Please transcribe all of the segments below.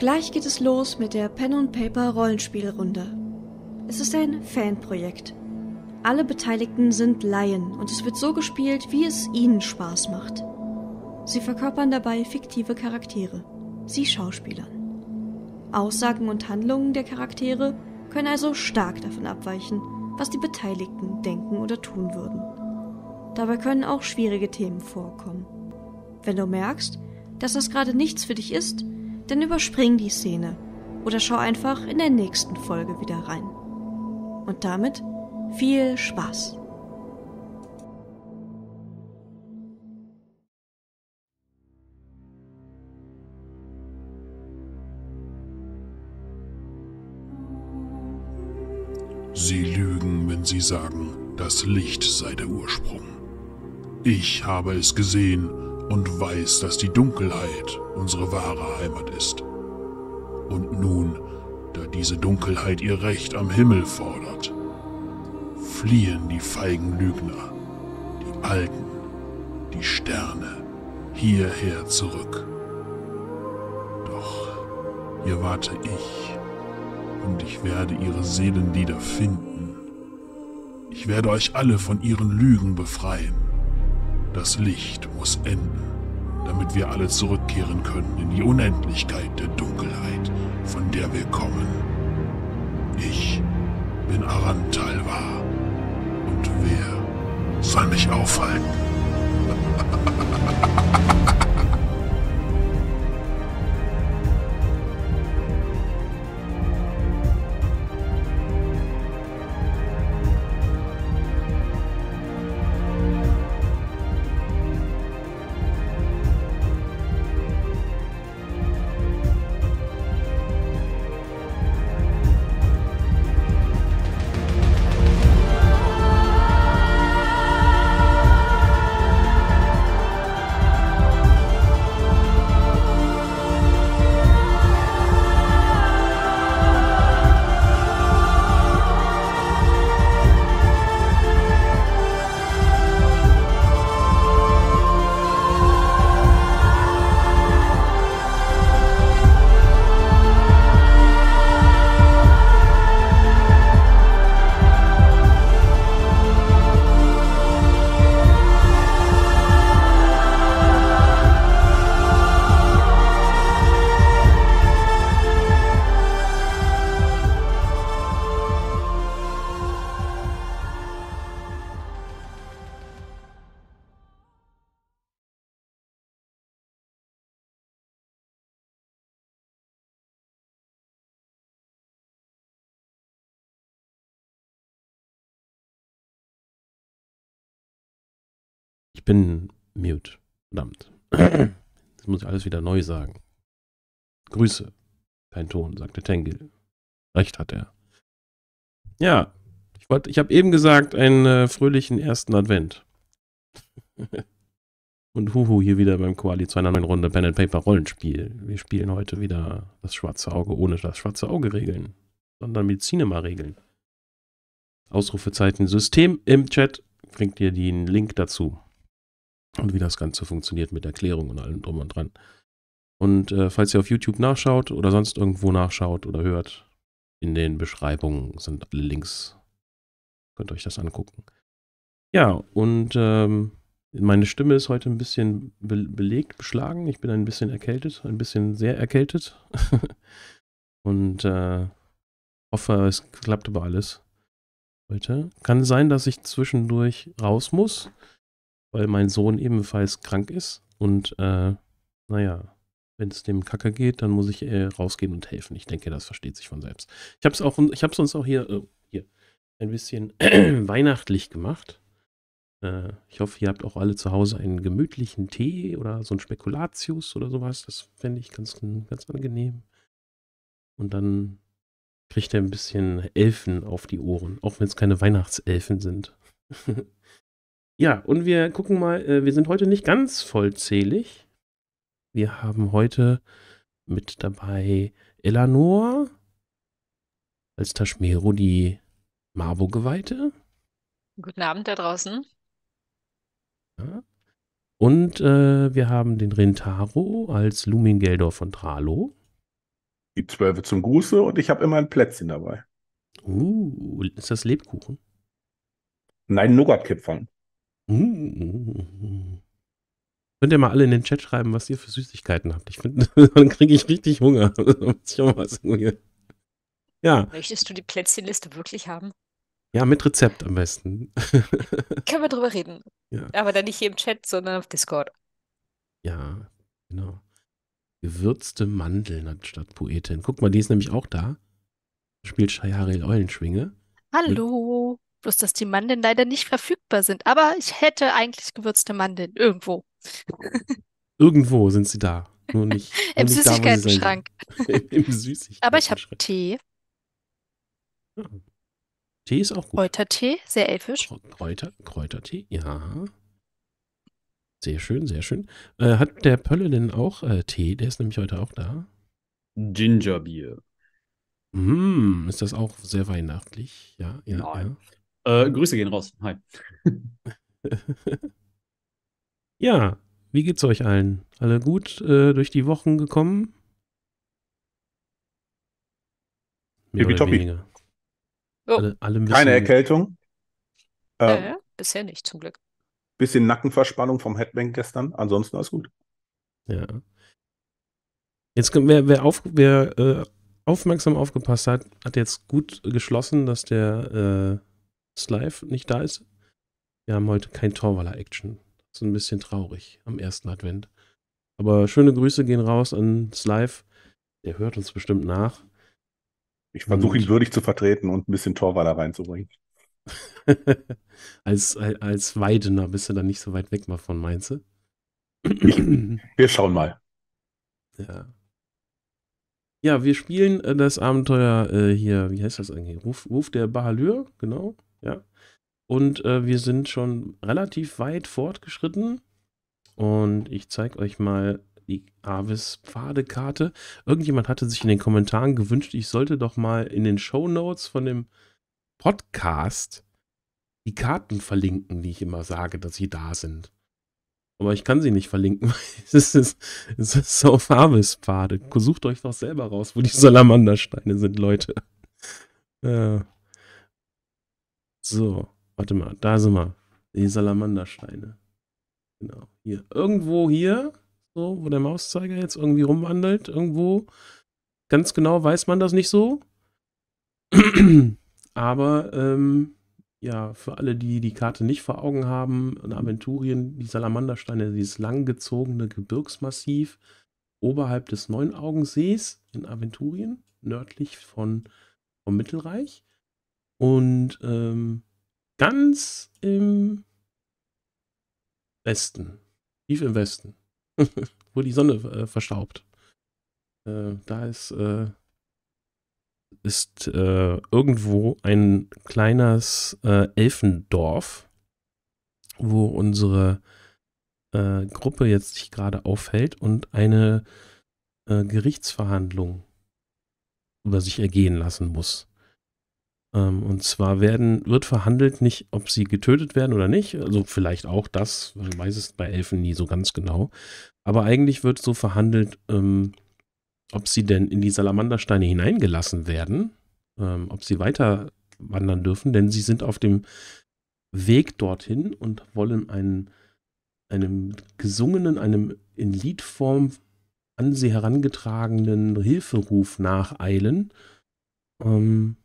Gleich geht es los mit der Pen and Paper Rollenspielrunde. Es ist ein Fanprojekt. Alle Beteiligten sind Laien und es wird so gespielt, wie es ihnen Spaß macht. Sie verkörpern dabei fiktive Charaktere. Sie schauspielern. Aussagen und Handlungen der Charaktere können also stark davon abweichen, was die Beteiligten denken oder tun würden. Dabei können auch schwierige Themen vorkommen. Wenn du merkst, dass das gerade nichts für dich ist, dann überspring die Szene oder schau einfach in der nächsten Folge wieder rein. Und damit viel Spaß! Sie lügen, wenn sie sagen, das Licht sei der Ursprung. Ich habe es gesehen und weiß, dass die Dunkelheit unsere wahre Heimat ist. Und nun, da diese Dunkelheit ihr Recht am Himmel fordert, fliehen die feigen Lügner, die Alten, die Sterne, hierher zurück. Doch hier warte ich und ich werde ihre Seelenlieder finden. Ich werde euch alle von ihren Lügen befreien. Das Licht muss enden, damit wir alle zurückkehren können in die Unendlichkeit der Dunkelheit, von der wir kommen. Ich bin Arantalwa. Und wer soll mich aufhalten? bin mute. Verdammt. Jetzt muss ich alles wieder neu sagen. Grüße. Kein Ton, sagte Tengil. Recht hat er. Ja, ich ich habe eben gesagt, einen äh, fröhlichen ersten Advent. Und huhu, hier wieder beim Koali zu einer neuen Runde Pen and Paper Rollenspiel. Wir spielen heute wieder das schwarze Auge ohne das schwarze Auge regeln, sondern mit Cinema regeln. Ausrufezeiten System im Chat bringt dir den Link dazu und wie das Ganze funktioniert mit Erklärung und allem drum und dran. Und äh, falls ihr auf YouTube nachschaut oder sonst irgendwo nachschaut oder hört, in den Beschreibungen sind alle Links. Könnt ihr euch das angucken. Ja, und ähm, meine Stimme ist heute ein bisschen be belegt, beschlagen. Ich bin ein bisschen erkältet, ein bisschen sehr erkältet. und äh, hoffe, es klappt aber alles heute. Kann sein, dass ich zwischendurch raus muss weil mein Sohn ebenfalls krank ist. Und äh, naja, wenn es dem Kacke geht, dann muss ich äh, rausgehen und helfen. Ich denke, das versteht sich von selbst. Ich habe es auch, ich habe sonst auch hier, äh, hier ein bisschen weihnachtlich gemacht. Äh, ich hoffe, ihr habt auch alle zu Hause einen gemütlichen Tee oder so ein Spekulatius oder sowas. Das fände ich ganz, ganz angenehm. Und dann kriegt er ein bisschen Elfen auf die Ohren, auch wenn es keine Weihnachtselfen sind. Ja, und wir gucken mal, äh, wir sind heute nicht ganz vollzählig. Wir haben heute mit dabei Eleanor als Taschmero, die Marbo-Geweihte. Guten Abend da draußen. Ja. Und äh, wir haben den Rentaro als Lumingeldor von Tralo. Die Zwölfe zum Gruße und ich habe immer ein Plätzchen dabei. Uh, ist das Lebkuchen? Nein, nougat Mm. Könnt ihr mal alle in den Chat schreiben, was ihr für Süßigkeiten habt? Ich finde, dann kriege ich richtig Hunger. ja. Möchtest du die Plätzchenliste wirklich haben? Ja, mit Rezept am besten. Können wir drüber reden. Ja. Aber dann nicht hier im Chat, sondern auf Discord. Ja, genau. Gewürzte Mandeln anstatt Poetin. Guck mal, die ist nämlich auch da. Spielt Shayaril Eulenschwinge. Hallo. Bloß, dass die Mandeln leider nicht verfügbar sind. Aber ich hätte eigentlich gewürzte Mandeln. Irgendwo. Irgendwo sind sie da. Nur nicht, nur Im Süßigkeitenschrank. Im Süßigkeitenschrank. Aber ich habe Tee. Ah, ja. Tee ist auch gut. Kräutertee, sehr elfisch. Kräuter, Kräutertee, ja. Sehr schön, sehr schön. Äh, hat der Pölle denn auch äh, Tee? Der ist nämlich heute auch da. Gingerbier. Mm, ist das auch sehr weihnachtlich? Ja, ja, Nein. ja. Äh, Grüße gehen raus. Hi. ja, wie geht's euch allen? Alle gut äh, durch die Wochen gekommen? Mehr Bibi Oh. Alle, alle Keine Erkältung? Äh, bisher nicht, zum Glück. Bisschen Nackenverspannung vom Headbang gestern, ansonsten alles gut. Ja. Jetzt, wer, wer, auf, wer äh, aufmerksam aufgepasst hat, hat jetzt gut geschlossen, dass der äh, Slive nicht da ist. Wir haben heute kein Torwaller-Action. Das ist ein bisschen traurig am ersten Advent. Aber schöne Grüße gehen raus an Slive. Der hört uns bestimmt nach. Ich versuche ihn würdig zu vertreten und ein bisschen Torwaller reinzubringen. als, als, als Weidener bist du dann nicht so weit weg mal von Mainz. Ne? wir schauen mal. Ja. Ja, wir spielen äh, das Abenteuer äh, hier, wie heißt das eigentlich? Ruf, Ruf der Bahalür, genau. Ja. Und äh, wir sind schon relativ weit fortgeschritten. Und ich zeige euch mal die Avis Pfadekarte. Irgendjemand hatte sich in den Kommentaren gewünscht, ich sollte doch mal in den Show Notes von dem Podcast die Karten verlinken, die ich immer sage, dass sie da sind. Aber ich kann sie nicht verlinken, weil es ist, es ist auf Avis-Pfade. Sucht euch doch selber raus, wo die Salamandersteine sind, Leute. Ja. So, warte mal, da sind wir. Die Salamandersteine. Genau, hier. Irgendwo hier, so, wo der Mauszeiger jetzt irgendwie rumwandelt, irgendwo. Ganz genau weiß man das nicht so. Aber, ähm, ja, für alle, die die Karte nicht vor Augen haben, in Aventurien, die Salamandersteine, dieses langgezogene Gebirgsmassiv oberhalb des Neunaugensees in Aventurien, nördlich von, vom Mittelreich. Und ähm, ganz im Westen, tief im Westen, wo die Sonne äh, verstaubt, äh, da ist, äh, ist äh, irgendwo ein kleines äh, Elfendorf, wo unsere äh, Gruppe jetzt sich gerade aufhält und eine Gerichtsverhandlung über sich ergehen lassen muss. Ähm, und zwar werden, wird verhandelt, nicht, ob sie getötet werden oder nicht. Also vielleicht auch das, man weiß es bei Elfen nie so ganz genau. Aber eigentlich wird so verhandelt, ähm, ob sie denn in die Salamandersteine hineingelassen werden, ähm, ob sie weiter wandern dürfen, denn sie sind auf dem Weg dorthin und wollen einen, einem gesungenen, einem in Liedform an sie herangetragenen Hilferuf nacheilen. Ähm,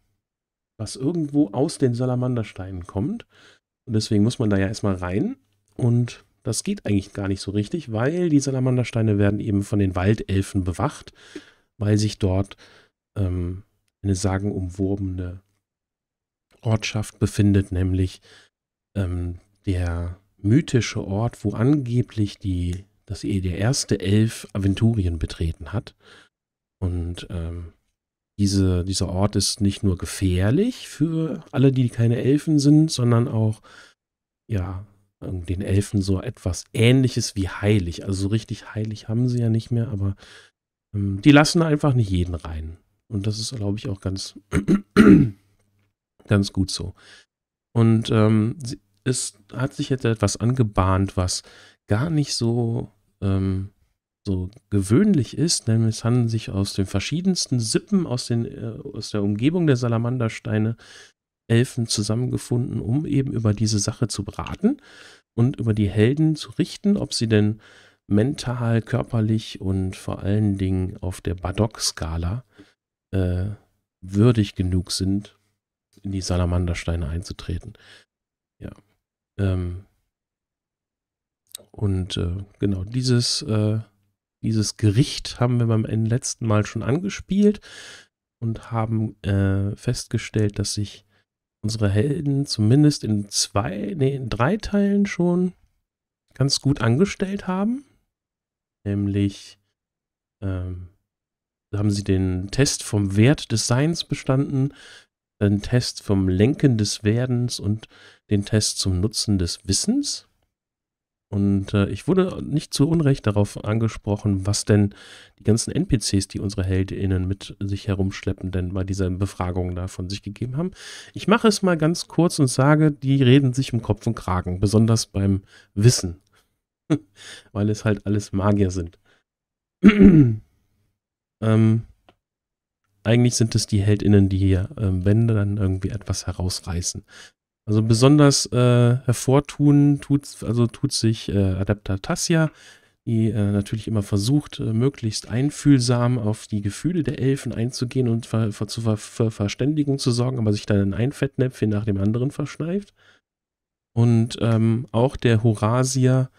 was irgendwo aus den Salamandersteinen kommt. Und deswegen muss man da ja erstmal rein. Und das geht eigentlich gar nicht so richtig, weil die Salamandersteine werden eben von den Waldelfen bewacht, weil sich dort ähm, eine sagenumwobene Ortschaft befindet, nämlich ähm, der mythische Ort, wo angeblich die, dass e, der erste Elf Aventurien betreten hat. Und ähm, diese, dieser Ort ist nicht nur gefährlich für alle, die keine Elfen sind, sondern auch, ja, ähm, den Elfen so etwas Ähnliches wie heilig. Also so richtig heilig haben sie ja nicht mehr, aber ähm, die lassen einfach nicht jeden rein. Und das ist, glaube ich, auch ganz, ganz gut so. Und ähm, es hat sich jetzt etwas angebahnt, was gar nicht so ähm, so gewöhnlich ist, denn es handeln sich aus den verschiedensten Sippen aus, den, äh, aus der Umgebung der Salamandersteine Elfen zusammengefunden, um eben über diese Sache zu beraten und über die Helden zu richten, ob sie denn mental, körperlich und vor allen Dingen auf der Badok-Skala äh, würdig genug sind, in die Salamandersteine einzutreten. Ja. Ähm, und äh, genau, dieses äh, dieses Gericht haben wir beim letzten Mal schon angespielt und haben äh, festgestellt, dass sich unsere Helden zumindest in zwei, nee, in drei Teilen schon ganz gut angestellt haben. Nämlich ähm, haben sie den Test vom Wert des Seins bestanden, den Test vom Lenken des Werdens und den Test zum Nutzen des Wissens. Und äh, ich wurde nicht zu Unrecht darauf angesprochen, was denn die ganzen NPCs, die unsere HeldInnen mit sich herumschleppen, denn bei dieser Befragung da von sich gegeben haben. Ich mache es mal ganz kurz und sage, die reden sich im Kopf und Kragen, besonders beim Wissen. Weil es halt alles Magier sind. ähm, eigentlich sind es die HeldInnen, die hier, ähm, wenn, dann irgendwie etwas herausreißen. Also besonders äh, hervortun tut, also tut sich äh, Adapter Tassia, die äh, natürlich immer versucht, äh, möglichst einfühlsam auf die Gefühle der Elfen einzugehen und ver ver zur ver ver Verständigung zu sorgen, aber sich dann in ein Fettnäpfchen nach dem anderen verschneift. Und ähm, auch der Horasier,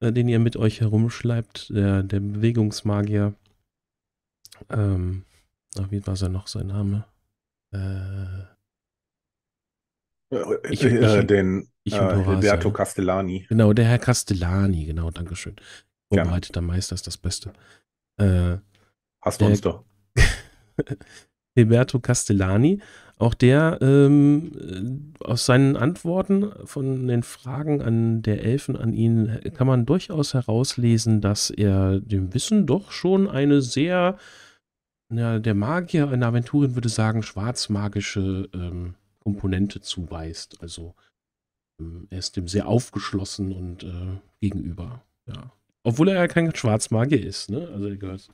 äh, den ihr mit euch herumschleibt, der, der Bewegungsmagier, ähm, ach, wie war sein noch sein Name? Äh, äh, ich, äh, den ich äh, Alberto Castellani. Genau, der Herr Castellani, genau, Dankeschön. Vorbereiteter Meister ist das Beste. Äh, Hast du uns doch. Hilberto Castellani, auch der ähm, äh, aus seinen Antworten von den Fragen an der Elfen an ihn äh, kann man durchaus herauslesen, dass er dem Wissen doch schon eine sehr, ja, der Magier in der Aventurin würde sagen, schwarzmagische ähm, Komponente zuweist. Also ähm, er ist dem sehr aufgeschlossen und äh, gegenüber. Ja. Obwohl er ja kein Schwarzmagier ist, ne? Also er gehört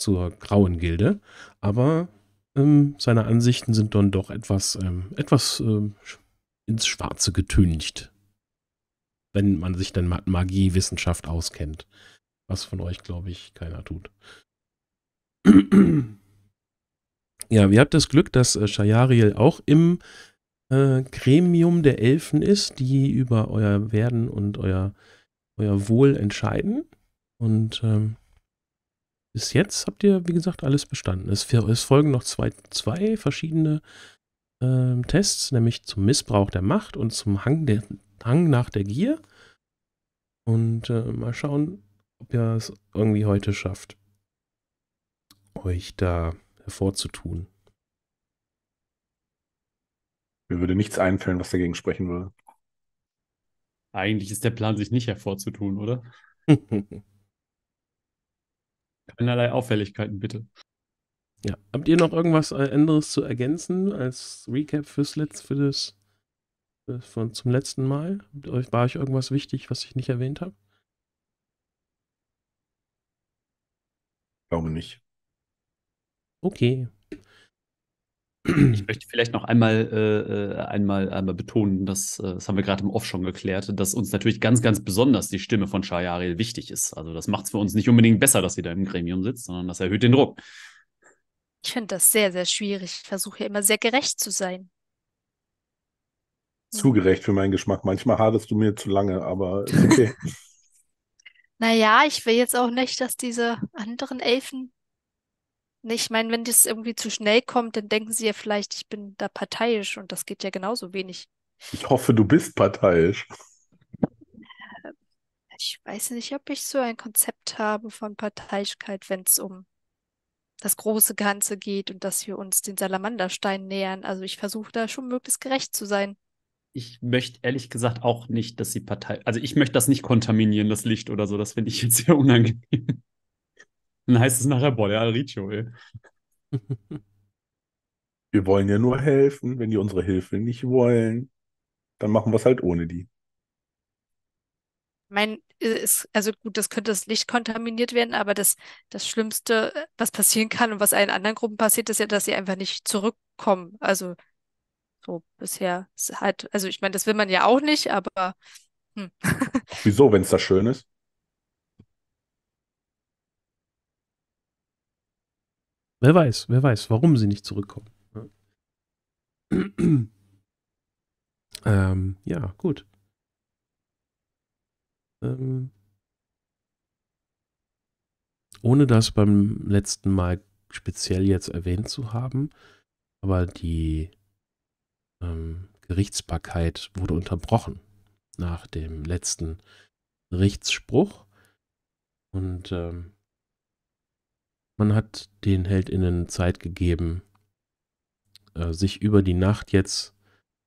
zur grauen Gilde. Aber ähm, seine Ansichten sind dann doch etwas, ähm, etwas ähm, ins Schwarze getüncht. Wenn man sich dann Magiewissenschaft auskennt. Was von euch, glaube ich, keiner tut. Ja, wir habt das Glück, dass äh, Shayariel auch im äh, Gremium der Elfen ist, die über euer Werden und euer, euer Wohl entscheiden. Und ähm, bis jetzt habt ihr, wie gesagt, alles bestanden. Es, es folgen noch zwei, zwei verschiedene äh, Tests, nämlich zum Missbrauch der Macht und zum Hang, der, Hang nach der Gier. Und äh, mal schauen, ob ihr es irgendwie heute schafft, euch da hervorzutun. Mir würde nichts einfallen, was dagegen sprechen würde. Eigentlich ist der Plan, sich nicht hervorzutun, oder? Keinerlei Auffälligkeiten, bitte. Ja. Habt ihr noch irgendwas äh, anderes zu ergänzen als Recap fürs Letzte, für das äh, von zum letzten Mal? War euch irgendwas wichtig, was ich nicht erwähnt habe? Ich glaube nicht. Okay. Ich möchte vielleicht noch einmal, äh, äh einmal, einmal betonen, dass, äh, das haben wir gerade im Off schon geklärt, dass uns natürlich ganz, ganz besonders die Stimme von Shayari wichtig ist. Also das macht es für uns nicht unbedingt besser, dass sie da im Gremium sitzt, sondern das erhöht den Druck. Ich finde das sehr, sehr schwierig. Ich versuche ja immer sehr gerecht zu sein. Zu gerecht für meinen Geschmack. Manchmal haderst du mir zu lange, aber okay. naja, ich will jetzt auch nicht, dass diese anderen Elfen ich meine, wenn das irgendwie zu schnell kommt, dann denken sie ja vielleicht, ich bin da parteiisch und das geht ja genauso wenig. Ich hoffe, du bist parteiisch. Ich weiß nicht, ob ich so ein Konzept habe von Parteiischkeit, wenn es um das große Ganze geht und dass wir uns den Salamanderstein nähern. Also ich versuche da schon möglichst gerecht zu sein. Ich möchte ehrlich gesagt auch nicht, dass sie Partei, also ich möchte das nicht kontaminieren, das Licht oder so. Das finde ich jetzt sehr unangenehm. Dann heißt es nachher Boreal Riccio, ey. Wir wollen ja nur helfen. Wenn die unsere Hilfe nicht wollen, dann machen wir es halt ohne die. Mein, äh, ist, also gut, das könnte das Licht kontaminiert werden, aber das, das Schlimmste, äh, was passieren kann und was allen anderen Gruppen passiert, ist ja, dass sie einfach nicht zurückkommen. Also so bisher ist halt, also ich meine, das will man ja auch nicht, aber hm. Wieso, wenn es da schön ist? Wer weiß, wer weiß, warum sie nicht zurückkommen. Ja, ne? ähm, ja gut. Ähm, ohne das beim letzten Mal speziell jetzt erwähnt zu haben, aber die ähm, Gerichtsbarkeit wurde unterbrochen nach dem letzten Gerichtsspruch. Und ähm, man hat den HeldInnen Zeit gegeben, äh, sich über die Nacht jetzt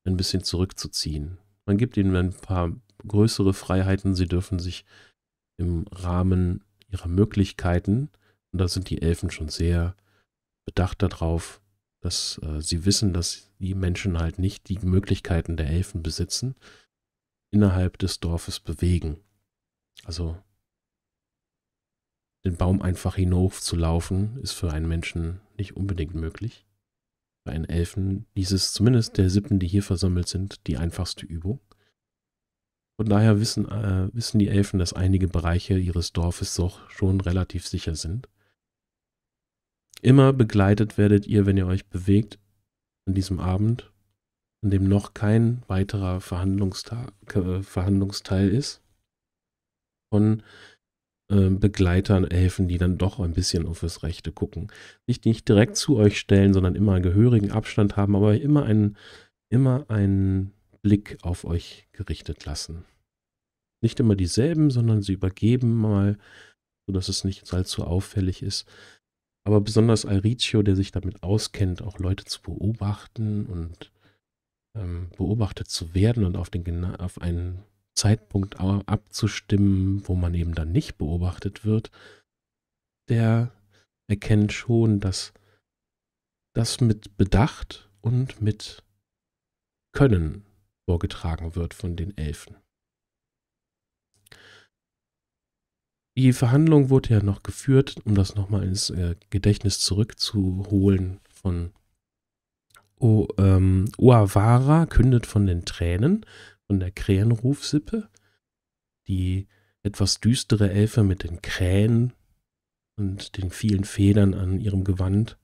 ein bisschen zurückzuziehen. Man gibt ihnen ein paar größere Freiheiten. Sie dürfen sich im Rahmen ihrer Möglichkeiten, und da sind die Elfen schon sehr bedacht darauf, dass äh, sie wissen, dass die Menschen halt nicht die Möglichkeiten der Elfen besitzen, innerhalb des Dorfes bewegen. Also den Baum einfach hinaufzulaufen, ist für einen Menschen nicht unbedingt möglich. Für einen Elfen dieses zumindest der Sippen, die hier versammelt sind, die einfachste Übung. Von daher wissen, äh, wissen die Elfen, dass einige Bereiche ihres Dorfes doch schon relativ sicher sind. Immer begleitet werdet ihr, wenn ihr euch bewegt, an diesem Abend, an dem noch kein weiterer Verhandlungstag, äh, Verhandlungsteil ist, von ähm, Begleitern helfen, die dann doch ein bisschen auf das Rechte gucken. Sich nicht direkt zu euch stellen, sondern immer einen gehörigen Abstand haben, aber immer einen, immer einen Blick auf euch gerichtet lassen. Nicht immer dieselben, sondern sie übergeben mal, sodass es nicht allzu auffällig ist. Aber besonders Alricio, der sich damit auskennt, auch Leute zu beobachten und ähm, beobachtet zu werden und auf, den, auf einen Zeitpunkt abzustimmen, wo man eben dann nicht beobachtet wird, der erkennt schon, dass das mit Bedacht und mit Können vorgetragen wird von den Elfen. Die Verhandlung wurde ja noch geführt, um das nochmal ins äh, Gedächtnis zurückzuholen von O, oh, ähm, Oawara kündet von den Tränen, von der Krähenrufsippe, die etwas düstere Elfe mit den Krähen und den vielen Federn an ihrem Gewand.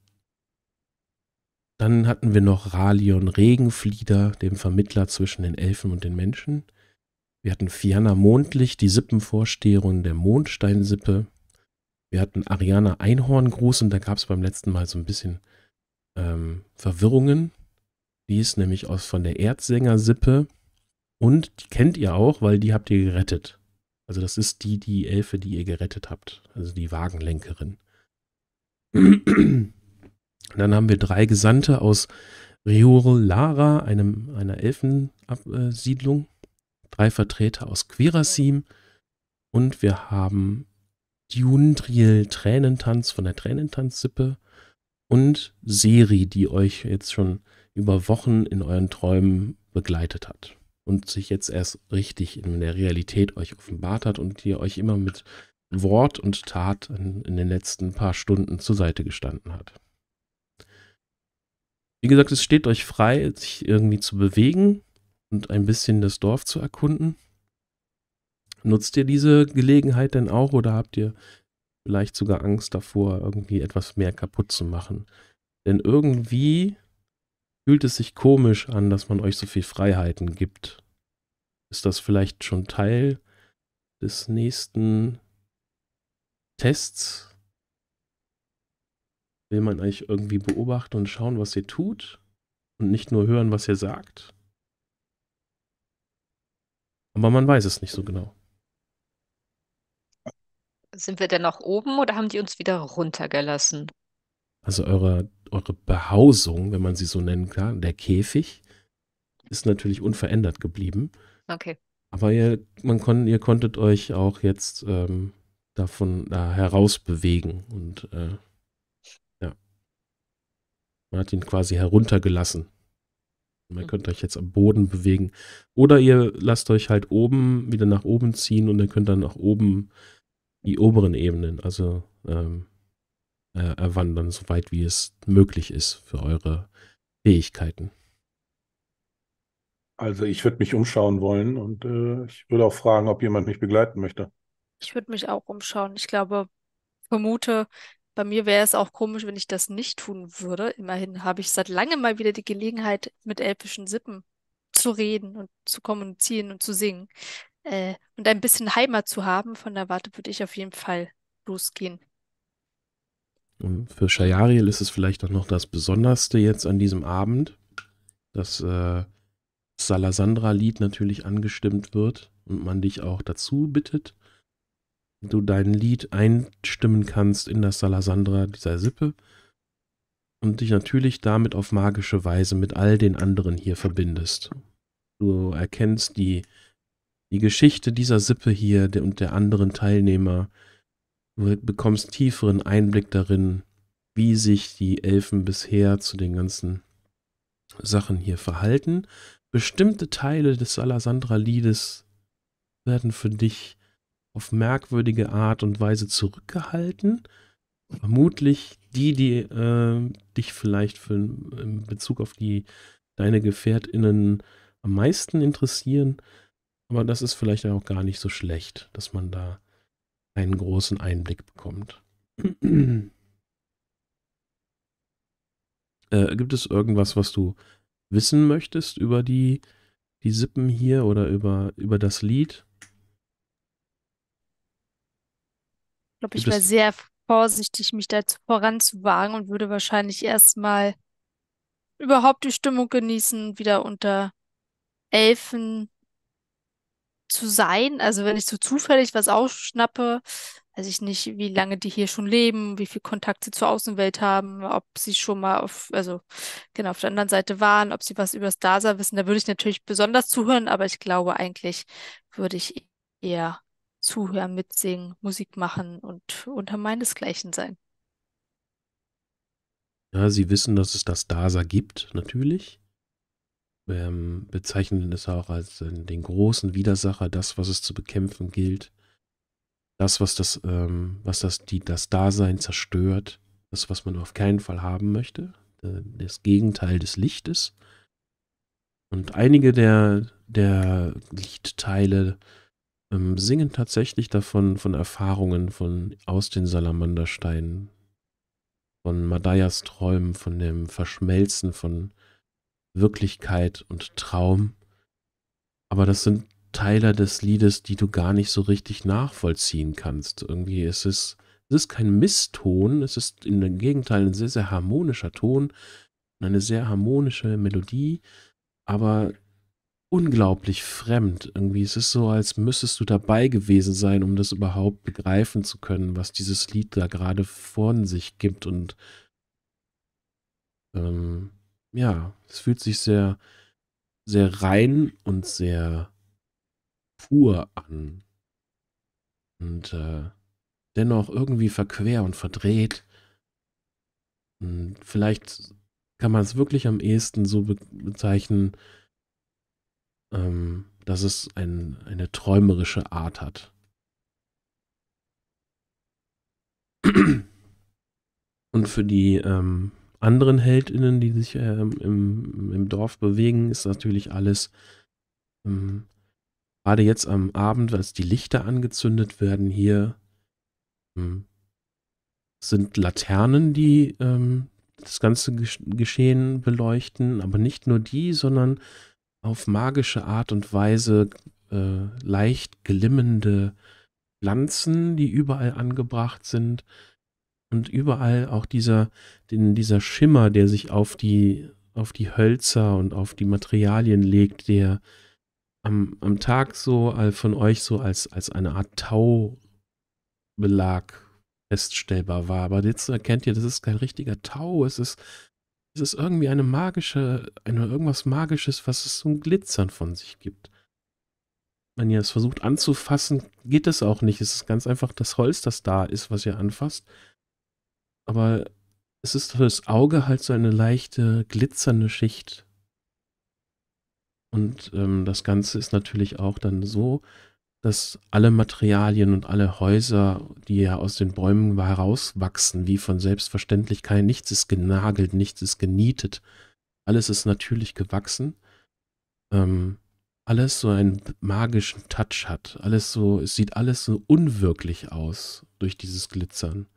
Dann hatten wir noch Ralion Regenflieder, dem Vermittler zwischen den Elfen und den Menschen. Wir hatten Fianna Mondlicht, die Sippenvorsteherin der Mondsteinsippe. Wir hatten Ariana Einhorngruß und da gab es beim letzten Mal so ein bisschen ähm, Verwirrungen. Die ist nämlich aus von der Erdsängersippe und die kennt ihr auch, weil die habt ihr gerettet. Also das ist die, die Elfe, die ihr gerettet habt. Also die Wagenlenkerin. Und dann haben wir drei Gesandte aus Rior Lara, einem, einer Elfensiedlung. Drei Vertreter aus Quirasim. Und wir haben Diundriel Tränentanz von der Tränentanzsippe. Und Seri, die euch jetzt schon über Wochen in euren Träumen begleitet hat und sich jetzt erst richtig in der Realität euch offenbart hat und ihr euch immer mit Wort und Tat in, in den letzten paar Stunden zur Seite gestanden hat. Wie gesagt, es steht euch frei, sich irgendwie zu bewegen und ein bisschen das Dorf zu erkunden. Nutzt ihr diese Gelegenheit denn auch oder habt ihr vielleicht sogar Angst davor, irgendwie etwas mehr kaputt zu machen? Denn irgendwie fühlt es sich komisch an, dass man euch so viel Freiheiten gibt? Ist das vielleicht schon Teil des nächsten Tests? Will man euch irgendwie beobachten und schauen, was ihr tut und nicht nur hören, was ihr sagt? Aber man weiß es nicht so genau. Sind wir denn noch oben oder haben die uns wieder runtergelassen? also eure, eure Behausung, wenn man sie so nennen kann, der Käfig, ist natürlich unverändert geblieben. Okay. Aber ihr, man kon, ihr konntet euch auch jetzt ähm, davon da herausbewegen und äh, ja. Man hat ihn quasi heruntergelassen. Man mhm. könnt euch jetzt am Boden bewegen. Oder ihr lasst euch halt oben wieder nach oben ziehen und ihr könnt dann nach oben die oberen Ebenen, also ähm, äh, wandern, soweit wie es möglich ist für eure Fähigkeiten. Also ich würde mich umschauen wollen und äh, ich würde auch fragen, ob jemand mich begleiten möchte. Ich würde mich auch umschauen. Ich glaube, vermute, bei mir wäre es auch komisch, wenn ich das nicht tun würde. Immerhin habe ich seit langem mal wieder die Gelegenheit, mit elfischen Sippen zu reden und zu kommunizieren und zu singen. Äh, und ein bisschen Heimat zu haben. Von der Warte würde ich auf jeden Fall losgehen. Und für Shayariel ist es vielleicht auch noch das Besonderste jetzt an diesem Abend, dass äh, Salasandra-Lied natürlich angestimmt wird und man dich auch dazu bittet, du dein Lied einstimmen kannst in das Salasandra dieser Sippe und dich natürlich damit auf magische Weise mit all den anderen hier verbindest. Du erkennst die, die Geschichte dieser Sippe hier und der anderen Teilnehmer, Du bekommst tieferen Einblick darin, wie sich die Elfen bisher zu den ganzen Sachen hier verhalten. Bestimmte Teile des Salasandra-Liedes werden für dich auf merkwürdige Art und Weise zurückgehalten. Vermutlich die, die äh, dich vielleicht für, in Bezug auf die deine GefährtInnen am meisten interessieren. Aber das ist vielleicht auch gar nicht so schlecht, dass man da einen großen Einblick bekommt. äh, gibt es irgendwas, was du wissen möchtest über die, die Sippen hier oder über, über das Lied? Ich glaube, ich wäre sehr vorsichtig, mich dazu voranzuwagen und würde wahrscheinlich erstmal überhaupt die Stimmung genießen, wieder unter Elfen zu sein. Also wenn ich so zufällig was ausschnappe, weiß ich nicht, wie lange die hier schon leben, wie viel Kontakt sie zur Außenwelt haben, ob sie schon mal auf, also genau, auf der anderen Seite waren, ob sie was über das DASA wissen. Da würde ich natürlich besonders zuhören, aber ich glaube eigentlich würde ich eher zuhören, mitsingen, Musik machen und unter meinesgleichen sein. Ja, sie wissen, dass es das DASA gibt, natürlich ähm, bezeichnen es auch als äh, den großen Widersacher, das, was es zu bekämpfen gilt, das, was das, ähm, was das, die, das Dasein zerstört, das, was man auf keinen Fall haben möchte, äh, das Gegenteil des Lichtes. Und einige der, der Liedteile ähm, singen tatsächlich davon, von Erfahrungen von, aus den Salamandersteinen, von Madayas Träumen, von dem Verschmelzen von Wirklichkeit und Traum. Aber das sind Teile des Liedes, die du gar nicht so richtig nachvollziehen kannst. Irgendwie ist es, es ist kein Misston, es ist im Gegenteil ein sehr, sehr harmonischer Ton eine sehr harmonische Melodie, aber unglaublich fremd. Irgendwie ist es so, als müsstest du dabei gewesen sein, um das überhaupt begreifen zu können, was dieses Lied da gerade von sich gibt und ähm, ja, es fühlt sich sehr, sehr rein und sehr pur an. Und äh, dennoch irgendwie verquer und verdreht. Und vielleicht kann man es wirklich am ehesten so be bezeichnen, ähm, dass es ein, eine träumerische Art hat. Und für die ähm, anderen HeldInnen, die sich ähm, im, im, Dorf bewegen, ist natürlich alles ähm, gerade jetzt am Abend, als die Lichter angezündet werden hier, ähm, sind Laternen, die ähm, das ganze Geschehen beleuchten, aber nicht nur die, sondern auf magische Art und Weise äh, leicht glimmende Pflanzen, die überall angebracht sind und überall auch dieser, den, dieser Schimmer, der sich auf die, auf die Hölzer und auf die Materialien legt, der am, am Tag so von euch so als, als eine Art Taubelag feststellbar war. Aber jetzt erkennt ihr, das ist kein richtiger Tau, es ist, es ist irgendwie eine magische, eine, irgendwas Magisches, was es so ein Glitzern von sich gibt. Wenn ihr es versucht anzufassen, geht es auch nicht. Es ist ganz einfach das Holz, das da ist, was ihr anfasst aber es ist für das Auge halt so eine leichte glitzernde Schicht. Und ähm, das Ganze ist natürlich auch dann so, dass alle Materialien und alle Häuser, die ja aus den Bäumen herauswachsen, wie von Selbstverständlichkeit, nichts ist genagelt, nichts ist genietet. Alles ist natürlich gewachsen. Ähm, alles so einen magischen Touch hat. Alles so, es sieht alles so unwirklich aus durch dieses Glitzern.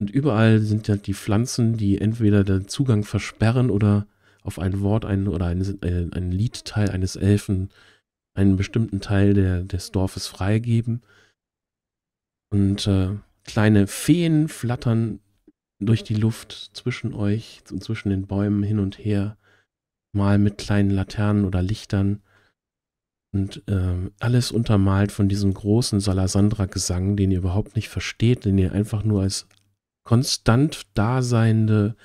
Und überall sind ja die Pflanzen, die entweder den Zugang versperren oder auf ein Wort ein, oder ein, äh, ein Liedteil eines Elfen einen bestimmten Teil der, des Dorfes freigeben. Und äh, kleine Feen flattern durch die Luft zwischen euch und zwischen den Bäumen hin und her, mal mit kleinen Laternen oder Lichtern. Und äh, alles untermalt von diesem großen Salasandra-Gesang, den ihr überhaupt nicht versteht, den ihr einfach nur als konstant daseinende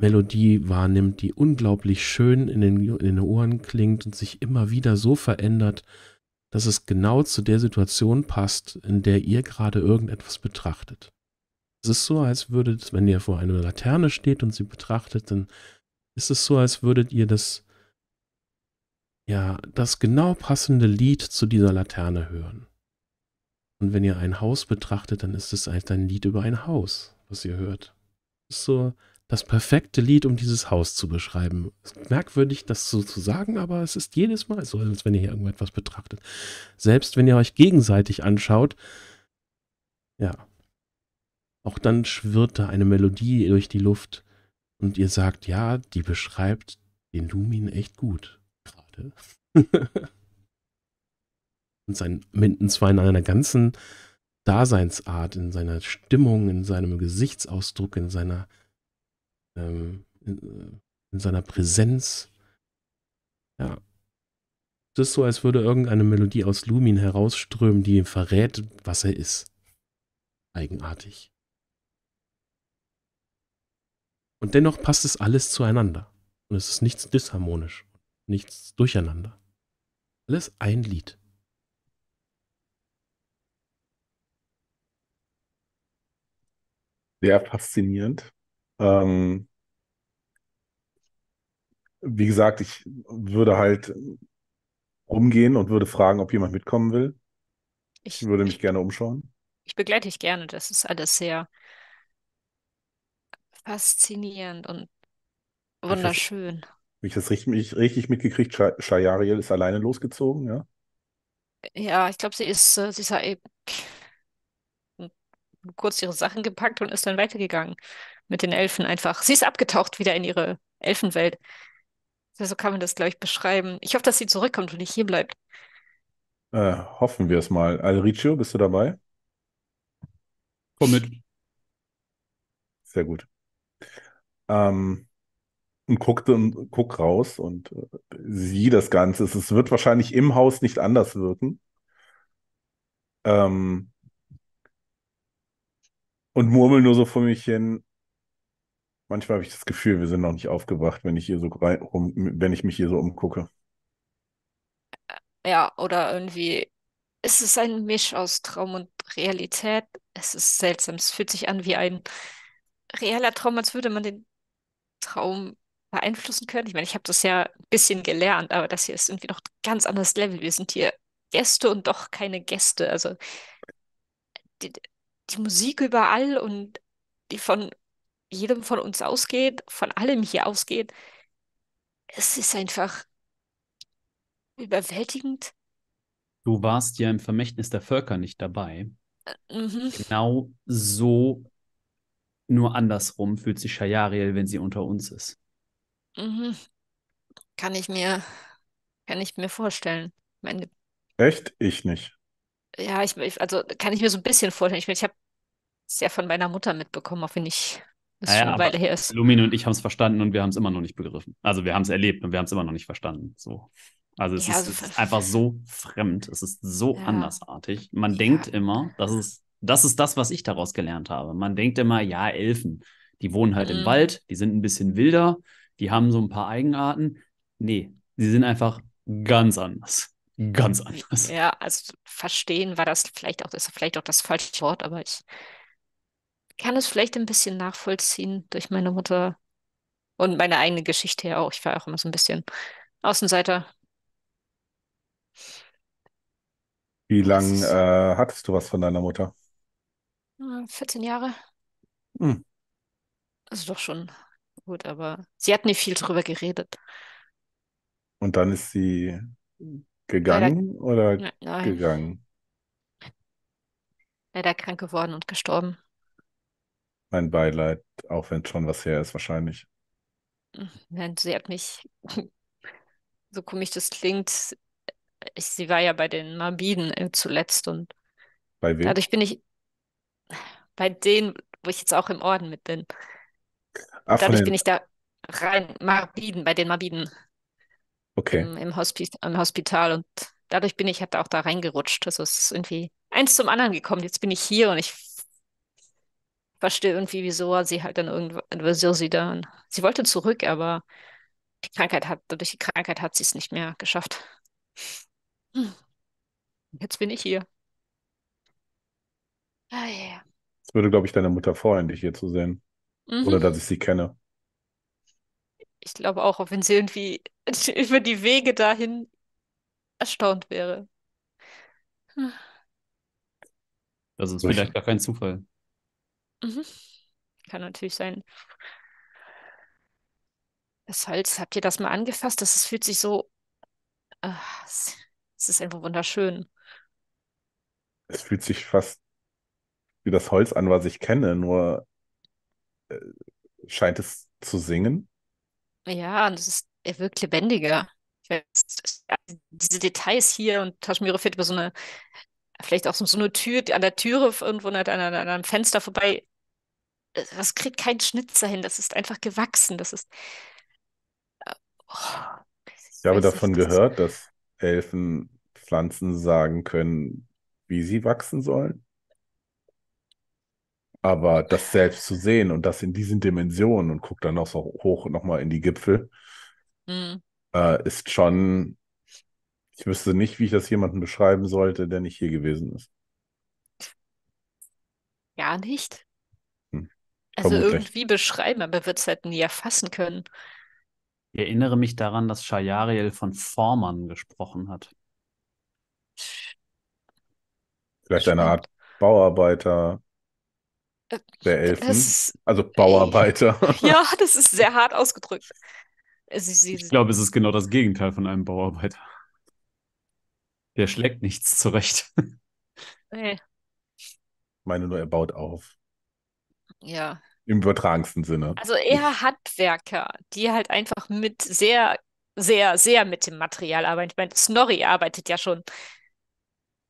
Melodie wahrnimmt, die unglaublich schön in den, in den Ohren klingt und sich immer wieder so verändert, dass es genau zu der Situation passt, in der ihr gerade irgendetwas betrachtet. Es ist so, als würdet, wenn ihr vor einer Laterne steht und sie betrachtet, dann ist es so, als würdet ihr das, ja, das genau passende Lied zu dieser Laterne hören. Und wenn ihr ein Haus betrachtet, dann ist es halt ein Lied über ein Haus, was ihr hört. Das ist so das perfekte Lied, um dieses Haus zu beschreiben. merkwürdig, das so zu sagen, aber es ist jedes Mal so, als wenn ihr hier irgendetwas betrachtet. Selbst wenn ihr euch gegenseitig anschaut, ja, auch dann schwirrt da eine Melodie durch die Luft und ihr sagt, ja, die beschreibt den Lumin echt gut gerade. Und sein Mindenzwein in einer ganzen Daseinsart, in seiner Stimmung, in seinem Gesichtsausdruck, in seiner, ähm, in, äh, in seiner Präsenz. Ja, es ist so, als würde irgendeine Melodie aus Lumin herausströmen, die ihm verrät, was er ist. Eigenartig. Und dennoch passt es alles zueinander. Und es ist nichts disharmonisch, nichts durcheinander. Alles ein Lied. sehr faszinierend. Ähm, wie gesagt, ich würde halt rumgehen und würde fragen, ob jemand mitkommen will. Ich würde mich gerne umschauen. Ich begleite dich gerne. Das ist alles sehr faszinierend und wunderschön. Wie ich das richtig, richtig mitgekriegt, Shayariel ist alleine losgezogen, ja? Ja, ich glaube, sie ist, äh, sie ist ja eben kurz ihre Sachen gepackt und ist dann weitergegangen mit den Elfen einfach. Sie ist abgetaucht wieder in ihre Elfenwelt. Also so kann man das, glaube ich, beschreiben. Ich hoffe, dass sie zurückkommt und nicht hier bleibt. Äh, hoffen wir es mal. Alriccio, bist du dabei? Komm mit. Sehr gut. Ähm, und guckt, guck raus und äh, sieh das Ganze. Es wird wahrscheinlich im Haus nicht anders wirken. Ähm, und murmel nur so vor mich hin. Manchmal habe ich das Gefühl, wir sind noch nicht aufgewacht, wenn ich hier so rein, um, wenn ich mich hier so umgucke. Ja, oder irgendwie, ist es ein Misch aus Traum und Realität. Es ist seltsam. Es fühlt sich an wie ein reeller Traum, als würde man den Traum beeinflussen können. Ich meine, ich habe das ja ein bisschen gelernt, aber das hier ist irgendwie noch ein ganz anderes Level. Wir sind hier Gäste und doch keine Gäste. Also die, die Musik überall und die von jedem von uns ausgeht, von allem hier ausgeht. Es ist einfach überwältigend. Du warst ja im Vermächtnis der Völker nicht dabei. Äh, mhm. Genau so, nur andersrum fühlt sich Shayariel, wenn sie unter uns ist. Mhm. Kann ich mir, kann ich mir vorstellen. Meine... Echt? Ich nicht. Ja, ich, also kann ich mir so ein bisschen vorstellen. Ich, ich habe ist ja von meiner Mutter mitbekommen, auch wenn ich das naja, schon eine Weile her ist. Lumine und ich haben es verstanden und wir haben es immer noch nicht begriffen. Also wir haben es erlebt und wir haben es immer noch nicht verstanden. So. Also es, ja, ist, also ist, einfach so fremd, es ist so ja. andersartig. Man ja. denkt immer, das ist, das ist das, was ich daraus gelernt habe. Man denkt immer, ja, Elfen, die wohnen halt mhm. im Wald, die sind ein bisschen wilder, die haben so ein paar Eigenarten. Nee, sie sind einfach ganz anders. Ganz anders. Ja, also verstehen war das vielleicht auch, das ist vielleicht auch das falsche Wort, aber ich kann es vielleicht ein bisschen nachvollziehen durch meine Mutter und meine eigene Geschichte ja auch. Ich war auch immer so ein bisschen Außenseiter. Wie lange äh, hattest du was von deiner Mutter? 14 Jahre. Hm. Also doch schon gut, aber sie hat nie viel drüber geredet. Und dann ist sie gegangen Leider, oder ne, nein. gegangen? Leider krank geworden und gestorben mein Beileid, auch wenn schon was her ist, wahrscheinlich. Nein, sie hat mich, so komisch das klingt, ich, sie war ja bei den Mabiden äh, zuletzt und bei wem? dadurch bin ich bei denen, wo ich jetzt auch im Orden mit bin. Ach, dadurch den... bin ich da rein, Marbiden, bei den Marbiden. Okay. Im, im, Hospi im, Hospital und dadurch bin ich halt auch da reingerutscht. Also es ist irgendwie eins zum anderen gekommen. Jetzt bin ich hier und ich verstehe irgendwie, wieso sie halt dann irgendwann, wieso sie dann, sie wollte zurück, aber die Krankheit hat, durch die Krankheit hat sie es nicht mehr geschafft. Hm. Jetzt bin ich hier. Ah, yeah. Das würde, glaube ich, deine Mutter freuen, dich hier zu sehen. Mhm. Oder dass ich sie kenne. Ich glaube auch, auch wenn sie irgendwie über die Wege dahin erstaunt wäre. Hm. Das ist vielleicht gar kein Zufall. Mhm. Kann natürlich sein. Das Holz, habt ihr das mal angefasst? Das, das fühlt sich so. Ah, es ist einfach wunderschön. Es fühlt sich fast wie das Holz an, was ich kenne, nur äh, scheint es zu singen. Ja, und ist, er wirkt lebendiger. weiß, diese Details hier und Taschenmere fährt über so eine, vielleicht auch so, eine Tür, die an der Türe irgendwo an einem Fenster vorbei das kriegt kein Schnitzer hin, das ist einfach gewachsen, das ist. Äh, oh, ich habe davon nicht, gehört, dass Elfen Pflanzen sagen können, wie sie wachsen sollen. Aber das selbst zu sehen und das in diesen Dimensionen und guckt dann noch so hoch nochmal in die Gipfel, mhm. äh, ist schon. Ich wüsste nicht, wie ich das jemandem beschreiben sollte, der nicht hier gewesen ist. Gar nicht. Also vermutlich. irgendwie beschreiben, aber wird es halt nie erfassen können. Ich erinnere mich daran, dass Shayariel von Formern gesprochen hat. Vielleicht eine Art Bauarbeiter äh, der Elfen. Ist, also äh, Bauarbeiter. Ja, das ist sehr hart ausgedrückt. Sie, also sie, ich glaube, es ist genau das Gegenteil von einem Bauarbeiter. Der schlägt nichts zurecht. Nee. Ich meine nur, er baut auf. Ja, im übertragensten Sinne. Also eher Handwerker, die halt einfach mit sehr, sehr, sehr mit dem Material arbeiten. Ich meine, Snorri arbeitet ja schon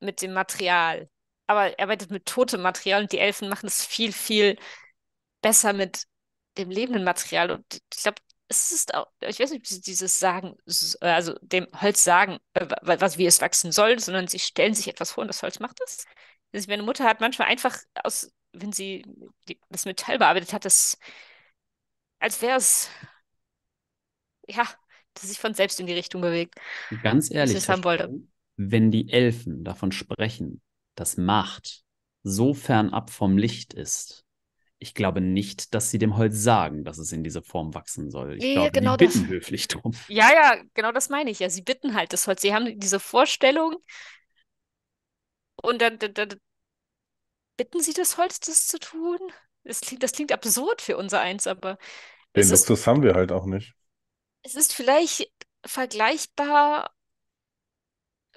mit dem Material, aber er arbeitet mit totem Material und die Elfen machen es viel, viel besser mit dem lebenden Material. Und ich glaube, es ist auch, ich weiß nicht, wie sie dieses Sagen, also dem Holz sagen, äh, was, wie es wachsen soll, sondern sie stellen sich etwas vor und das Holz macht es. Also meine Mutter hat manchmal einfach aus wenn sie das Metall bearbeitet hat, das, als wäre es, ja, dass sich von selbst in die Richtung bewegt. Ganz ehrlich, haben wollte. wenn die Elfen davon sprechen, dass Macht so fernab vom Licht ist, ich glaube nicht, dass sie dem Holz sagen, dass es in diese Form wachsen soll. Ich ja, glaube, genau sie bitten das. höflich drum. Ja, ja, genau das meine ich ja. Sie bitten halt das Holz. Sie haben diese Vorstellung und dann, dann bitten Sie das Holz, das zu tun? Das klingt, das klingt absurd für unser Eins, aber. Den Luxus ist, haben wir halt auch nicht. Es ist vielleicht vergleichbar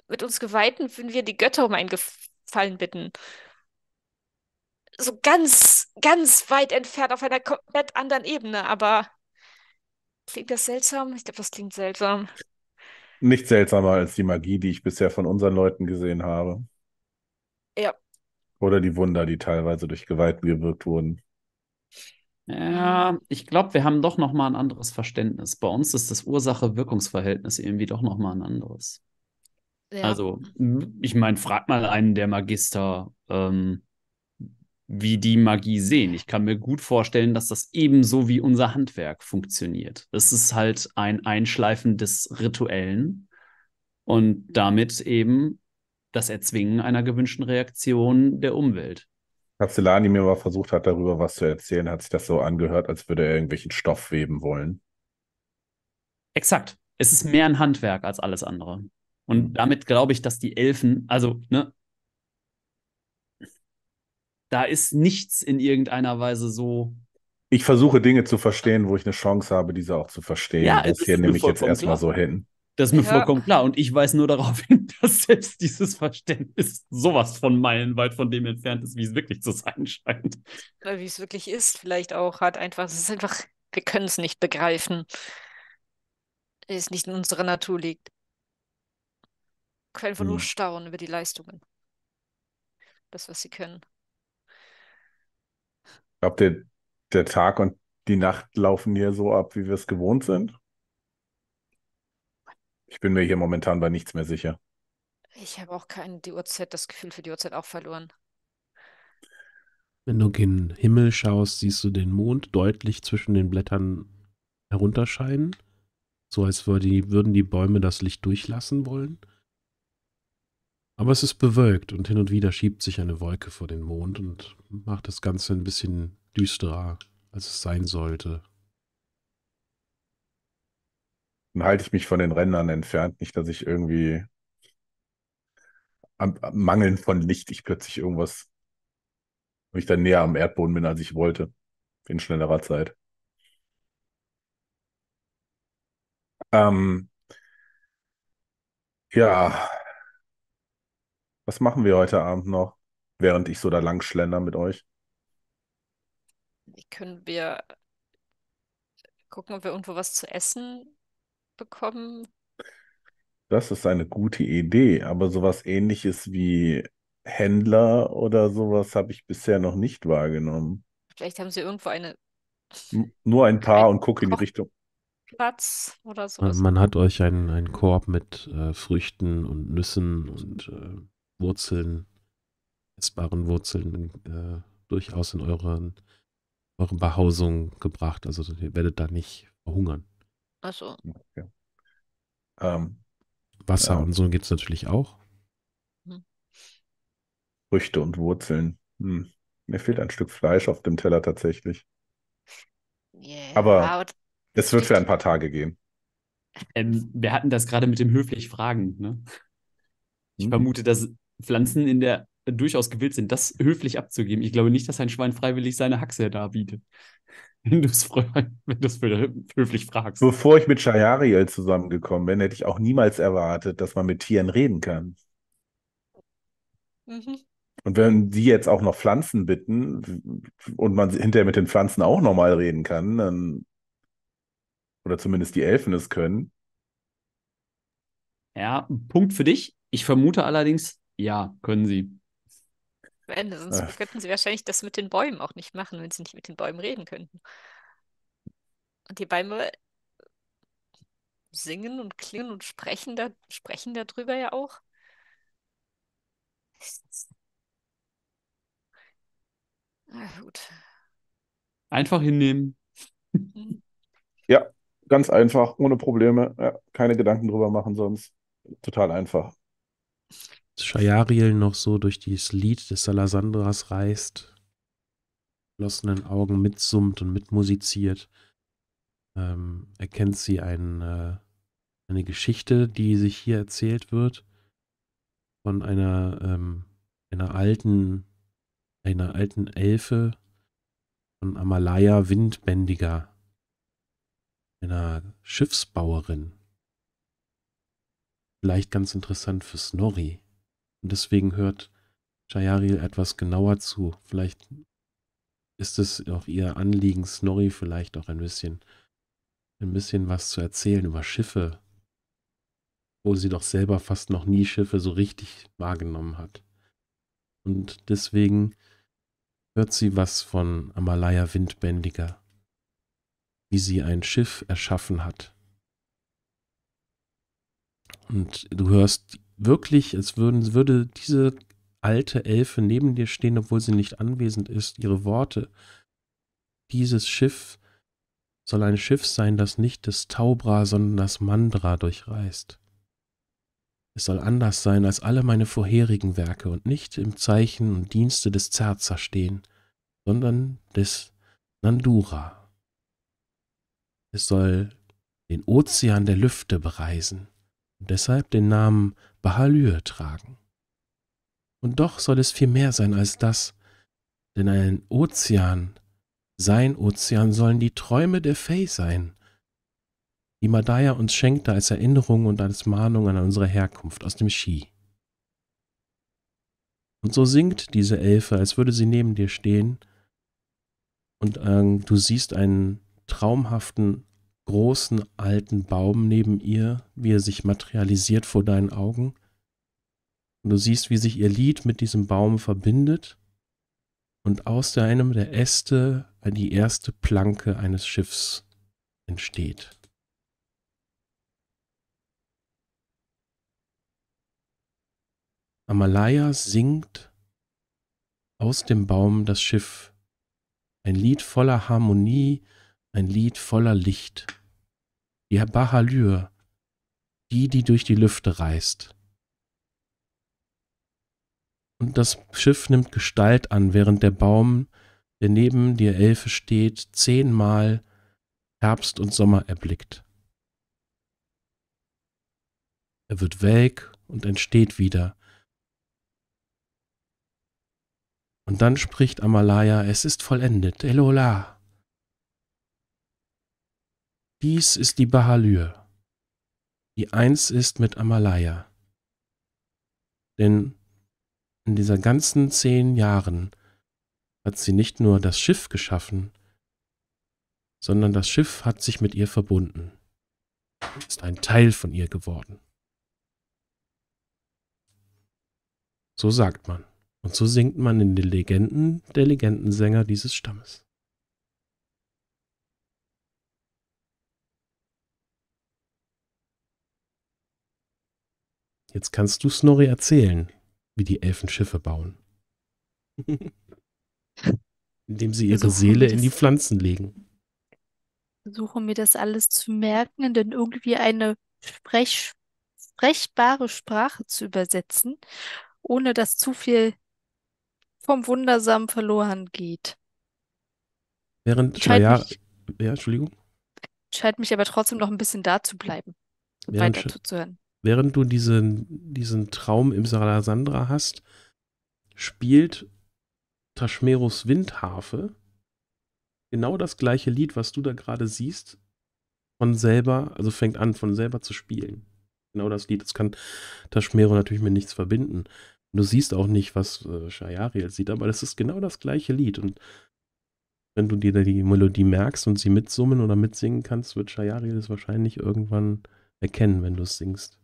mit uns Geweihten, wenn wir die Götter um einen Gefallen bitten. So ganz, ganz weit entfernt auf einer komplett anderen Ebene, aber klingt das seltsam? Ich glaube, das klingt seltsam. Nicht seltsamer als die Magie, die ich bisher von unseren Leuten gesehen habe. Ja, oder die Wunder, die teilweise durch Gewalten gewirkt wurden. Ja, ich glaube, wir haben doch noch mal ein anderes Verständnis. Bei uns ist das Ursache-Wirkungsverhältnis irgendwie doch noch mal ein anderes. Ja. Also, ich meine, frag mal einen der Magister, ähm, wie die Magie sehen. Ich kann mir gut vorstellen, dass das ebenso wie unser Handwerk funktioniert. Es ist halt ein Einschleifen des Rituellen und damit eben das Erzwingen einer gewünschten Reaktion der Umwelt. Castellani mir mal versucht hat, darüber was zu erzählen, hat sich das so angehört, als würde er irgendwelchen Stoff weben wollen. Exakt. Es ist mehr ein Handwerk als alles andere. Und mhm. damit glaube ich, dass die Elfen, also, ne, da ist nichts in irgendeiner Weise so. Ich versuche Dinge zu verstehen, wo ich eine Chance habe, diese auch zu verstehen. Ja, das hier nehme ich jetzt erstmal so hin. Das ist mir ja. vollkommen klar. Und ich weiß nur darauf hin, dass selbst dieses Verständnis sowas von meilenweit von dem entfernt ist, wie es wirklich zu sein scheint. Oder wie es wirklich ist, vielleicht auch hat einfach, es ist einfach, wir können es nicht begreifen. Es ist nicht in unserer Natur liegt. Wir können einfach ja. nur staunen über die Leistungen. Das, was sie können. Ich glaube, der, der Tag und die Nacht laufen hier so ab, wie wir es gewohnt sind. Ich bin mir hier momentan bei nichts mehr sicher. Ich habe auch kein die Uhrzeit, das Gefühl für die Uhrzeit auch verloren. Wenn du gen Himmel schaust, siehst du den Mond deutlich zwischen den Blättern herunterscheinen. So als würden die Bäume das Licht durchlassen wollen. Aber es ist bewölkt und hin und wieder schiebt sich eine Wolke vor den Mond und macht das Ganze ein bisschen düsterer, als es sein sollte dann halte ich mich von den Rändern entfernt. Nicht, dass ich irgendwie am, am Mangeln von Licht ich plötzlich irgendwas, mich dann näher am Erdboden bin, als ich wollte. In schnellerer Zeit. Ähm, ja. Was machen wir heute Abend noch, während ich so da lang schlender mit euch? Können wir gucken, ob wir irgendwo was zu essen bekommen. Das ist eine gute Idee, aber sowas ähnliches wie Händler oder sowas habe ich bisher noch nicht wahrgenommen. Vielleicht haben sie irgendwo eine. N nur ein paar und gucke in die Richtung. Platz oder sowas. Man, man hat euch einen, einen Korb mit äh, Früchten und Nüssen und äh, Wurzeln, essbaren Wurzeln äh, durchaus in euren, eure Behausung gebracht. Also ihr werdet da nicht verhungern. Ach so. Okay. Ähm, Wasser ähm, und so gibt es natürlich auch. Hm. Früchte und Wurzeln. Hm. Mir fehlt ein Stück Fleisch auf dem Teller tatsächlich. Yeah, aber es wird für ein paar Tage gehen. Ähm, wir hatten das gerade mit dem höflich Fragen. Ne? Ich hm. vermute, dass Pflanzen in der durchaus gewillt sind, das höflich abzugeben. Ich glaube nicht, dass ein Schwein freiwillig seine Haxe darbietet. Wenn du es höflich fragst. Bevor ich mit Shayariel zusammengekommen bin, hätte ich auch niemals erwartet, dass man mit Tieren reden kann. Mhm. Und wenn die jetzt auch noch Pflanzen bitten und man hinterher mit den Pflanzen auch nochmal reden kann, dann, oder zumindest die Elfen es können. Ja, Punkt für dich. Ich vermute allerdings, ja, können sie. Wenn, sonst Ach. Äh. könnten sie wahrscheinlich das mit den Bäumen auch nicht machen, wenn sie nicht mit den Bäumen reden könnten. Und die Bäume singen und klingen und sprechen, da, sprechen darüber ja auch. Na gut. Einfach hinnehmen. Hm. Ja, ganz einfach, ohne Probleme. Ja, keine Gedanken drüber machen sonst. Total einfach. Shayariel noch so durch dieses Lied des Salasandras reißt, geschlossenen Augen mitsummt und mitmusiziert, ähm, erkennt sie ein, äh, eine Geschichte, die sich hier erzählt wird, von einer, ähm, einer alten, einer alten Elfe, von Amalaya Windbändiger, einer Schiffsbauerin. Vielleicht ganz interessant für Snorri. Und deswegen hört Jayaril etwas genauer zu. Vielleicht ist es auch ihr Anliegen, Snorri vielleicht auch ein bisschen, ein bisschen was zu erzählen über Schiffe, wo sie doch selber fast noch nie Schiffe so richtig wahrgenommen hat. Und deswegen hört sie was von Amalaya Windbändiger, wie sie ein Schiff erschaffen hat. Und du hörst wirklich, es würden, würde diese alte Elfe neben dir stehen, obwohl sie nicht anwesend ist, ihre Worte. Dieses Schiff soll ein Schiff sein, das nicht das Taubra, sondern das Mandra durchreißt. Es soll anders sein als alle meine vorherigen Werke und nicht im Zeichen und Dienste des Zerzer stehen, sondern des Nandura. Es soll den Ozean der Lüfte bereisen und deshalb den Namen Bahalüe tragen. Und doch soll es viel mehr sein als das, denn ein Ozean, sein Ozean sollen die Träume der Fay sein, die Madaya uns schenkte als Erinnerung und als Mahnung an unsere Herkunft aus dem Ski. Und so singt diese Elfe, als würde sie neben dir stehen, und äh, du siehst einen traumhaften großen alten Baum neben ihr, wie er sich materialisiert vor deinen Augen. Und du siehst, wie sich ihr Lied mit diesem Baum verbindet und aus einem der Äste äh, die erste Planke eines Schiffs entsteht. Amalaya singt aus dem Baum das Schiff, ein Lied voller Harmonie, ein Lied voller Licht. Die Bahalür, die, die durch die Lüfte reist. Und das Schiff nimmt Gestalt an, während der Baum, der neben dir Elfe steht, zehnmal Herbst und Sommer erblickt. Er wird welk und entsteht wieder. Und dann spricht Amalaya, es ist vollendet, Elola. Dies ist die Bahalür, die eins ist mit Amalaya. Denn in dieser ganzen zehn Jahren hat sie nicht nur das Schiff geschaffen, sondern das Schiff hat sich mit ihr verbunden, ist ein Teil von ihr geworden. So sagt man und so singt man in den Legenden der Legendensänger dieses Stammes. Jetzt kannst du Snorri erzählen, wie die Elfen Schiffe bauen. Indem sie ihre Seele in die Pflanzen legen. Ich Versuche mir das alles zu merken, denn irgendwie eine sprech sprechbare Sprache zu übersetzen, ohne dass zu viel vom Wundersamen verloren geht. Während scheint ja, mich, ja, Entschuldigung. Scheint mich aber trotzdem noch ein bisschen da zu bleiben, um weiter zuzuhören während du diesen, diesen Traum im Salasandra hast, spielt Taschmeros Windharfe genau das gleiche Lied, was du da gerade siehst, von selber, also fängt an, von selber zu spielen. Genau das Lied. Das kann Taschmero natürlich mit nichts verbinden. Du siehst auch nicht, was äh, Shayariel sieht, aber das ist genau das gleiche Lied. Und wenn du dir die Melodie merkst und sie mitsummen oder mitsingen kannst, wird Shayariel es wahrscheinlich irgendwann erkennen, wenn du es singst.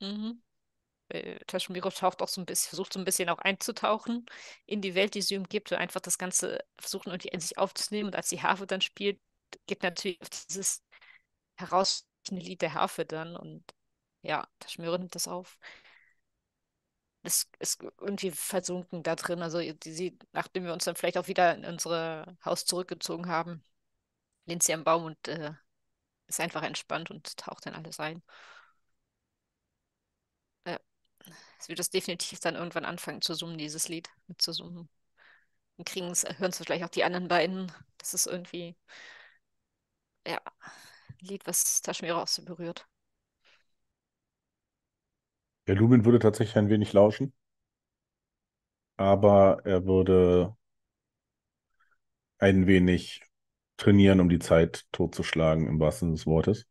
Mhm. Äh, taucht auch so ein bisschen, versucht so ein bisschen auch einzutauchen in die Welt, die sie umgibt und einfach das Ganze versuchen und in sich aufzunehmen. Und als die Harfe dann spielt, geht natürlich auf dieses herausstechende Lied der Harfe dann. Und ja, Tashmiro nimmt das auf Es ist irgendwie versunken da drin. Also sie, nachdem wir uns dann vielleicht auch wieder in unser Haus zurückgezogen haben, lehnt sie am Baum und äh, ist einfach entspannt und taucht dann alles ein. Es wird das definitiv dann irgendwann anfangen zu summen, dieses Lied mit zu summen. Und kriegen es, hören es vielleicht auch die anderen beiden. Das ist irgendwie, ja, ein Lied, was Taschmira auch so berührt. Ja, Lubin würde tatsächlich ein wenig lauschen. Aber er würde ein wenig trainieren, um die Zeit totzuschlagen, im wahrsten Sinne des Wortes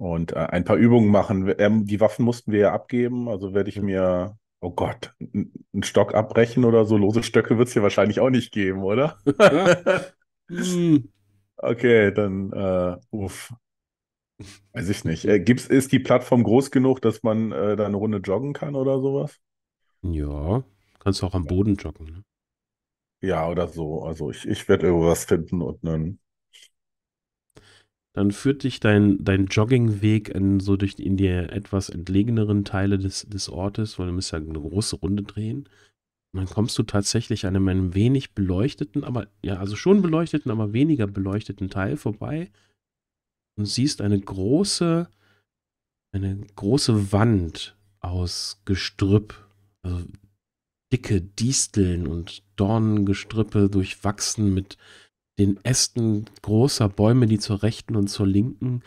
und äh, ein paar Übungen machen. Ähm, die Waffen mussten wir ja abgeben, also werde ich mir, oh Gott, einen Stock abbrechen oder so. Lose Stöcke wird es hier wahrscheinlich auch nicht geben, oder? okay, dann, äh, uff. Weiß ich nicht. Äh, gibt's, ist die Plattform groß genug, dass man äh, da eine Runde joggen kann oder sowas? Ja, kannst du auch am Boden joggen. Ne? Ja, oder so. Also ich, ich werde irgendwas finden und einen dann führt dich dein, dein Joggingweg in, so durch, in die etwas entlegeneren Teile des, des Ortes, weil du musst ja eine große Runde drehen. Und dann kommst du tatsächlich an einem wenig beleuchteten, aber ja, also schon beleuchteten, aber weniger beleuchteten Teil vorbei und siehst eine große, eine große Wand aus Gestrüpp, also dicke Disteln und Dornengestrüppe durchwachsen mit den Ästen großer Bäume, die zur rechten und zur linken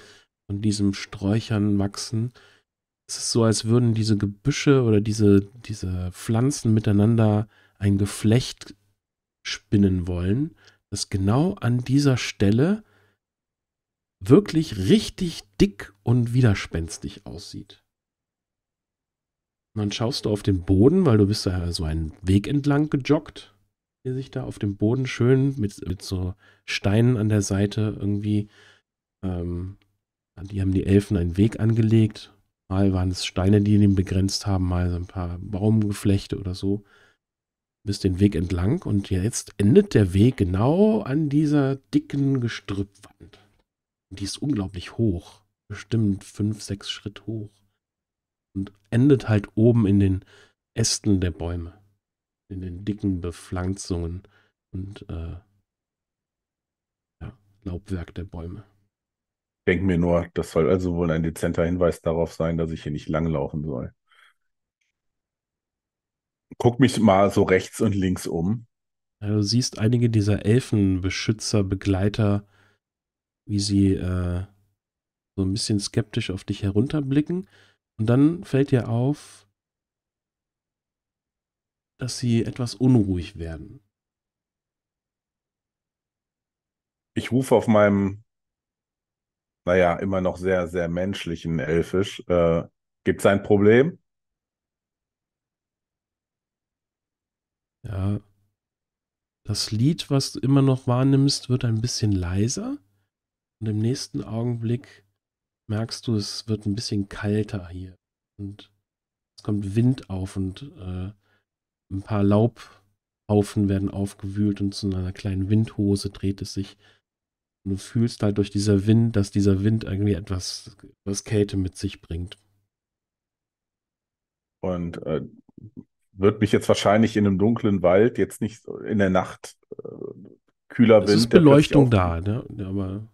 von diesen Sträuchern wachsen. Es ist so, als würden diese Gebüsche oder diese, diese Pflanzen miteinander ein Geflecht spinnen wollen, das genau an dieser Stelle wirklich richtig dick und widerspenstig aussieht. Und dann schaust du auf den Boden, weil du bist ja so einen Weg entlang gejoggt ihr sich da auf dem Boden schön mit, mit so Steinen an der Seite irgendwie. Ähm, die haben die Elfen einen Weg angelegt. Mal waren es Steine, die den begrenzt haben, mal so ein paar Baumgeflechte oder so. Bis den Weg entlang und jetzt endet der Weg genau an dieser dicken Gestrüppwand. die ist unglaublich hoch. Bestimmt fünf, sechs Schritt hoch. Und endet halt oben in den Ästen der Bäume in den dicken Bepflanzungen und äh, ja, Laubwerk der Bäume. Denk mir nur, das soll also wohl ein dezenter Hinweis darauf sein, dass ich hier nicht langlaufen soll. Guck mich mal so rechts und links um. Ja, du siehst einige dieser Elfenbeschützer, Begleiter, wie sie äh, so ein bisschen skeptisch auf dich herunterblicken. Und dann fällt dir auf, dass sie etwas unruhig werden. Ich rufe auf meinem, naja, immer noch sehr, sehr menschlichen Elfisch. Äh, Gibt es ein Problem? Ja. Das Lied, was du immer noch wahrnimmst, wird ein bisschen leiser. Und im nächsten Augenblick merkst du, es wird ein bisschen kalter hier. Und es kommt Wind auf und äh, ein paar Laubhaufen werden aufgewühlt und zu einer kleinen Windhose dreht es sich. Und du fühlst halt durch dieser Wind, dass dieser Wind irgendwie etwas, etwas Kälte mit sich bringt. Und äh, wird mich jetzt wahrscheinlich in einem dunklen Wald, jetzt nicht in der Nacht, äh, kühler es Wind. Es ist Beleuchtung da, ne? aber,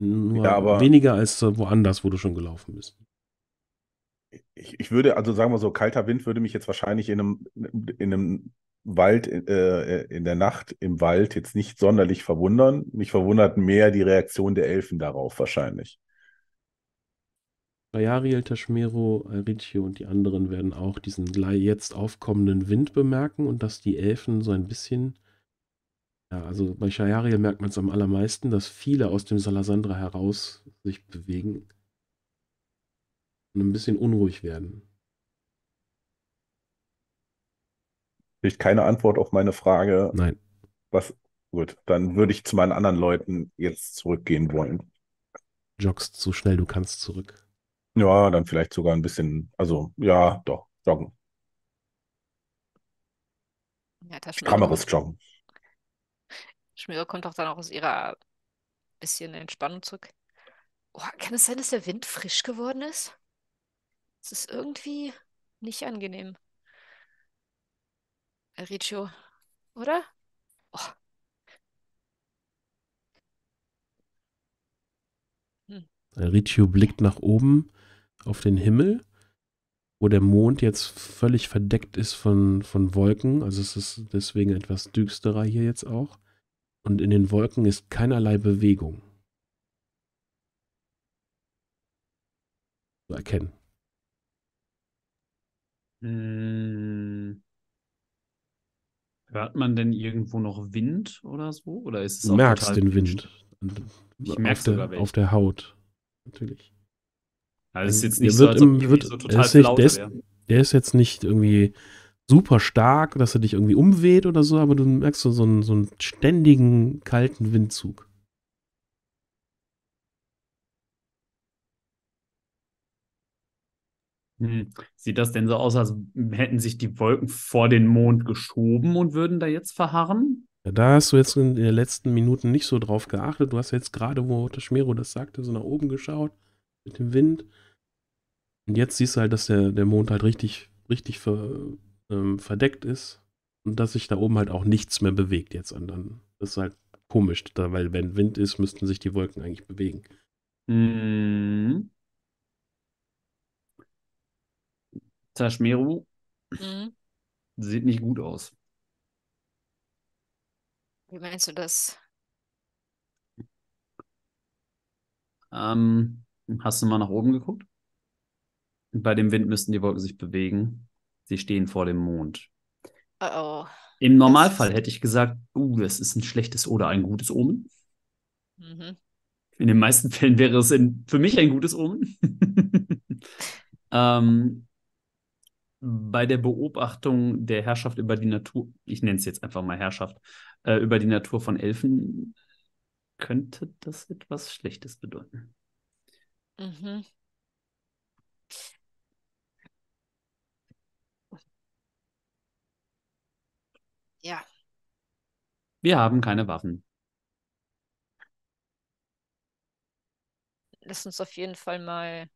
ja, aber weniger als woanders, wo du schon gelaufen bist ich, ich würde, also sagen wir so, kalter Wind würde mich jetzt wahrscheinlich in einem, in einem Wald, äh, äh in der Nacht im Wald jetzt nicht sonderlich verwundern. Mich verwundert mehr die Reaktion der Elfen darauf wahrscheinlich. Bayariel, Taschmero, Aricio und die anderen werden auch diesen jetzt aufkommenden Wind bemerken und dass die Elfen so ein bisschen, ja, also bei Shayariel merkt man es am allermeisten, dass viele aus dem Salasandra heraus sich bewegen und ein bisschen unruhig werden. Kriegt keine Antwort auf meine Frage. Nein. Was? Gut, dann würde ich zu meinen anderen Leuten jetzt zurückgehen wollen. Joggst so schnell du kannst zurück. Ja, dann vielleicht sogar ein bisschen, also ja, doch, joggen. Ja, Strammeres Joggen. Schmierer kommt doch dann auch aus ihrer bisschen Entspannung zurück. Oh, kann es sein, dass der Wind frisch geworden ist? Es ist irgendwie nicht angenehm. Riccio, oder? Oh. Hm. Riccio blickt nach oben auf den Himmel, wo der Mond jetzt völlig verdeckt ist von, von Wolken. Also es ist deswegen etwas düsterer hier jetzt auch. Und in den Wolken ist keinerlei Bewegung. Zu erkennen. Hm. Hört man denn irgendwo noch Wind oder so? Oder ist es du merkst den Wind. Ich merke auf, sogar der, auf der Haut. Natürlich. Also es ist jetzt nicht der so, wird im, wird, so total ist nicht, der, ist, der ist jetzt nicht irgendwie super stark, dass er dich irgendwie umweht oder so, aber du merkst so, so, einen, so einen ständigen kalten Windzug. Hm, sieht das denn so aus, als hätten sich die Wolken vor den Mond geschoben und würden da jetzt verharren? Da hast du jetzt in den letzten Minuten nicht so drauf geachtet. Du hast jetzt gerade, wo der Schmero das sagte, so nach oben geschaut mit dem Wind. Und jetzt siehst du halt, dass der, der Mond halt richtig, richtig ver, ähm, verdeckt ist und dass sich da oben halt auch nichts mehr bewegt jetzt. Und dann das ist halt komisch, da, weil wenn Wind ist, müssten sich die Wolken eigentlich bewegen. Mhm. Tashmeru mhm. sieht nicht gut aus. Wie meinst du das? Ähm, hast du mal nach oben geguckt? Bei dem Wind müssten die Wolken sich bewegen. Sie stehen vor dem Mond. Oh oh. Im Normalfall ist... hätte ich gesagt, uh, das ist ein schlechtes oder ein gutes Omen. Mhm. In den meisten Fällen wäre es in, für mich ein gutes Omen. ähm, bei der Beobachtung der Herrschaft über die Natur, ich nenne es jetzt einfach mal Herrschaft, äh, über die Natur von Elfen, könnte das etwas Schlechtes bedeuten. Mhm. Ja. Wir haben keine Waffen. Lass uns auf jeden Fall mal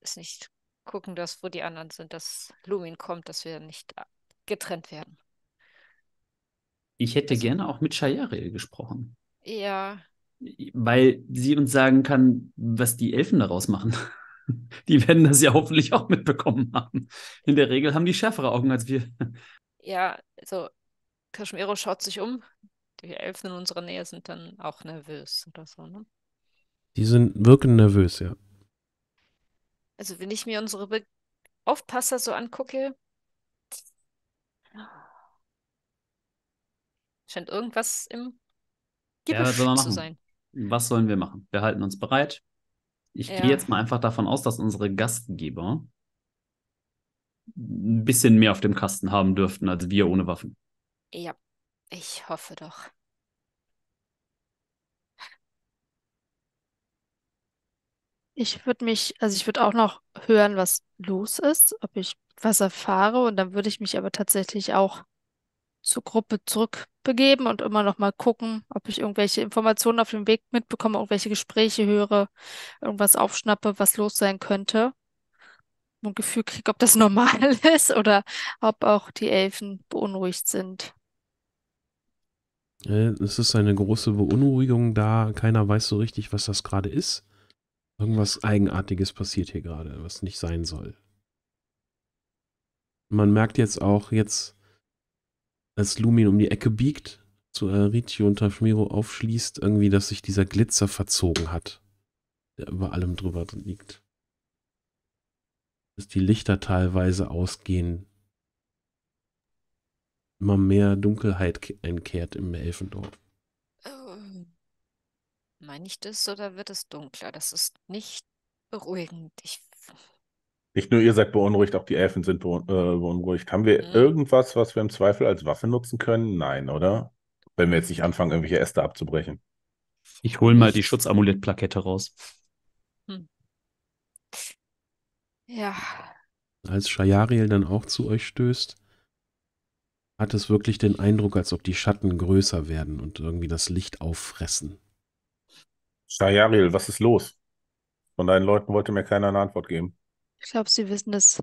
es nicht gucken, dass wo die anderen sind, dass Lumin kommt, dass wir nicht äh, getrennt werden. Ich hätte also, gerne auch mit Shayariel gesprochen. Ja. Weil sie uns sagen kann, was die Elfen daraus machen. Die werden das ja hoffentlich auch mitbekommen haben. In der Regel haben die schärfere Augen als wir. Ja, also Kaschmiro schaut sich um. Die Elfen in unserer Nähe sind dann auch nervös oder so, ne? Die sind, wirken nervös, ja. Also wenn ich mir unsere Be Aufpasser so angucke, scheint irgendwas im Gebüsch ja, zu sein. Was sollen wir machen? Wir halten uns bereit. Ich ja. gehe jetzt mal einfach davon aus, dass unsere Gastgeber ein bisschen mehr auf dem Kasten haben dürften als wir ohne Waffen. Ja, ich hoffe doch. Ich würde mich, also ich würde auch noch hören, was los ist, ob ich was erfahre und dann würde ich mich aber tatsächlich auch zur Gruppe zurückbegeben und immer noch mal gucken, ob ich irgendwelche Informationen auf dem Weg mitbekomme, irgendwelche Gespräche höre, irgendwas aufschnappe, was los sein könnte. Und Gefühl kriege, ob das normal ist oder ob auch die Elfen beunruhigt sind. Äh, es ist eine große Beunruhigung da. Keiner weiß so richtig, was das gerade ist. Irgendwas Eigenartiges passiert hier gerade, was nicht sein soll. Man merkt jetzt auch, jetzt, als Lumin um die Ecke biegt, zu Arichi äh, und Tashmiro aufschließt, irgendwie, dass sich dieser Glitzer verzogen hat, der über allem drüber liegt. Dass die Lichter teilweise ausgehen. Immer mehr Dunkelheit einkehrt im Elfendorf. Meine ich das oder wird es dunkler? Das ist nicht beruhigend. Ich... Nicht nur ihr seid beunruhigt, auch die Elfen sind äh, beunruhigt. Haben wir mhm. irgendwas, was wir im Zweifel als Waffe nutzen können? Nein, oder? Wenn wir jetzt nicht anfangen, irgendwelche Äste abzubrechen. Ich hole mal hm. die Schutzamulettplakette raus. Hm. Ja. Als Shayariel dann auch zu euch stößt, hat es wirklich den Eindruck, als ob die Schatten größer werden und irgendwie das Licht auffressen. Shayaril, was ist los? Von deinen Leuten wollte mir keiner eine Antwort geben. Ich glaube, sie wissen es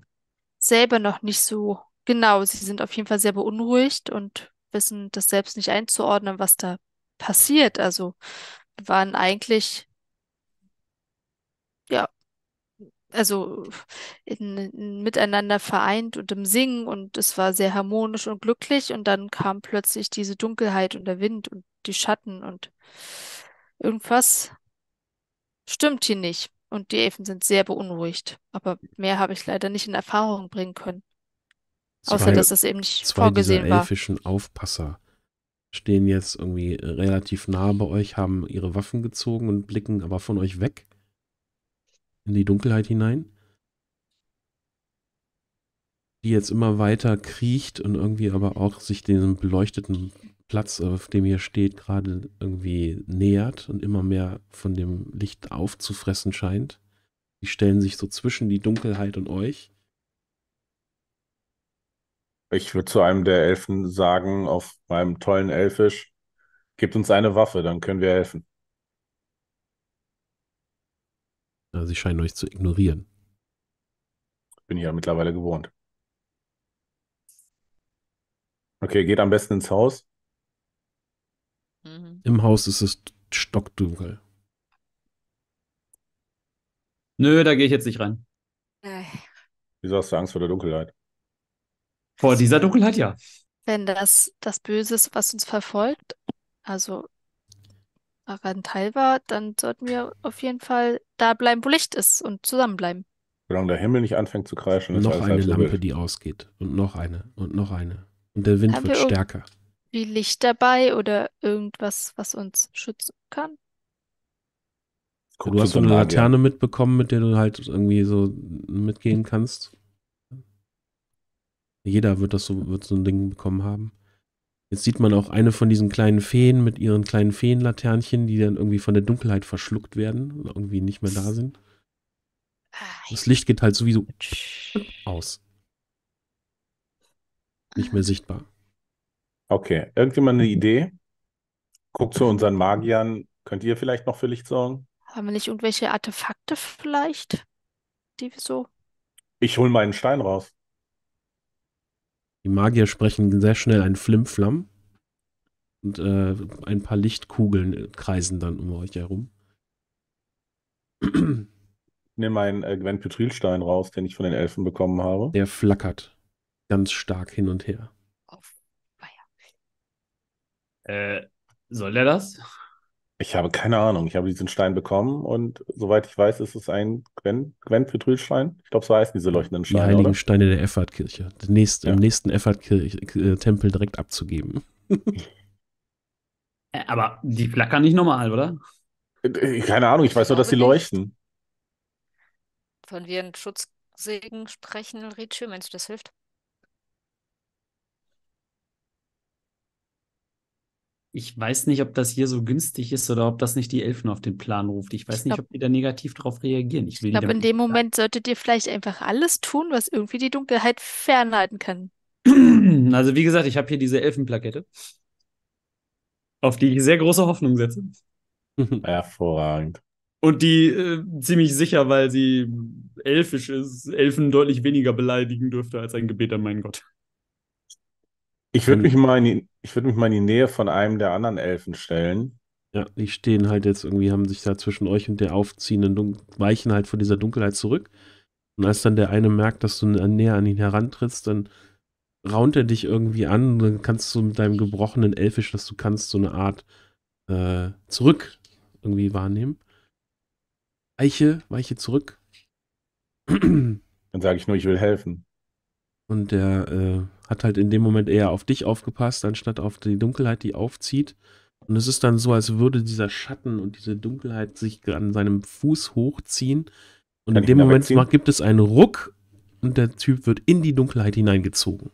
selber noch nicht so genau. Sie sind auf jeden Fall sehr beunruhigt und wissen das selbst nicht einzuordnen, was da passiert. Also wir waren eigentlich, ja, also in, in, miteinander vereint und im Singen und es war sehr harmonisch und glücklich und dann kam plötzlich diese Dunkelheit und der Wind und die Schatten und irgendwas stimmt hier nicht. Und die Elfen sind sehr beunruhigt. Aber mehr habe ich leider nicht in Erfahrung bringen können. Zwei, Außer, dass das eben nicht zwei vorgesehen war. Die elfischen Aufpasser stehen jetzt irgendwie relativ nah bei euch, haben ihre Waffen gezogen und blicken aber von euch weg in die Dunkelheit hinein. Die jetzt immer weiter kriecht und irgendwie aber auch sich diesem beleuchteten Platz, auf dem hier steht, gerade irgendwie nähert und immer mehr von dem Licht aufzufressen scheint. Die stellen sich so zwischen die Dunkelheit und euch. Ich würde zu einem der Elfen sagen, auf meinem tollen Elfisch, gebt uns eine Waffe, dann können wir helfen. sie scheinen euch zu ignorieren. Bin ich ja mittlerweile gewohnt. Okay, geht am besten ins Haus. Mhm. Im Haus ist es stockdunkel. Nö, da gehe ich jetzt nicht rein. Äh. Wieso hast du Angst vor der Dunkelheit? Vor dieser Dunkelheit, ja. Wenn das das Böse ist, was uns verfolgt, also daran teil war, dann sollten wir auf jeden Fall da bleiben, wo Licht ist und zusammenbleiben. Solange der Himmel nicht anfängt zu kreischen. ist Noch eine Lampe, die ausgeht. Und noch eine. Und noch eine. Und der Wind Haben wird stärker wie Licht dabei oder irgendwas, was uns schützen kann. Guck, du hast so eine Laterne mitbekommen, mit der du halt irgendwie so mitgehen kannst. Jeder wird das so, wird so ein Ding bekommen haben. Jetzt sieht man auch eine von diesen kleinen Feen mit ihren kleinen Feenlaternchen, die dann irgendwie von der Dunkelheit verschluckt werden und irgendwie nicht mehr da sind. Das Licht geht halt sowieso aus. Nicht mehr sichtbar. Okay, irgendjemand eine mhm. Idee? Guckt zu unseren Magiern. Könnt ihr vielleicht noch für Licht sorgen? Haben wir nicht irgendwelche Artefakte vielleicht, die wir so... Ich hole meinen Stein raus. Die Magier sprechen sehr schnell ein Flimflamm und äh, ein paar Lichtkugeln äh, kreisen dann um euch herum. Ich Nehme meinen äh, Gwen Petril Stein raus, den ich von den Elfen bekommen habe. Der flackert ganz stark hin und her. Äh, soll der das? Ich habe keine Ahnung. Ich habe diesen Stein bekommen und soweit ich weiß, ist es ein Gwen, Gwen Petrülstein. Ich glaube, so heißen diese leuchtenden Steine. Die heiligen oder? Steine der Effertkirche. Nächst, ja. Im nächsten Effert-Tempel äh, direkt abzugeben. Äh, aber die flackern nicht normal, oder? Äh, keine Ahnung, ich weiß ich nur, dass sie leuchten. Von wir einen Schutzsegen sprechen, Ritsche, meinst du, das hilft? ich weiß nicht, ob das hier so günstig ist oder ob das nicht die Elfen auf den Plan ruft. Ich weiß ich glaub, nicht, ob die da negativ darauf reagieren. Ich, ich glaube, in dem Moment solltet ihr vielleicht einfach alles tun, was irgendwie die Dunkelheit fernhalten kann. Also wie gesagt, ich habe hier diese Elfenplakette, auf die ich sehr große Hoffnung setze. Hervorragend. Und die äh, ziemlich sicher, weil sie elfisch ist, Elfen deutlich weniger beleidigen dürfte als ein Gebet an meinen Gott. Ich würde mich, mal in die, würd mich mal in die Nähe von einem der anderen Elfen stellen. Ja, die stehen halt jetzt irgendwie, haben sich da zwischen euch und der aufziehenden, Dun weichen halt von dieser Dunkelheit zurück. Und als dann der eine merkt, dass du näher an ihn herantrittst, dann raunt er dich irgendwie an. und Dann kannst du mit deinem gebrochenen Elfisch, dass du kannst, so eine Art äh, zurück irgendwie wahrnehmen. Weiche, weiche zurück. Dann sage ich nur, ich will helfen. Und der äh, hat halt in dem Moment eher auf dich aufgepasst, anstatt auf die Dunkelheit, die aufzieht. Und es ist dann so, als würde dieser Schatten und diese Dunkelheit sich an seinem Fuß hochziehen. Und Kann in dem Moment macht, gibt es einen Ruck und der Typ wird in die Dunkelheit hineingezogen.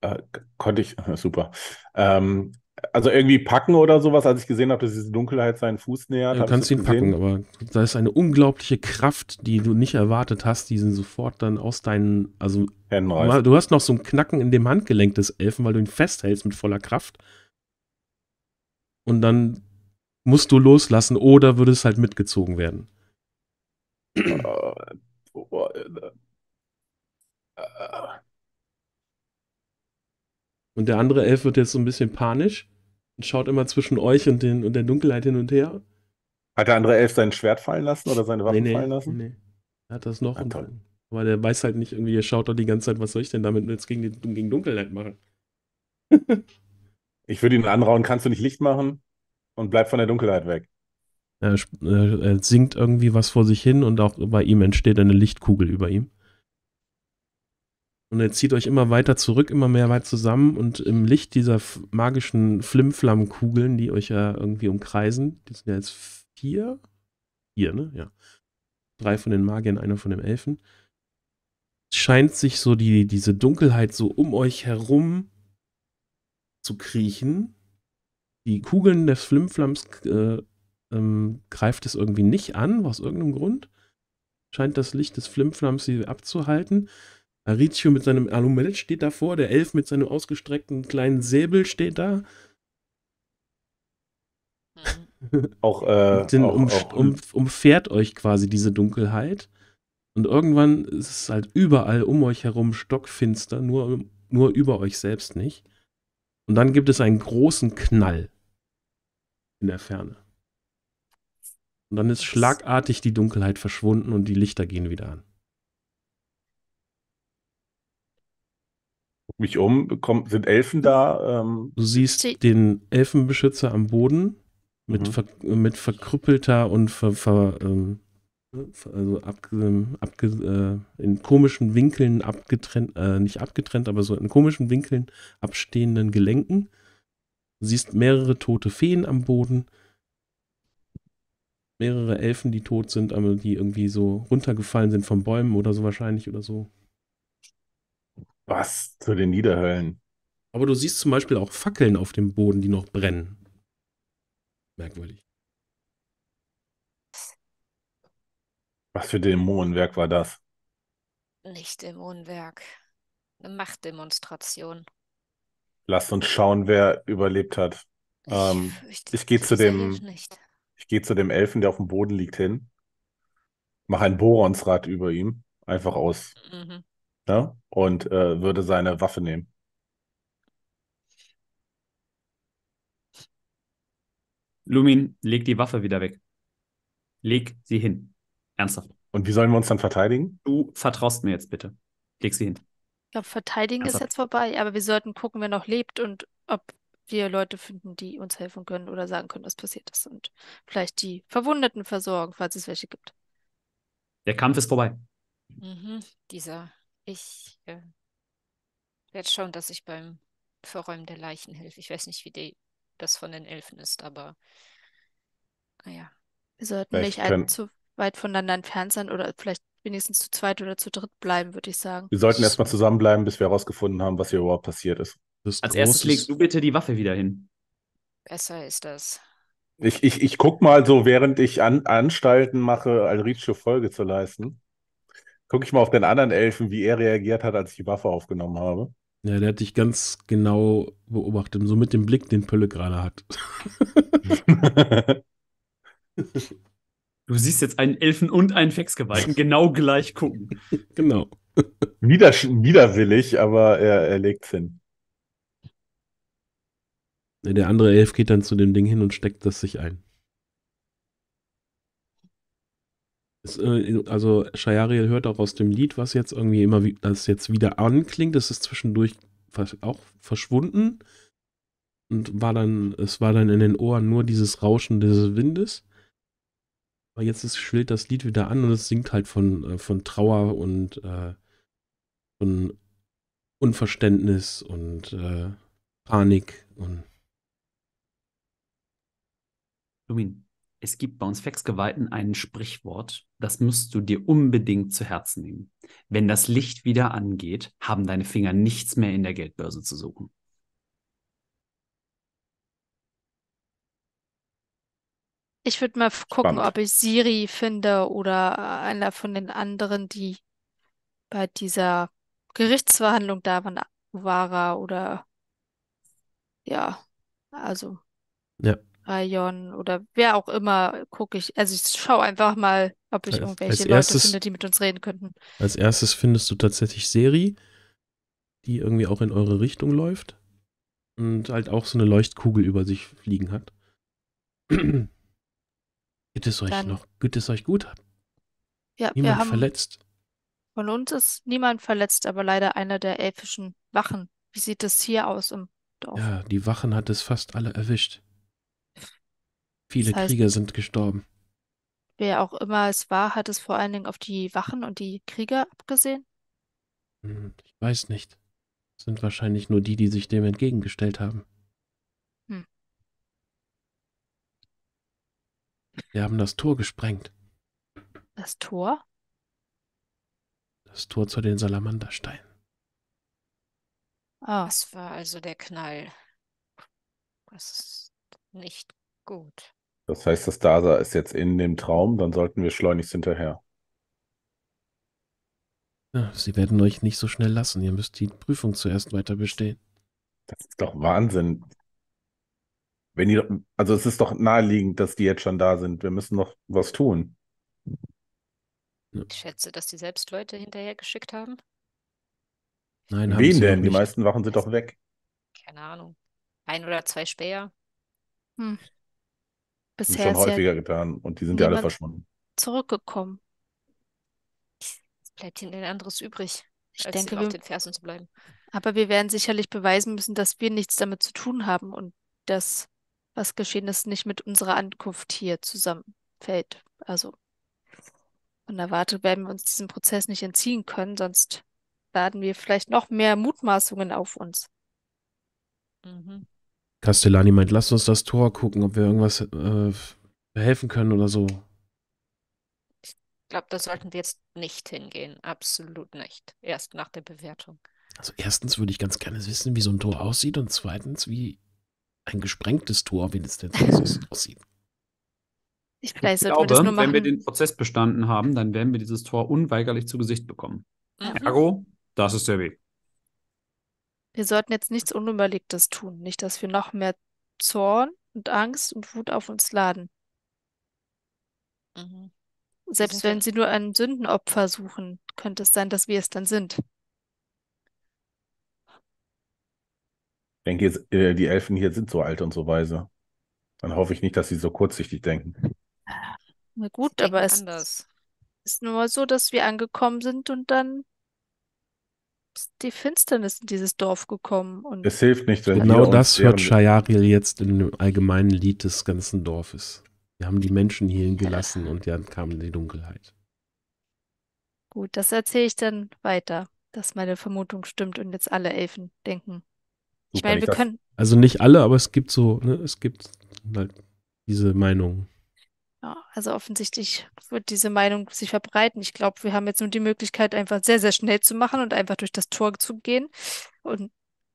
Äh, konnte ich, super. Ähm, also irgendwie packen oder sowas, als ich gesehen habe, dass diese Dunkelheit seinen Fuß nähert. du kannst ihn gesehen? packen, aber da ist eine unglaubliche Kraft, die du nicht erwartet hast, die sind sofort dann aus deinen, also du hast noch so ein Knacken in dem Handgelenk des Elfen, weil du ihn festhältst mit voller Kraft. Und dann musst du loslassen oder würdest halt mitgezogen werden. Äh, äh, äh. Und der andere Elf wird jetzt so ein bisschen panisch schaut immer zwischen euch und, den, und der Dunkelheit hin und her. Hat der andere Elf sein Schwert fallen lassen oder seine Waffe nee, nee, fallen lassen? Nee. Er hat das noch. Ja, ah, toll. Aber der weiß halt nicht irgendwie, er schaut doch die ganze Zeit, was soll ich denn damit jetzt gegen, die, gegen Dunkelheit machen? ich würde ihn anrauen, kannst du nicht Licht machen und bleib von der Dunkelheit weg. Er, äh, er singt irgendwie was vor sich hin und auch bei ihm entsteht eine Lichtkugel über ihm. Und er zieht euch immer weiter zurück, immer mehr weit zusammen und im Licht dieser magischen Flimflammkugeln, die euch ja irgendwie umkreisen, die sind ja jetzt vier, vier, ne? Ja. Drei von den Magiern, einer von den Elfen. Scheint sich so die, diese Dunkelheit so um euch herum zu kriechen. Die Kugeln des Flimflams äh, ähm, greift es irgendwie nicht an, aus irgendeinem Grund. Scheint das Licht des Flimflams sie abzuhalten. Aricio mit seinem Alumelet steht davor, der Elf mit seinem ausgestreckten kleinen Säbel steht da. Hm. Auch, äh, den auch, um, auch um, umfährt euch quasi diese Dunkelheit. Und irgendwann ist es halt überall um euch herum stockfinster, nur, nur über euch selbst nicht. Und dann gibt es einen großen Knall in der Ferne. Und dann ist schlagartig die Dunkelheit verschwunden und die Lichter gehen wieder an. mich um, komm, sind Elfen da? Ähm. Du siehst den Elfenbeschützer am Boden mit, mhm. ver, mit verkrüppelter und ver, ver, ähm, also ab, ab, äh, in komischen Winkeln abgetrennt, äh, nicht abgetrennt, aber so in komischen Winkeln abstehenden Gelenken. Du siehst mehrere tote Feen am Boden mehrere Elfen, die tot sind, aber die irgendwie so runtergefallen sind von Bäumen oder so wahrscheinlich oder so. Was? Zu den Niederhöllen. Aber du siehst zum Beispiel auch Fackeln auf dem Boden, die noch brennen. Merkwürdig. Was für Dämonenwerk war das? Nicht Dämonenwerk. Eine Machtdemonstration. Lasst uns schauen, wer überlebt hat. Ich, ähm, ich gehe zu dem. Ich gehe zu dem Elfen, der auf dem Boden liegt, hin. Mach ein Boronsrad über ihm. Einfach aus mhm ne? und äh, würde seine Waffe nehmen. Lumin, leg die Waffe wieder weg. Leg sie hin. Ernsthaft. Und wie sollen wir uns dann verteidigen? Du vertraust mir jetzt bitte. Leg sie hin. Ich glaube, verteidigen Ernsthaft. ist jetzt vorbei, aber wir sollten gucken, wer noch lebt und ob wir Leute finden, die uns helfen können oder sagen können, was passiert ist und vielleicht die Verwundeten versorgen, falls es welche gibt. Der Kampf ist vorbei. Mhm, dieser ich äh, werde schauen, dass ich beim Verräumen der Leichen helfe. Ich weiß nicht, wie die, das von den Elfen ist, aber naja. Ah wir sollten vielleicht nicht zu weit voneinander entfernt sein oder vielleicht wenigstens zu zweit oder zu dritt bleiben, würde ich sagen. Wir sollten erstmal zusammenbleiben, bis wir herausgefunden haben, was hier überhaupt passiert ist. Als großes... erstes legst du bitte die Waffe wieder hin. Besser ist das. Ich, ich, ich guck mal so, während ich an, Anstalten mache, Alricio Folge zu leisten gucke ich mal auf den anderen Elfen, wie er reagiert hat, als ich die Waffe aufgenommen habe. Ja, der hat dich ganz genau beobachtet, so mit dem Blick, den Pölle gerade hat. du siehst jetzt einen Elfen und einen Fexgeweihten genau gleich gucken. Genau. Wider, widerwillig, aber er, er legt's hin. Der andere Elf geht dann zu dem Ding hin und steckt das sich ein. Äh, ist, also Shayariel hört auch aus dem Lied, was jetzt irgendwie immer, das jetzt wieder anklingt. Es ist zwischendurch auch verschwunden und war dann, es war dann in den Ohren nur dieses Rauschen des Windes. Aber jetzt ist, schwillt das Lied wieder an und es singt halt von, äh, von Trauer und äh, von Unverständnis und äh, Panik und. Lumin. Es gibt bei uns Faxgeweihten ein Sprichwort, das musst du dir unbedingt zu Herzen nehmen. Wenn das Licht wieder angeht, haben deine Finger nichts mehr in der Geldbörse zu suchen. Ich würde mal gucken, Spannend. ob ich Siri finde oder äh, einer von den anderen, die bei dieser Gerichtsverhandlung da waren, Uwara oder ja, also. Ja, Rayon oder wer auch immer, gucke ich. Also ich schaue einfach mal, ob ich als, irgendwelche als erstes, Leute finde, die mit uns reden könnten. Als erstes findest du tatsächlich Seri, die irgendwie auch in eure Richtung läuft und halt auch so eine Leuchtkugel über sich fliegen hat. geht es euch Dann, noch? Geht es euch gut? Ja, niemand wir haben, verletzt? Von uns ist niemand verletzt, aber leider einer der elfischen Wachen. Wie sieht es hier aus im Dorf? Ja, die Wachen hat es fast alle erwischt. Viele das heißt, Krieger sind gestorben. Wer auch immer es war, hat es vor allen Dingen auf die Wachen und die Krieger abgesehen? Hm, ich weiß nicht. Es sind wahrscheinlich nur die, die sich dem entgegengestellt haben. Hm. Wir haben das Tor gesprengt. Das Tor? Das Tor zu den Salamandersteinen. Ah. Oh. Das war also der Knall. Das ist nicht gut. Das heißt, das Dasa ist jetzt in dem Traum, dann sollten wir schleunigst hinterher. Ja, sie werden euch nicht so schnell lassen. Ihr müsst die Prüfung zuerst weiter bestehen. Das ist doch Wahnsinn. Wenn die, also es ist doch naheliegend, dass die jetzt schon da sind. Wir müssen noch was tun. Ich schätze, dass die selbst Leute hinterher geschickt haben. Nein, haben Wen denn? Die meisten Wachen sind also doch weg. Keine Ahnung. Ein oder zwei Späher. Hm bisher schon häufiger getan und die sind ja alle verschwunden. Zurückgekommen. Es bleibt ihnen ein anderes übrig, ich als denke, auf den Fersen zu bleiben. Aber wir werden sicherlich beweisen müssen, dass wir nichts damit zu tun haben und dass was geschehen ist, nicht mit unserer Ankunft hier zusammenfällt. Also von der Warte werden wir uns diesem Prozess nicht entziehen können, sonst laden wir vielleicht noch mehr Mutmaßungen auf uns. Mhm. Castellani meint, lasst uns das Tor gucken, ob wir irgendwas äh, helfen können oder so. Ich glaube, da sollten wir jetzt nicht hingehen. Absolut nicht. Erst nach der Bewertung. Also erstens würde ich ganz gerne wissen, wie so ein Tor aussieht und zweitens, wie ein gesprengtes Tor, wenn es denn so aussieht. Ich, ich glaube, wenn wir den Prozess bestanden haben, dann werden wir dieses Tor unweigerlich zu Gesicht bekommen. Mhm. Ergo, das ist der Weg. Wir sollten jetzt nichts Unüberlegtes tun, nicht dass wir noch mehr Zorn und Angst und Wut auf uns laden. Mhm. Selbst wenn sie nur ein Sündenopfer suchen, könnte es sein, dass wir es dann sind. Ich denke, äh, die Elfen hier sind so alt und so weise. Dann hoffe ich nicht, dass sie so kurzsichtig denken. Na gut, aber es anders. ist nur so, dass wir angekommen sind und dann die Finsternis in dieses Dorf gekommen. Und es hilft nicht, wenn Genau das hört Shayaril jetzt im allgemeinen Lied des ganzen Dorfes. Wir haben die Menschen hierhin gelassen und dann kam die Dunkelheit. Gut, das erzähle ich dann weiter, dass meine Vermutung stimmt und jetzt alle Elfen denken. ich meine, wir können. Also nicht alle, aber es gibt so, ne, es gibt halt diese Meinung. Ja, also offensichtlich wird diese Meinung sich verbreiten. Ich glaube, wir haben jetzt nur die Möglichkeit, einfach sehr, sehr schnell zu machen und einfach durch das Tor zu gehen und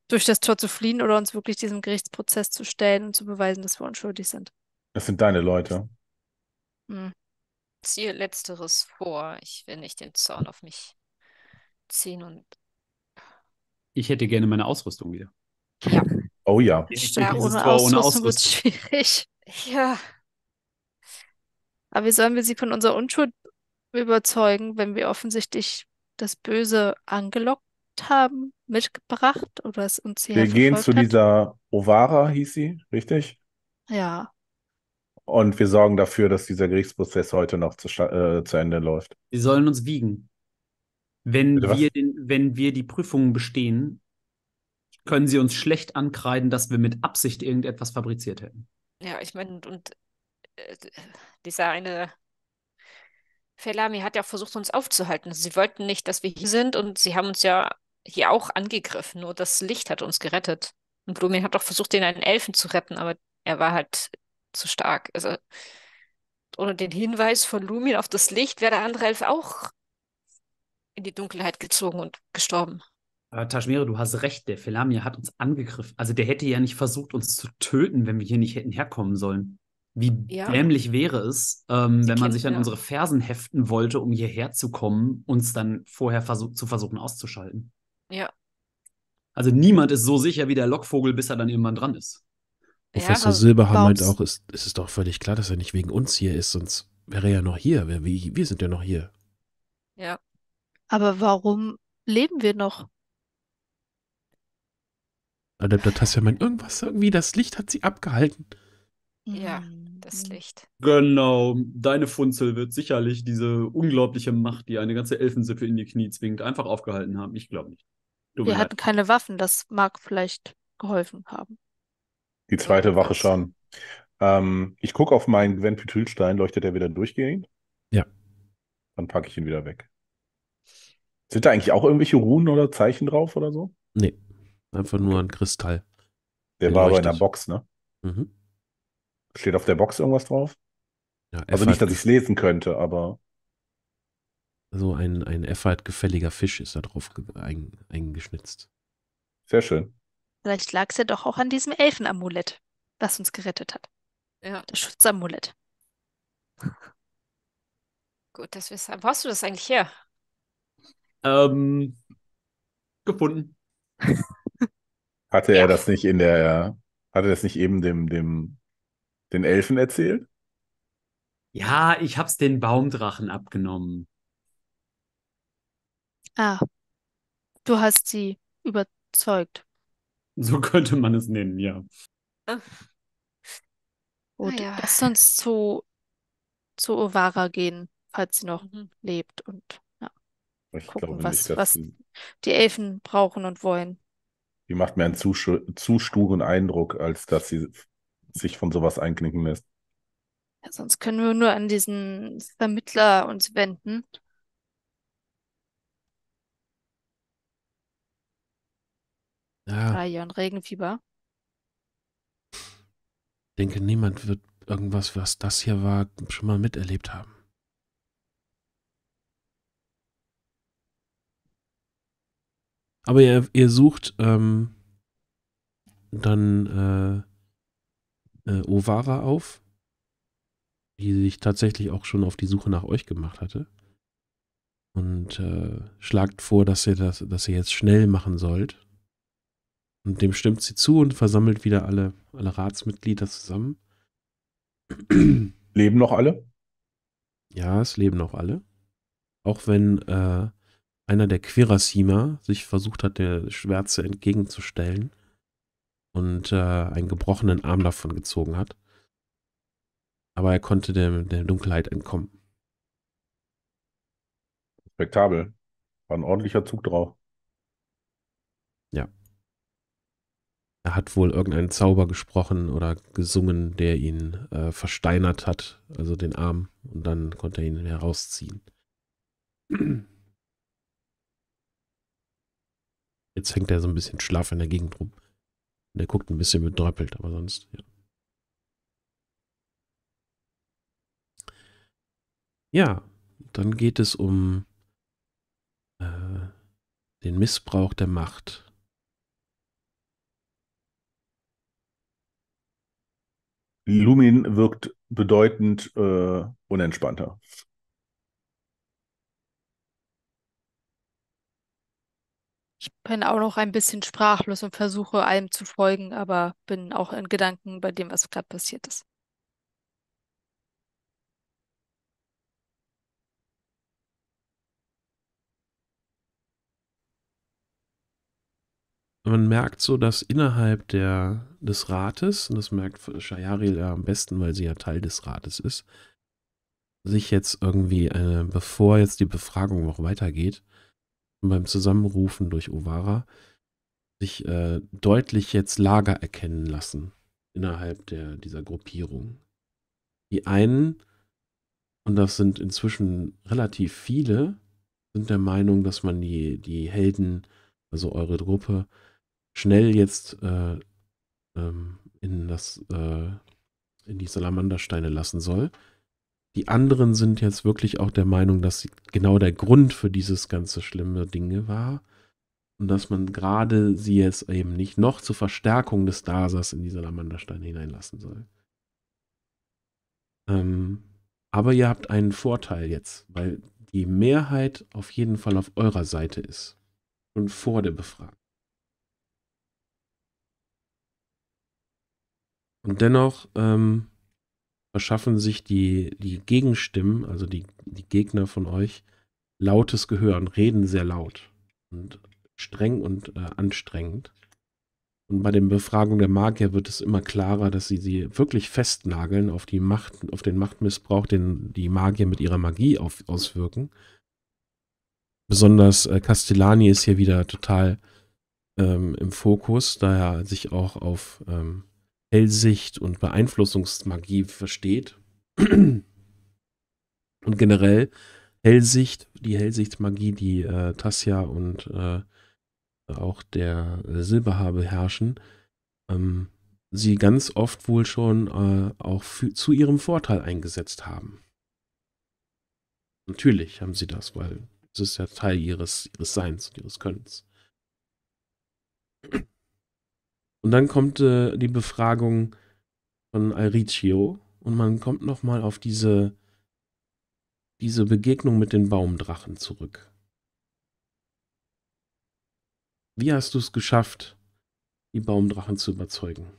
durch das Tor zu fliehen oder uns wirklich diesem Gerichtsprozess zu stellen und zu beweisen, dass wir unschuldig sind. Das sind deine Leute. Hm. Ziehe letzteres vor. Ich will nicht den Zorn auf mich ziehen und. Ich hätte gerne meine Ausrüstung wieder. Ja. Oh ja. Ich Stark ohne Ausrüstung, ohne Ausrüstung wird schwierig. Ja. Aber wie sollen wir sie von unserer Unschuld überzeugen, wenn wir offensichtlich das Böse angelockt haben, mitgebracht oder es uns hier Wir gehen zu hat? dieser Ovara, hieß sie, richtig? Ja. Und wir sorgen dafür, dass dieser Gerichtsprozess heute noch zu, äh, zu Ende läuft. Wir sollen uns wiegen. Wenn wir, den, wenn wir die Prüfungen bestehen, können sie uns schlecht ankreiden, dass wir mit Absicht irgendetwas fabriziert hätten. Ja, ich meine, und äh, dieser eine Felami hat ja versucht, uns aufzuhalten. Sie wollten nicht, dass wir hier sind und sie haben uns ja hier auch angegriffen. Nur das Licht hat uns gerettet. Und Blumin hat auch versucht, den einen Elfen zu retten, aber er war halt zu stark. Also ohne den Hinweis von Lumin auf das Licht wäre der andere Elf auch in die Dunkelheit gezogen und gestorben. Aber äh, Tajmere, du hast recht, der Felamir hat uns angegriffen. Also der hätte ja nicht versucht, uns zu töten, wenn wir hier nicht hätten herkommen sollen. Wie ja. dämlich wäre es, ähm, wenn man sich an ja. unsere Fersen heften wollte, um hierher zu kommen, uns dann vorher versuch zu versuchen auszuschalten? Ja. Also niemand ist so sicher wie der Lockvogel, bis er dann irgendwann dran ist. Professor ja, Silberhammer meint auch, ist, ist es doch völlig klar, dass er nicht wegen uns hier ist, sonst wäre er ja noch hier. Wir, wir sind ja noch hier. Ja. Aber warum leben wir noch? Adapter meint irgendwas, irgendwie das Licht hat sie abgehalten. Ja, mhm. das Licht. Genau, deine Funzel wird sicherlich diese unglaubliche Macht, die eine ganze Elfensippe in die Knie zwingt, einfach aufgehalten haben. Ich glaube nicht. Du Wir hatten leid. keine Waffen, das mag vielleicht geholfen haben. Die zweite Wache schon. Ähm, ich gucke auf meinen Gwen Pythülstein, leuchtet er wieder durchgehend? Ja. Dann packe ich ihn wieder weg. Sind da eigentlich auch irgendwelche Runen oder Zeichen drauf oder so? Nee. Einfach nur ein Kristall. Der, war aber in der Box, ne? Mhm. Steht auf der Box irgendwas drauf? Ja, also nicht, dass ich es lesen könnte, aber. So ein, ein Effert gefälliger Fisch ist da drauf ein, eingeschnitzt. Sehr schön. Vielleicht lag es ja doch auch an diesem Elfenamulett, was uns gerettet hat. Ja. Das Schutzamulett. Gut, dass wir es haben. Wo hast du das eigentlich her? Ähm, gefunden. hatte ja. er das nicht in der, hatte das nicht eben dem, dem den Elfen erzählt? Ja, ich hab's den Baumdrachen abgenommen. Ah, du hast sie überzeugt. So könnte man es nennen, ja. Ah Gut, ah, ja. lass uns zu, zu Ovara gehen, falls sie noch mhm. lebt und ja, ich gucken, was, nicht, was die... die Elfen brauchen und wollen. Die macht mir einen zu, zu sturen Eindruck, als dass sie sich von sowas einknicken lässt. Ja, sonst können wir nur an diesen Vermittler uns wenden. Ja. Ah, ja, ein Regenfieber. Ich denke, niemand wird irgendwas, was das hier war, schon mal miterlebt haben. Aber ihr, ihr sucht ähm, dann äh, äh, Ovara auf, die sich tatsächlich auch schon auf die Suche nach euch gemacht hatte. Und äh, schlagt vor, dass ihr das, dass ihr jetzt schnell machen sollt. Und dem stimmt sie zu und versammelt wieder alle, alle Ratsmitglieder zusammen. Leben noch alle? Ja, es leben noch alle. Auch wenn äh, einer der Querasima sich versucht hat, der Schwärze entgegenzustellen und äh, einen gebrochenen Arm davon gezogen hat. Aber er konnte der, der Dunkelheit entkommen. Respektabel. War ein ordentlicher Zug drauf. Ja. Er hat wohl irgendeinen Zauber gesprochen oder gesungen, der ihn äh, versteinert hat, also den Arm, und dann konnte er ihn herausziehen. Jetzt hängt er so ein bisschen schlaf in der Gegend rum. Der guckt ein bisschen bedröppelt, aber sonst, ja. Ja, dann geht es um äh, den Missbrauch der Macht. Lumin wirkt bedeutend äh, unentspannter. Ich bin auch noch ein bisschen sprachlos und versuche allem zu folgen, aber bin auch in Gedanken bei dem, was gerade passiert ist. man merkt so, dass innerhalb der, des Rates, und das merkt Shayaril ja am besten, weil sie ja Teil des Rates ist, sich jetzt irgendwie, eine, äh, bevor jetzt die Befragung noch weitergeht, beim Zusammenrufen durch Ovara sich äh, deutlich jetzt Lager erkennen lassen innerhalb der, dieser Gruppierung. Die einen, und das sind inzwischen relativ viele, sind der Meinung, dass man die, die Helden, also eure Gruppe, schnell jetzt äh, ähm, in, das, äh, in die Salamandersteine lassen soll. Die anderen sind jetzt wirklich auch der Meinung, dass sie genau der Grund für dieses ganze schlimme Dinge war und dass man gerade sie es eben nicht noch zur Verstärkung des Dasers in die Salamandersteine hineinlassen soll. Ähm, aber ihr habt einen Vorteil jetzt, weil die Mehrheit auf jeden Fall auf eurer Seite ist. Schon vor der Befragung. Und dennoch ähm, verschaffen sich die, die Gegenstimmen, also die, die Gegner von euch, lautes Gehör und reden sehr laut und streng und äh, anstrengend. Und bei den Befragungen der Magier wird es immer klarer, dass sie sie wirklich festnageln auf die Macht, auf den Machtmissbrauch, den die Magier mit ihrer Magie auf, auswirken. Besonders äh, Castellani ist hier wieder total ähm, im Fokus, da er sich auch auf ähm, Hellsicht und Beeinflussungsmagie versteht. Und generell Hellsicht, die Hellsichtmagie, die äh, Tassia und äh, auch der Silberhabe herrschen, ähm, sie ganz oft wohl schon äh, auch für, zu ihrem Vorteil eingesetzt haben. Natürlich haben sie das, weil es ist ja Teil ihres, ihres Seins und ihres Könnens. Und dann kommt äh, die Befragung von Alriccio und man kommt nochmal auf diese, diese Begegnung mit den Baumdrachen zurück. Wie hast du es geschafft, die Baumdrachen zu überzeugen?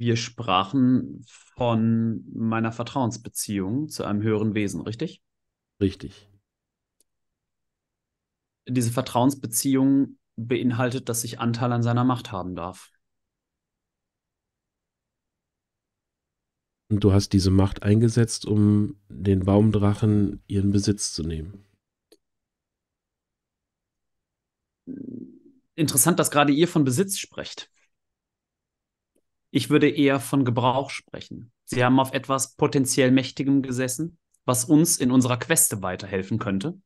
Wir sprachen von meiner Vertrauensbeziehung zu einem höheren Wesen, richtig? Richtig diese Vertrauensbeziehung beinhaltet, dass ich Anteil an seiner Macht haben darf. Und du hast diese Macht eingesetzt, um den Baumdrachen ihren Besitz zu nehmen. Interessant, dass gerade ihr von Besitz sprecht. Ich würde eher von Gebrauch sprechen. Sie haben auf etwas potenziell Mächtigem gesessen, was uns in unserer Queste weiterhelfen könnte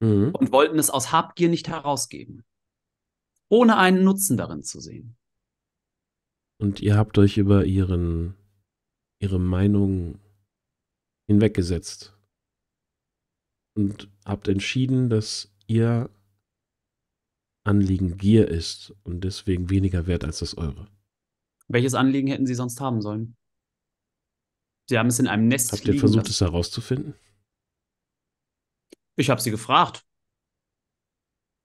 mhm. und wollten es aus Habgier nicht herausgeben, ohne einen Nutzen darin zu sehen. Und ihr habt euch über ihren, ihre Meinung hinweggesetzt und habt entschieden, dass ihr Anliegen Gier ist und deswegen weniger wert als das eure. Welches Anliegen hätten Sie sonst haben sollen? Sie haben es in einem Nest. Habt ihr versucht, das? es herauszufinden? Ich habe sie gefragt,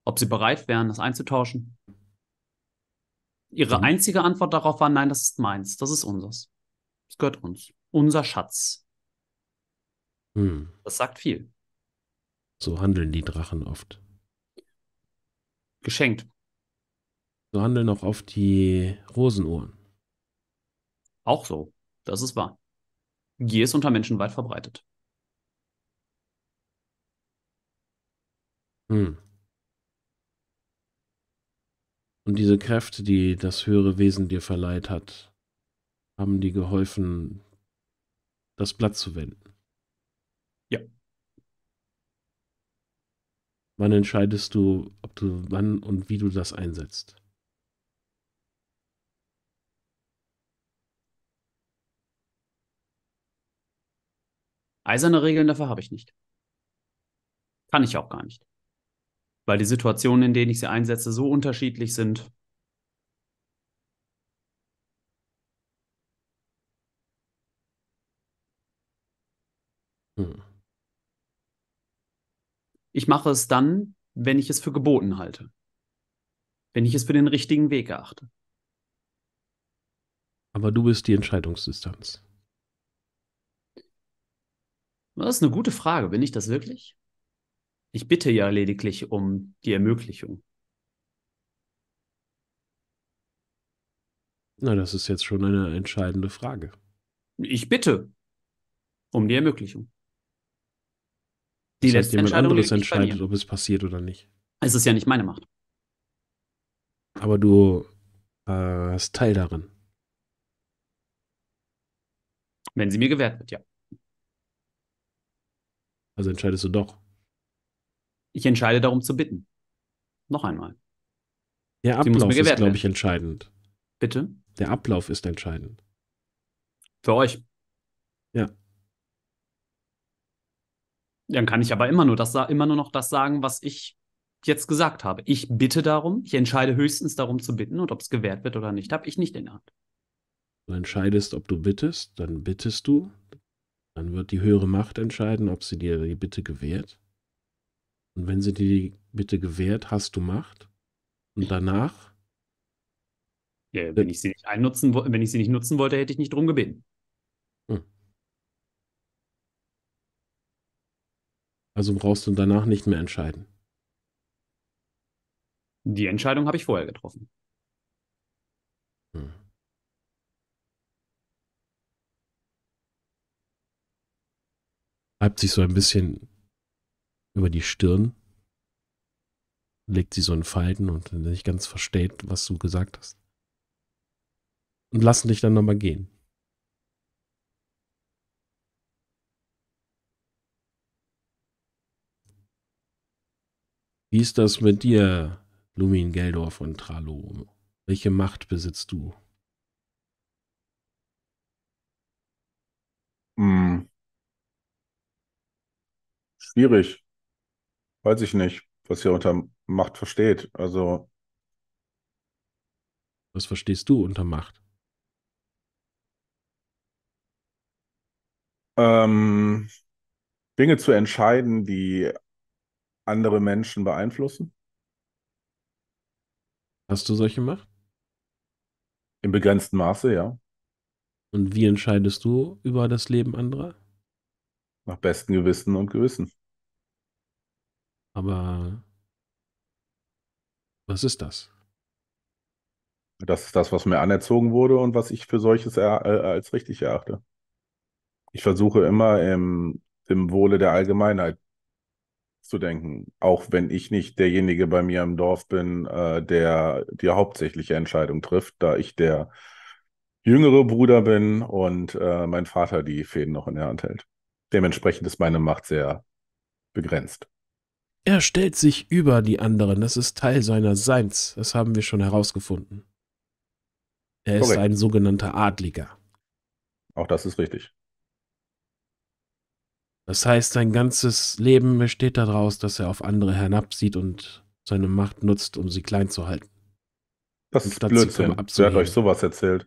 ob sie bereit wären, das einzutauschen. Ihre mhm. einzige Antwort darauf war, nein, das ist meins, das ist unseres. Das gehört uns. Unser Schatz. Mhm. Das sagt viel. So handeln die Drachen oft. Geschenkt. So handeln auch oft die Rosenuhren. Auch so. Das ist wahr. Gier ist unter Menschen weit verbreitet. Hm. Und diese Kräfte, die das höhere Wesen dir verleiht hat, haben dir geholfen, das Blatt zu wenden. Ja. Wann entscheidest du, ob du wann und wie du das einsetzt? Eiserne Regeln dafür habe ich nicht. Kann ich auch gar nicht weil die Situationen, in denen ich sie einsetze, so unterschiedlich sind. Hm. Ich mache es dann, wenn ich es für geboten halte, wenn ich es für den richtigen Weg erachte. Aber du bist die Entscheidungsdistanz. Das ist eine gute Frage. Bin ich das wirklich? Ich bitte ja lediglich um die Ermöglichung. Na, das ist jetzt schon eine entscheidende Frage. Ich bitte um die Ermöglichung. Die das heißt, letzte jemand anderes entscheidet, ob es passiert oder nicht. Es ist ja nicht meine Macht. Aber du äh, hast Teil daran. Wenn sie mir gewährt wird, ja. Also entscheidest du doch. Ich entscheide darum zu bitten. Noch einmal. Der Ablauf ist, glaube ich, entscheidend. Bitte? Der Ablauf ist entscheidend. Für euch. Ja. Dann kann ich aber immer nur, das, immer nur noch das sagen, was ich jetzt gesagt habe. Ich bitte darum, ich entscheide höchstens darum zu bitten und ob es gewährt wird oder nicht, habe ich nicht in der Hand. Du entscheidest, ob du bittest, dann bittest du. Dann wird die höhere Macht entscheiden, ob sie dir die Bitte gewährt. Und wenn sie dir die Bitte gewährt, hast du Macht. Und danach? Ja, wenn ich sie nicht einnutzen, wenn ich sie nicht nutzen wollte, hätte ich nicht drum gebeten. Hm. Also brauchst du danach nicht mehr entscheiden. Die Entscheidung habe ich vorher getroffen. Hm. Reibt sich so ein bisschen über die Stirn, legt sie so in Falten und nicht ganz versteht, was du gesagt hast. Und lassen dich dann nochmal gehen. Wie ist das mit dir, Lumin Geldorf und Tralo? Welche Macht besitzt du? Hm. Schwierig weiß ich nicht, was ihr unter Macht versteht. Also. Was verstehst du unter Macht? Ähm, Dinge zu entscheiden, die andere Menschen beeinflussen. Hast du solche Macht? Im begrenzten Maße, ja. Und wie entscheidest du über das Leben anderer? Nach bestem Gewissen und Gewissen. Aber was ist das? Das ist das, was mir anerzogen wurde und was ich für solches äh, als richtig erachte. Ich versuche immer im, im Wohle der Allgemeinheit zu denken, auch wenn ich nicht derjenige bei mir im Dorf bin, äh, der die hauptsächliche Entscheidung trifft, da ich der jüngere Bruder bin und äh, mein Vater die Fäden noch in der Hand hält. Dementsprechend ist meine Macht sehr begrenzt. Er stellt sich über die anderen. Das ist Teil seiner Seins. Das haben wir schon herausgefunden. Er ist Korrekt. ein sogenannter Adliger. Auch das ist richtig. Das heißt, sein ganzes Leben besteht daraus, dass er auf andere herabsieht und seine Macht nutzt, um sie klein zu halten. Das ist Blödsinn. Wer hat euch sowas erzählt?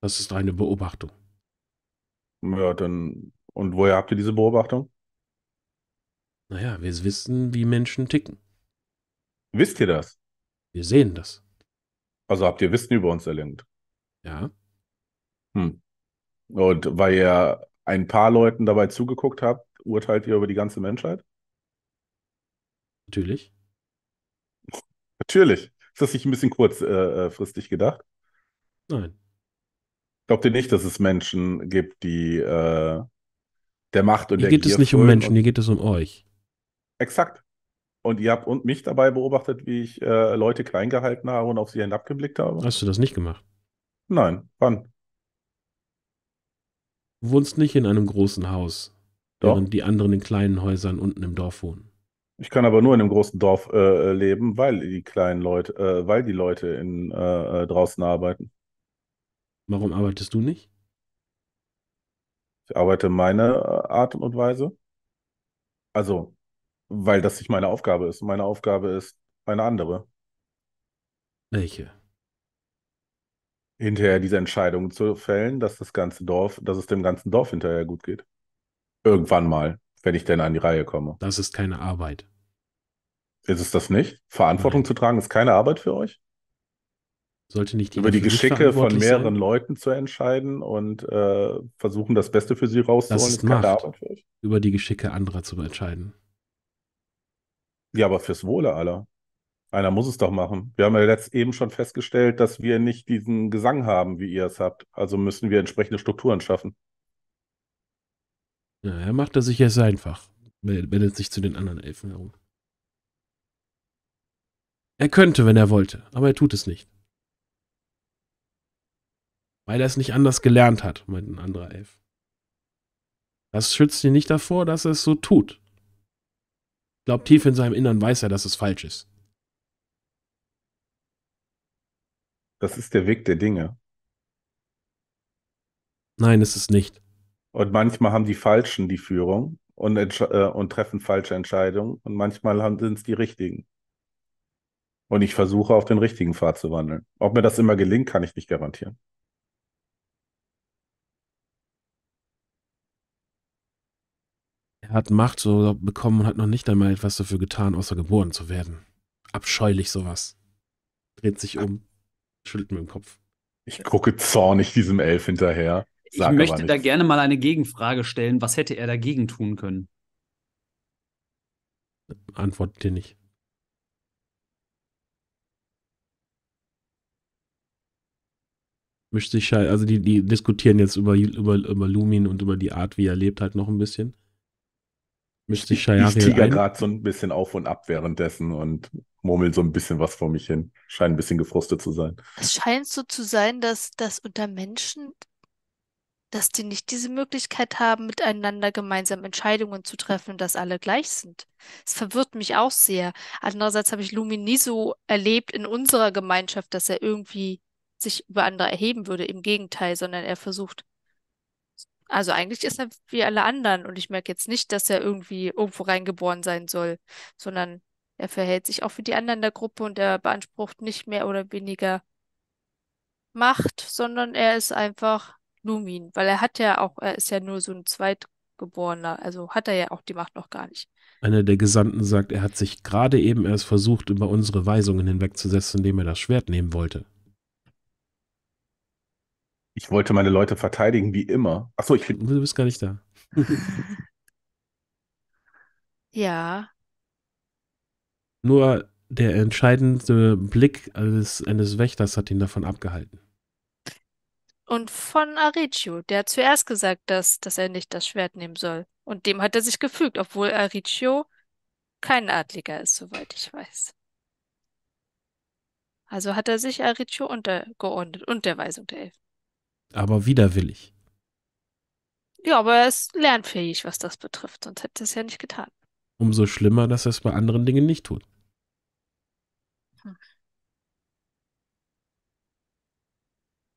Das ist eine Beobachtung. Ja, dann. Und woher habt ihr diese Beobachtung? Naja, wir wissen, wie Menschen ticken. Wisst ihr das? Wir sehen das. Also habt ihr Wissen über uns erlangt? Ja. Hm. Und weil ihr ein paar Leuten dabei zugeguckt habt, urteilt ihr über die ganze Menschheit? Natürlich. Natürlich. Ist das nicht ein bisschen kurzfristig äh, äh gedacht? Nein. Glaubt ihr nicht, dass es Menschen gibt, die äh, der Macht und hier der Hier geht es nicht um Menschen, hier geht es um euch. Exakt. Und ihr habt und mich dabei beobachtet, wie ich äh, Leute klein gehalten habe und auf sie hinabgeblickt habe. Hast du das nicht gemacht? Nein. Wann? Du wohnst nicht in einem großen Haus, Doch. während die anderen in kleinen Häusern unten im Dorf wohnen. Ich kann aber nur in einem großen Dorf äh, leben, weil die kleinen Leute, äh, weil die Leute in, äh, äh, draußen arbeiten. Warum arbeitest du nicht? Ich arbeite meine äh, Art und Weise. Also, weil das nicht meine Aufgabe ist. Meine Aufgabe ist eine andere. Welche? Hinterher diese Entscheidung zu fällen, dass das ganze Dorf, dass es dem ganzen Dorf hinterher gut geht. Irgendwann mal, wenn ich denn an die Reihe komme. Das ist keine Arbeit. Ist es das nicht? Verantwortung Nein. zu tragen ist keine Arbeit für euch? Sollte nicht über die Geschicke von mehreren sein? Leuten zu entscheiden und äh, versuchen, das Beste für sie rauszuholen, das ist, ist keine Arbeit für euch. Über die Geschicke anderer zu entscheiden. Ja, aber fürs Wohle aller. Einer muss es doch machen. Wir haben ja letzt eben schon festgestellt, dass wir nicht diesen Gesang haben, wie ihr es habt. Also müssen wir entsprechende Strukturen schaffen. Ja, er macht das sich jetzt einfach. Er Wendet sich zu den anderen Elfen herum. Er könnte, wenn er wollte, aber er tut es nicht. Weil er es nicht anders gelernt hat, meint ein anderer Elf. Das schützt ihn nicht davor, dass er es so tut glaube, tief in seinem Innern weiß er, dass es falsch ist. Das ist der Weg der Dinge. Nein, ist es nicht. Und manchmal haben die Falschen die Führung und, äh, und treffen falsche Entscheidungen und manchmal sind es die richtigen. Und ich versuche, auf den richtigen Pfad zu wandeln. Ob mir das immer gelingt, kann ich nicht garantieren. Er hat Macht so bekommen und hat noch nicht einmal etwas dafür getan, außer geboren zu werden. Abscheulich sowas. Dreht sich um, schüttelt mit dem Kopf. Ich gucke zornig diesem Elf hinterher. Ich möchte da gerne mal eine Gegenfrage stellen. Was hätte er dagegen tun können? Antwortet dir nicht. Mischt sich halt, also die, die diskutieren jetzt über, über, über Lumin und über die Art, wie er lebt, halt noch ein bisschen. Müsste ich Shayari Ich tiger gerade so ein bisschen auf und ab währenddessen und murmel so ein bisschen was vor mich hin. Scheint ein bisschen gefrustet zu sein. Es scheint so zu sein, dass das unter Menschen, dass die nicht diese Möglichkeit haben, miteinander gemeinsam Entscheidungen zu treffen dass alle gleich sind. Es verwirrt mich auch sehr. Andererseits habe ich Lumi nie so erlebt in unserer Gemeinschaft, dass er irgendwie sich über andere erheben würde. Im Gegenteil, sondern er versucht also eigentlich ist er wie alle anderen und ich merke jetzt nicht, dass er irgendwie irgendwo reingeboren sein soll, sondern er verhält sich auch wie die anderen der Gruppe und er beansprucht nicht mehr oder weniger Macht, sondern er ist einfach Lumin, weil er hat ja auch, er ist ja nur so ein Zweitgeborener, also hat er ja auch die Macht noch gar nicht. Einer der Gesandten sagt, er hat sich gerade eben erst versucht, über unsere Weisungen hinwegzusetzen, indem er das Schwert nehmen wollte. Ich wollte meine Leute verteidigen, wie immer. Achso, ich bin. Du bist gar nicht da. ja. Nur der entscheidende Blick eines, eines Wächters hat ihn davon abgehalten. Und von Ariccio, Der hat zuerst gesagt, dass, dass er nicht das Schwert nehmen soll. Und dem hat er sich gefügt, obwohl Ariccio kein Adliger ist, soweit ich weiß. Also hat er sich Ariccio untergeordnet und der Weisung der Elfen aber widerwillig. Ja, aber er ist lernfähig, was das betrifft, sonst hätte er es ja nicht getan. Umso schlimmer, dass er es bei anderen Dingen nicht tut.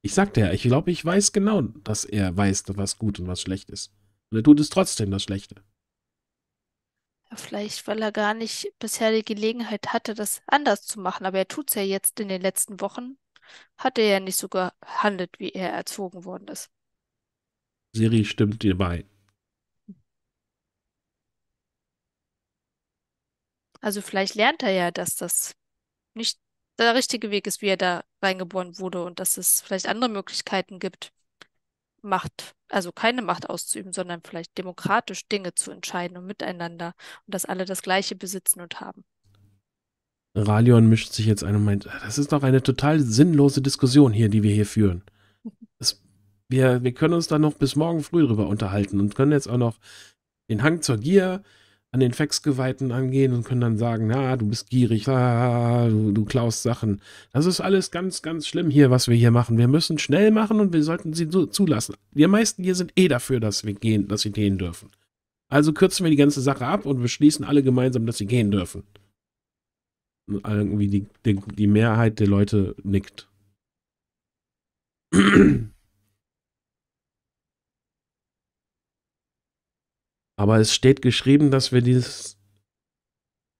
Ich sagte ja, ich glaube, ich weiß genau, dass er weiß, was gut und was schlecht ist. Und er tut es trotzdem, das Schlechte. Ja, vielleicht, weil er gar nicht bisher die Gelegenheit hatte, das anders zu machen. Aber er tut es ja jetzt in den letzten Wochen hat er ja nicht so gehandelt, wie er erzogen worden ist. Siri stimmt dir bei. Also vielleicht lernt er ja, dass das nicht der richtige Weg ist, wie er da reingeboren wurde und dass es vielleicht andere Möglichkeiten gibt, Macht, also keine Macht auszuüben, sondern vielleicht demokratisch Dinge zu entscheiden und miteinander und dass alle das Gleiche besitzen und haben. Ralion mischt sich jetzt ein und meint, das ist doch eine total sinnlose Diskussion hier, die wir hier führen. Das, wir, wir können uns da noch bis morgen früh drüber unterhalten und können jetzt auch noch den Hang zur Gier an den Faxgeweihten angehen und können dann sagen, na, du bist gierig, ah, du, du klaust Sachen. Das ist alles ganz, ganz schlimm hier, was wir hier machen. Wir müssen schnell machen und wir sollten sie zulassen. Wir meisten hier sind eh dafür, dass wir gehen, dass sie gehen dürfen. Also kürzen wir die ganze Sache ab und beschließen alle gemeinsam, dass sie gehen dürfen. Äh, irgendwie die, die, die Mehrheit der Leute nickt. Aber es steht geschrieben, dass wir dieses,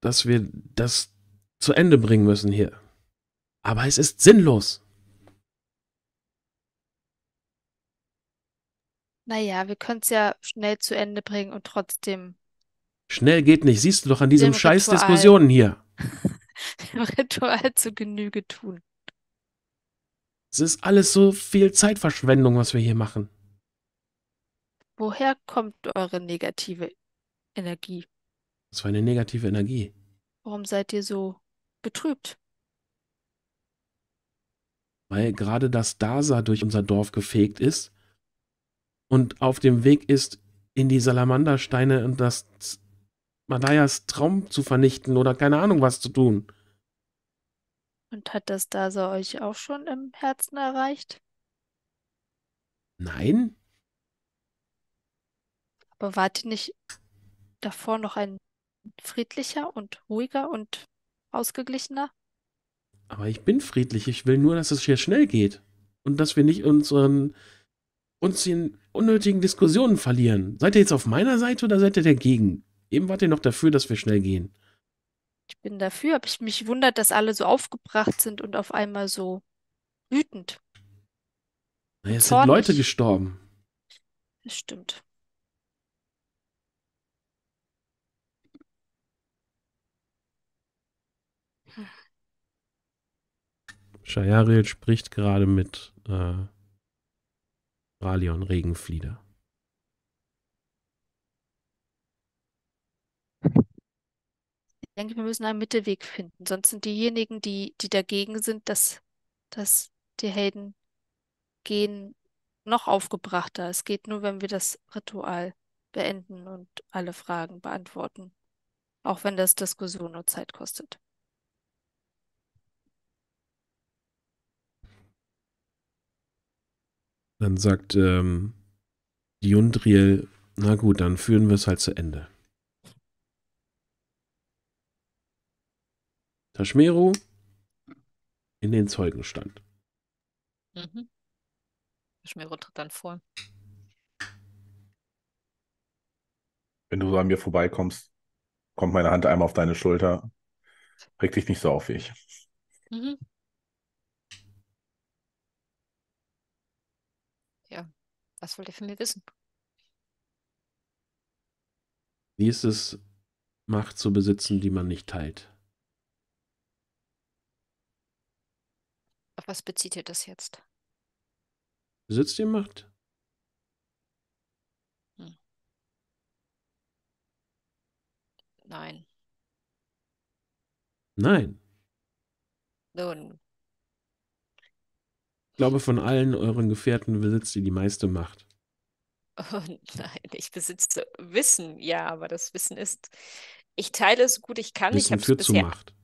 dass wir das zu Ende bringen müssen hier. Aber es ist sinnlos. Naja, wir können es ja schnell zu Ende bringen und trotzdem. Schnell geht nicht, siehst du doch an diesen Scheiß Diskussionen hier dem Ritual zu Genüge tun. Es ist alles so viel Zeitverschwendung, was wir hier machen. Woher kommt eure negative Energie? Was für eine negative Energie? Warum seid ihr so betrübt? Weil gerade das Dasa durch unser Dorf gefegt ist und auf dem Weg ist, in die Salamandersteine und das Madayas Traum zu vernichten oder keine Ahnung was zu tun. Und hat das Dasa euch auch schon im Herzen erreicht? Nein. Aber wart ihr nicht davor noch ein friedlicher und ruhiger und ausgeglichener? Aber ich bin friedlich. Ich will nur, dass es hier schnell geht. Und dass wir nicht unseren, uns in unnötigen Diskussionen verlieren. Seid ihr jetzt auf meiner Seite oder seid ihr dagegen? Eben wart ihr noch dafür, dass wir schnell gehen ich bin dafür, aber ich mich wundert, dass alle so aufgebracht sind und auf einmal so wütend. Naja, es sind Leute gestorben. Das stimmt. Hm. Shayariel spricht gerade mit äh, Ralion Regenflieder. denke wir müssen einen Mittelweg finden. Sonst sind diejenigen, die, die dagegen sind, dass, dass die Helden gehen, noch aufgebrachter. Es geht nur, wenn wir das Ritual beenden und alle Fragen beantworten. Auch wenn das Diskussion und Zeit kostet. Dann sagt ähm, Diundriel, na gut, dann führen wir es halt zu Ende. Kaschmero in den Zeugenstand. Mhm. Kaschmero tritt dann vor. Wenn du so an mir vorbeikommst, kommt meine Hand einmal auf deine Schulter. Reg dich nicht so auf wie ich. Mhm. Ja, was wollt ihr von mir wissen? Wie ist es, Macht zu besitzen, die man nicht teilt? was bezieht ihr das jetzt? Besitzt ihr Macht? Hm. Nein. Nein. Nun. Ich glaube, von allen euren Gefährten besitzt ihr die meiste Macht. Oh nein, ich besitze Wissen, ja, aber das Wissen ist, ich teile so gut ich kann. Wissen ich führt bisher, zu Macht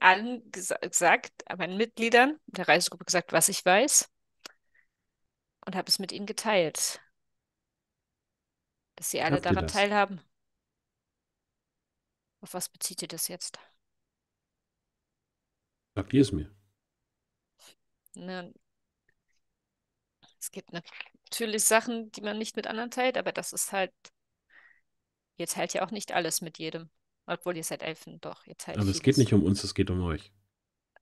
allen gesa gesagt, meinen Mitgliedern der Reisegruppe gesagt, was ich weiß und habe es mit ihnen geteilt, dass sie alle Habt daran teilhaben. Auf was bezieht ihr das jetzt? Sagt ihr es mir? Ne, es gibt natürlich Sachen, die man nicht mit anderen teilt, aber das ist halt, ihr teilt ja auch nicht alles mit jedem. Obwohl ihr seid Elfen, doch. Ihr teilt Aber also, es geht nicht um uns, es geht um euch.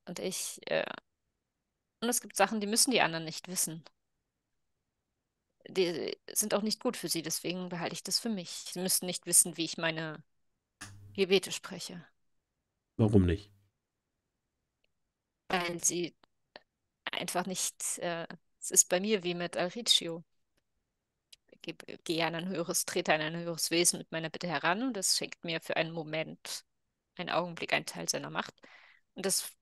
Und ich, äh, und es gibt Sachen, die müssen die anderen nicht wissen. Die äh, sind auch nicht gut für sie, deswegen behalte ich das für mich. Sie müssen nicht wissen, wie ich meine Gebete spreche. Warum nicht? Weil sie einfach nicht. Äh, es ist bei mir wie mit Alriccio gehe an ein höheres, trete an ein höheres Wesen mit meiner Bitte heran und das schenkt mir für einen Moment, einen Augenblick, einen Teil seiner Macht. Und das,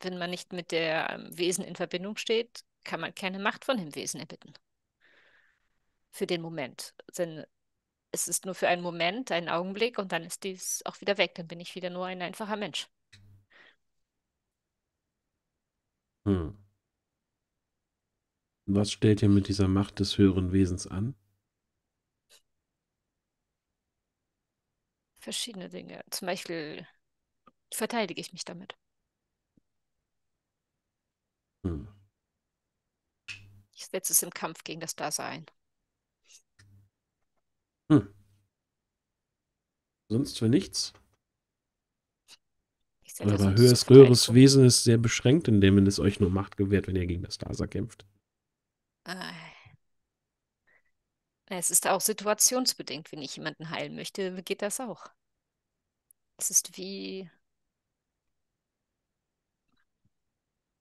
wenn man nicht mit dem ähm, Wesen in Verbindung steht, kann man keine Macht von dem Wesen erbitten. Für den Moment. Denn es ist nur für einen Moment, einen Augenblick und dann ist dies auch wieder weg. Dann bin ich wieder nur ein einfacher Mensch. Hm. Was stellt ihr mit dieser Macht des höheren Wesens an? Verschiedene Dinge. Zum Beispiel verteidige ich mich damit. Hm. Ich setze es im Kampf gegen das Dasein. Hm. Sonst für nichts? Aber höheres, höheres Wesen ist sehr beschränkt, indem es euch nur Macht gewährt, wenn ihr gegen das Dasein kämpft. Äh. Es ist auch situationsbedingt. Wenn ich jemanden heilen möchte, geht das auch. Es ist wie.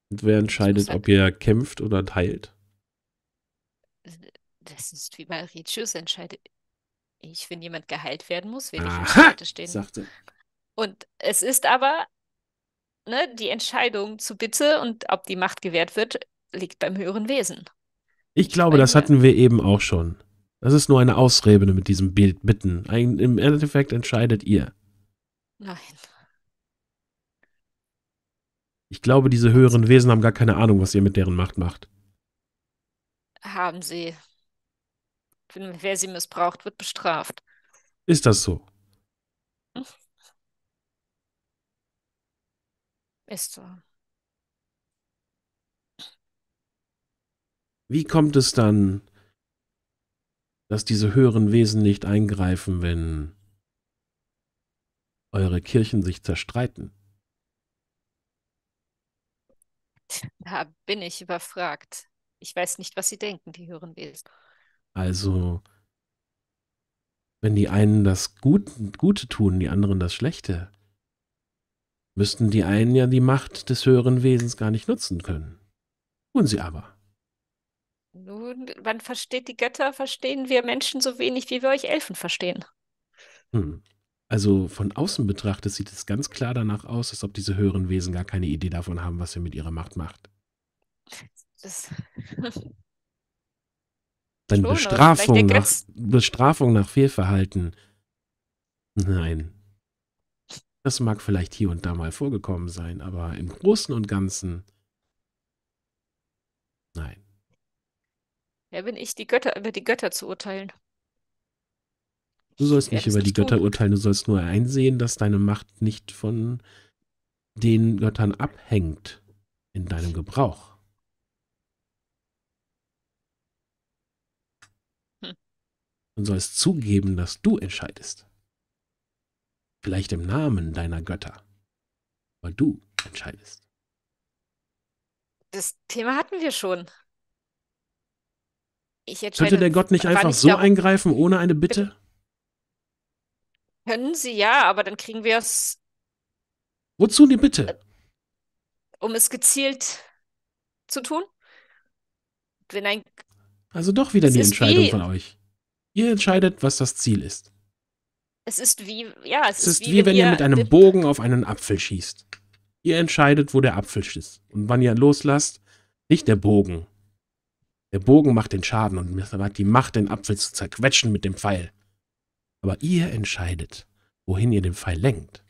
Und wer entscheidet, ob ihr kämpft oder teilt? Das ist wie bei entscheidet ich, wenn jemand geheilt werden muss, werde ich auf ah, der Seite stehen. Sagte. Und es ist aber ne, die Entscheidung zu Bitte und ob die Macht gewährt wird, liegt beim höheren Wesen. Ich glaube, das hatten wir eben auch schon. Das ist nur eine Ausrede mit diesem Bild bitten. Ein, Im Endeffekt entscheidet ihr. Nein. Ich glaube, diese höheren Wesen haben gar keine Ahnung, was ihr mit deren Macht macht. Haben sie. Wer sie missbraucht, wird bestraft. Ist das so? Ist so. Wie kommt es dann, dass diese höheren Wesen nicht eingreifen, wenn eure Kirchen sich zerstreiten? Da bin ich überfragt. Ich weiß nicht, was sie denken, die höheren Wesen. Also, wenn die einen das Gut, Gute tun, die anderen das Schlechte, müssten die einen ja die Macht des höheren Wesens gar nicht nutzen können. Tun sie aber. Nun, wann versteht die Götter, verstehen wir Menschen so wenig, wie wir euch Elfen verstehen. Hm. Also von außen betrachtet sieht es ganz klar danach aus, als ob diese höheren Wesen gar keine Idee davon haben, was ihr mit ihrer Macht macht. Das Dann Bestrafung, nach, Bestrafung nach Fehlverhalten. Nein. Das mag vielleicht hier und da mal vorgekommen sein, aber im Großen und Ganzen. Nein. Wer bin ich, die Götter, über die Götter zu urteilen? Du sollst nicht über die tun. Götter urteilen, du sollst nur einsehen, dass deine Macht nicht von den Göttern abhängt in deinem Gebrauch. Hm. Du sollst zugeben, dass du entscheidest. Vielleicht im Namen deiner Götter. Weil du entscheidest. Das Thema hatten wir schon. Könnte der Gott nicht einfach so eingreifen ohne eine Bitte? Können sie ja, aber dann kriegen wir es. Wozu die Bitte? Äh, um es gezielt zu tun? Wenn ein also doch wieder es die Entscheidung wie, von euch. Ihr entscheidet, was das Ziel ist. Es ist wie, ja, es, es ist, ist, wie, wenn, wenn ihr mit einem Bogen auf einen Apfel schießt. Ihr entscheidet, wo der Apfel ist und wann ihr loslasst, nicht der Bogen. Der Bogen macht den Schaden und Mr. hat die Macht, den Apfel zu zerquetschen mit dem Pfeil. Aber ihr entscheidet, wohin ihr den Pfeil lenkt.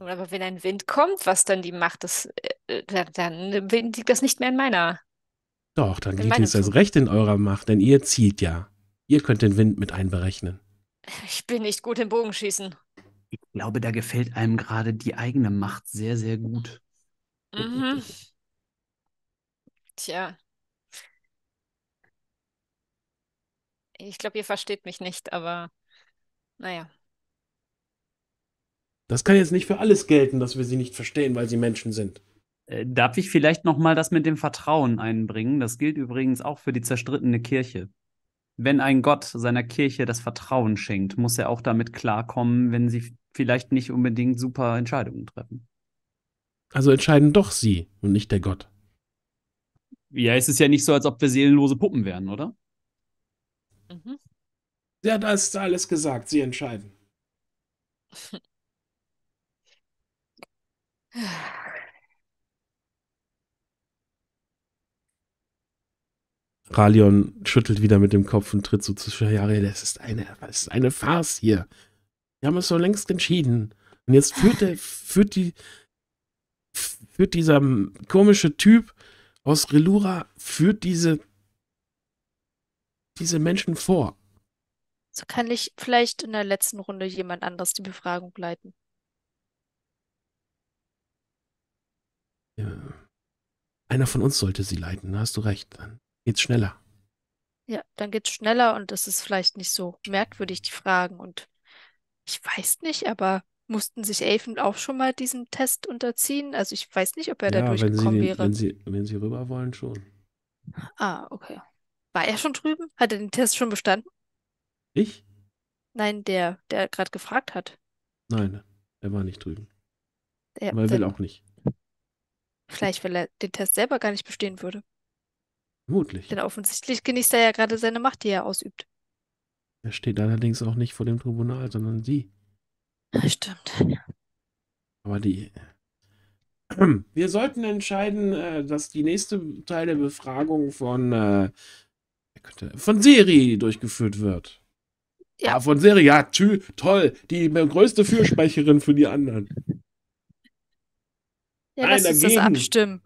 Aber wenn ein Wind kommt, was dann die Macht, das, äh, äh, dann liegt das nicht mehr in meiner. Doch, dann liegt es das also Recht in eurer Macht, denn ihr zielt ja. Ihr könnt den Wind mit einberechnen. Ich bin nicht gut im Bogenschießen. Ich glaube, da gefällt einem gerade die eigene Macht sehr, sehr gut. Mhm. Tja. ich glaube, ihr versteht mich nicht, aber naja. Das kann jetzt nicht für alles gelten, dass wir sie nicht verstehen, weil sie Menschen sind. Äh, darf ich vielleicht nochmal das mit dem Vertrauen einbringen? Das gilt übrigens auch für die zerstrittene Kirche. Wenn ein Gott seiner Kirche das Vertrauen schenkt, muss er auch damit klarkommen, wenn sie vielleicht nicht unbedingt super Entscheidungen treffen. Also entscheiden doch sie und nicht der Gott. Ja, es ist ja nicht so, als ob wir seelenlose Puppen wären, oder? Mhm. Ja, da ist alles gesagt. Sie entscheiden. Ralion schüttelt wieder mit dem Kopf und tritt so zu Shayari. Das ist eine, das ist eine Farce hier. Wir haben es so längst entschieden. Und jetzt führt, der, führt, die, führt dieser ähm, komische Typ aus Relura, führt diese diese Menschen vor? So kann ich vielleicht in der letzten Runde jemand anders die Befragung leiten. Ja. Einer von uns sollte sie leiten, da hast du recht. Dann geht's schneller. Ja, dann geht's schneller und es ist vielleicht nicht so merkwürdig, die Fragen. Und ich weiß nicht, aber mussten sich Elfen auch schon mal diesem Test unterziehen? Also ich weiß nicht, ob er ja, da durchgekommen wenn sie, wäre. Wenn sie, wenn sie rüber wollen, schon. Ah, okay. War er schon drüben? Hat er den Test schon bestanden? Ich? Nein, der, der gerade gefragt hat. Nein, er war nicht drüben. Der, Aber er will auch nicht. Vielleicht, weil er den Test selber gar nicht bestehen würde. Vermutlich. Denn offensichtlich genießt er ja gerade seine Macht, die er ausübt. Er steht allerdings auch nicht vor dem Tribunal, sondern sie. Stimmt. Aber die. Wir sollten entscheiden, äh, dass die nächste Teil der Befragung von äh, von Siri durchgeführt wird. Ja. Ah, ja von Siri, ja, tü, toll, die größte Fürsprecherin für die anderen. Ja, lass Nein, uns dagegen. das abstimmen.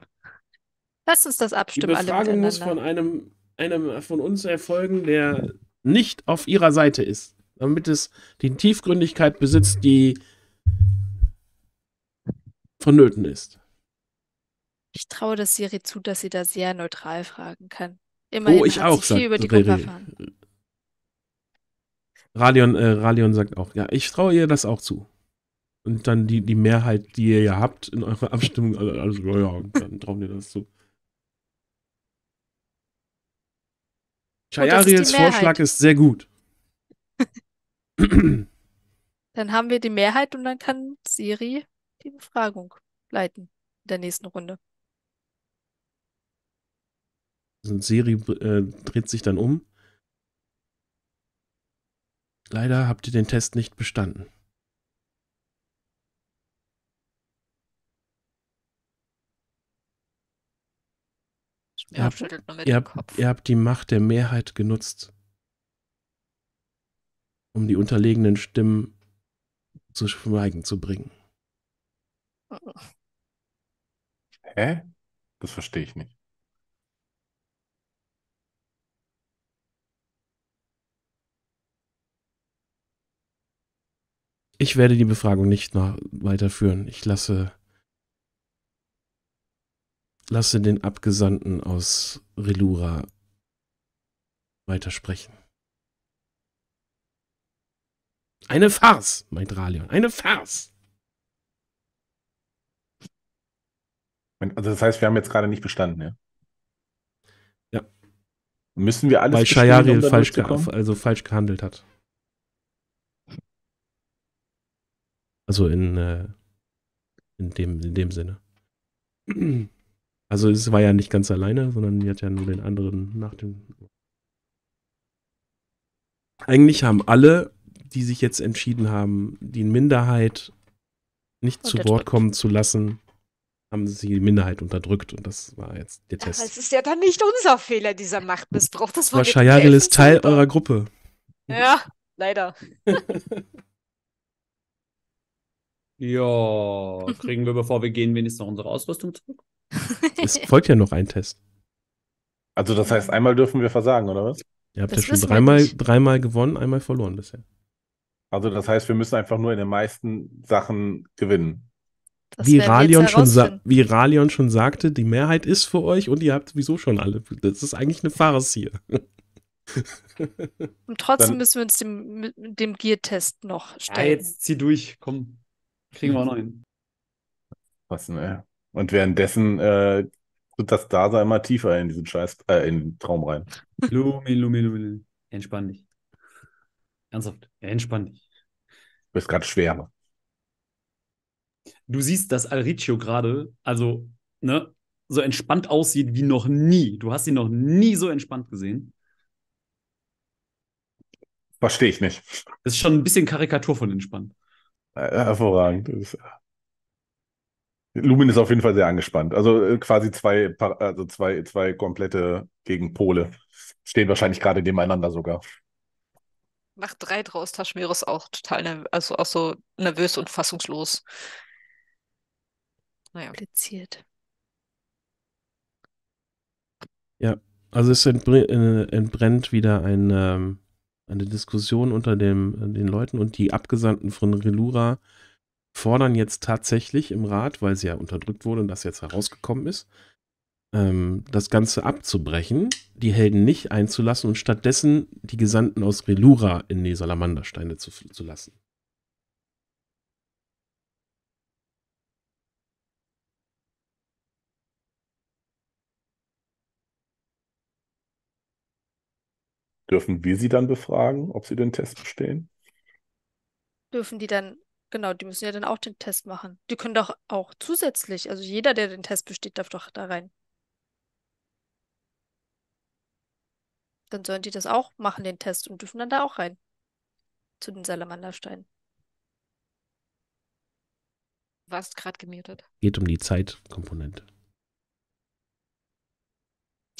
Lass uns das abstimmen. Die Befragung muss von einem, einem von uns erfolgen, der nicht auf ihrer Seite ist, damit es die Tiefgründigkeit besitzt, die vonnöten ist. Ich traue der Siri zu, dass sie da sehr neutral fragen kann. Immerhin oh, ich auch, sagt über die Pumper fahren. Radion, äh, Radion sagt auch, ja, ich traue ihr das auch zu. Und dann die, die Mehrheit, die ihr ja habt in eurer Abstimmung, also, ja, dann trauen ihr das zu. Chayariels Vorschlag ist sehr gut. dann haben wir die Mehrheit und dann kann Siri die Befragung leiten in der nächsten Runde. Siri äh, dreht sich dann um. Leider habt ihr den Test nicht bestanden. Ihr habt, ihr, habt, ihr habt, die Macht der Mehrheit genutzt, um die unterlegenen Stimmen zu schweigen zu bringen. Hä? Das verstehe ich nicht. Ich werde die Befragung nicht noch weiterführen. Ich lasse, lasse den Abgesandten aus Relura weitersprechen. Eine Farce, meint Ralion. Eine Farce. Also das heißt, wir haben jetzt gerade nicht bestanden, ja? Ja. Müssen wir alles Weil Shayaril um falsch, also falsch gehandelt hat. Also in, äh, in, dem, in dem Sinne. Also es war ja nicht ganz alleine, sondern die hat ja nur den anderen nach dem. Eigentlich haben alle, die sich jetzt entschieden haben, die Minderheit nicht zu Wort kommen zu lassen, haben sie die Minderheit unterdrückt und das war jetzt der Test. Aber es ist ja dann nicht unser Fehler, dieser Machtmissbrauch. Das war Shayaril ist Teil eurer Gruppe. Ja, leider. Ja, kriegen wir, bevor wir gehen, wenigstens noch unsere Ausrüstung zurück? Es folgt ja noch ein Test. Also das heißt, einmal dürfen wir versagen, oder was? Ihr habt das ja schon dreimal, dreimal gewonnen, einmal verloren bisher. Also das heißt, wir müssen einfach nur in den meisten Sachen gewinnen. wie Ralion, schon wie Ralion schon sagte, die Mehrheit ist für euch und ihr habt sowieso schon alle. Das ist eigentlich eine Farce hier. Und trotzdem Dann müssen wir uns dem, dem Gear-Test noch ah, stellen. Ja, jetzt zieh durch, komm. Kriegen wir auch noch mhm. hin. Was ne? Und währenddessen äh, tut das Dasein immer tiefer in diesen Scheiß, äh, in den Traum rein. Lumi, Lumi, Lumi. Entspann dich. Ernsthaft, entspann dich. Du bist gerade schwerer. Du siehst, dass Alriccio gerade, also, ne, so entspannt aussieht wie noch nie. Du hast ihn noch nie so entspannt gesehen. Verstehe ich nicht. Das ist schon ein bisschen Karikatur von entspannt. Äh, hervorragend. Äh, Lumin ist auf jeden Fall sehr angespannt. Also äh, quasi zwei, also zwei, zwei komplette Gegenpole stehen wahrscheinlich gerade nebeneinander sogar. Nach drei draus Taschmir ist auch total also auch so nervös und fassungslos. Naja. Kompliziert. Ja, also es entbrennt wieder ein ähm, eine Diskussion unter dem, äh, den Leuten und die Abgesandten von Relura fordern jetzt tatsächlich im Rat, weil sie ja unterdrückt wurde und das jetzt herausgekommen ist, ähm, das Ganze abzubrechen, die Helden nicht einzulassen und stattdessen die Gesandten aus Relura in die Salamandersteine zu, zu lassen. Dürfen wir sie dann befragen, ob sie den Test bestehen? Dürfen die dann, genau, die müssen ja dann auch den Test machen. Die können doch auch zusätzlich, also jeder, der den Test besteht, darf doch da rein. Dann sollen die das auch machen, den Test, und dürfen dann da auch rein. Zu den Salamandersteinen. Du warst gerade gemütet. Geht um die Zeitkomponente.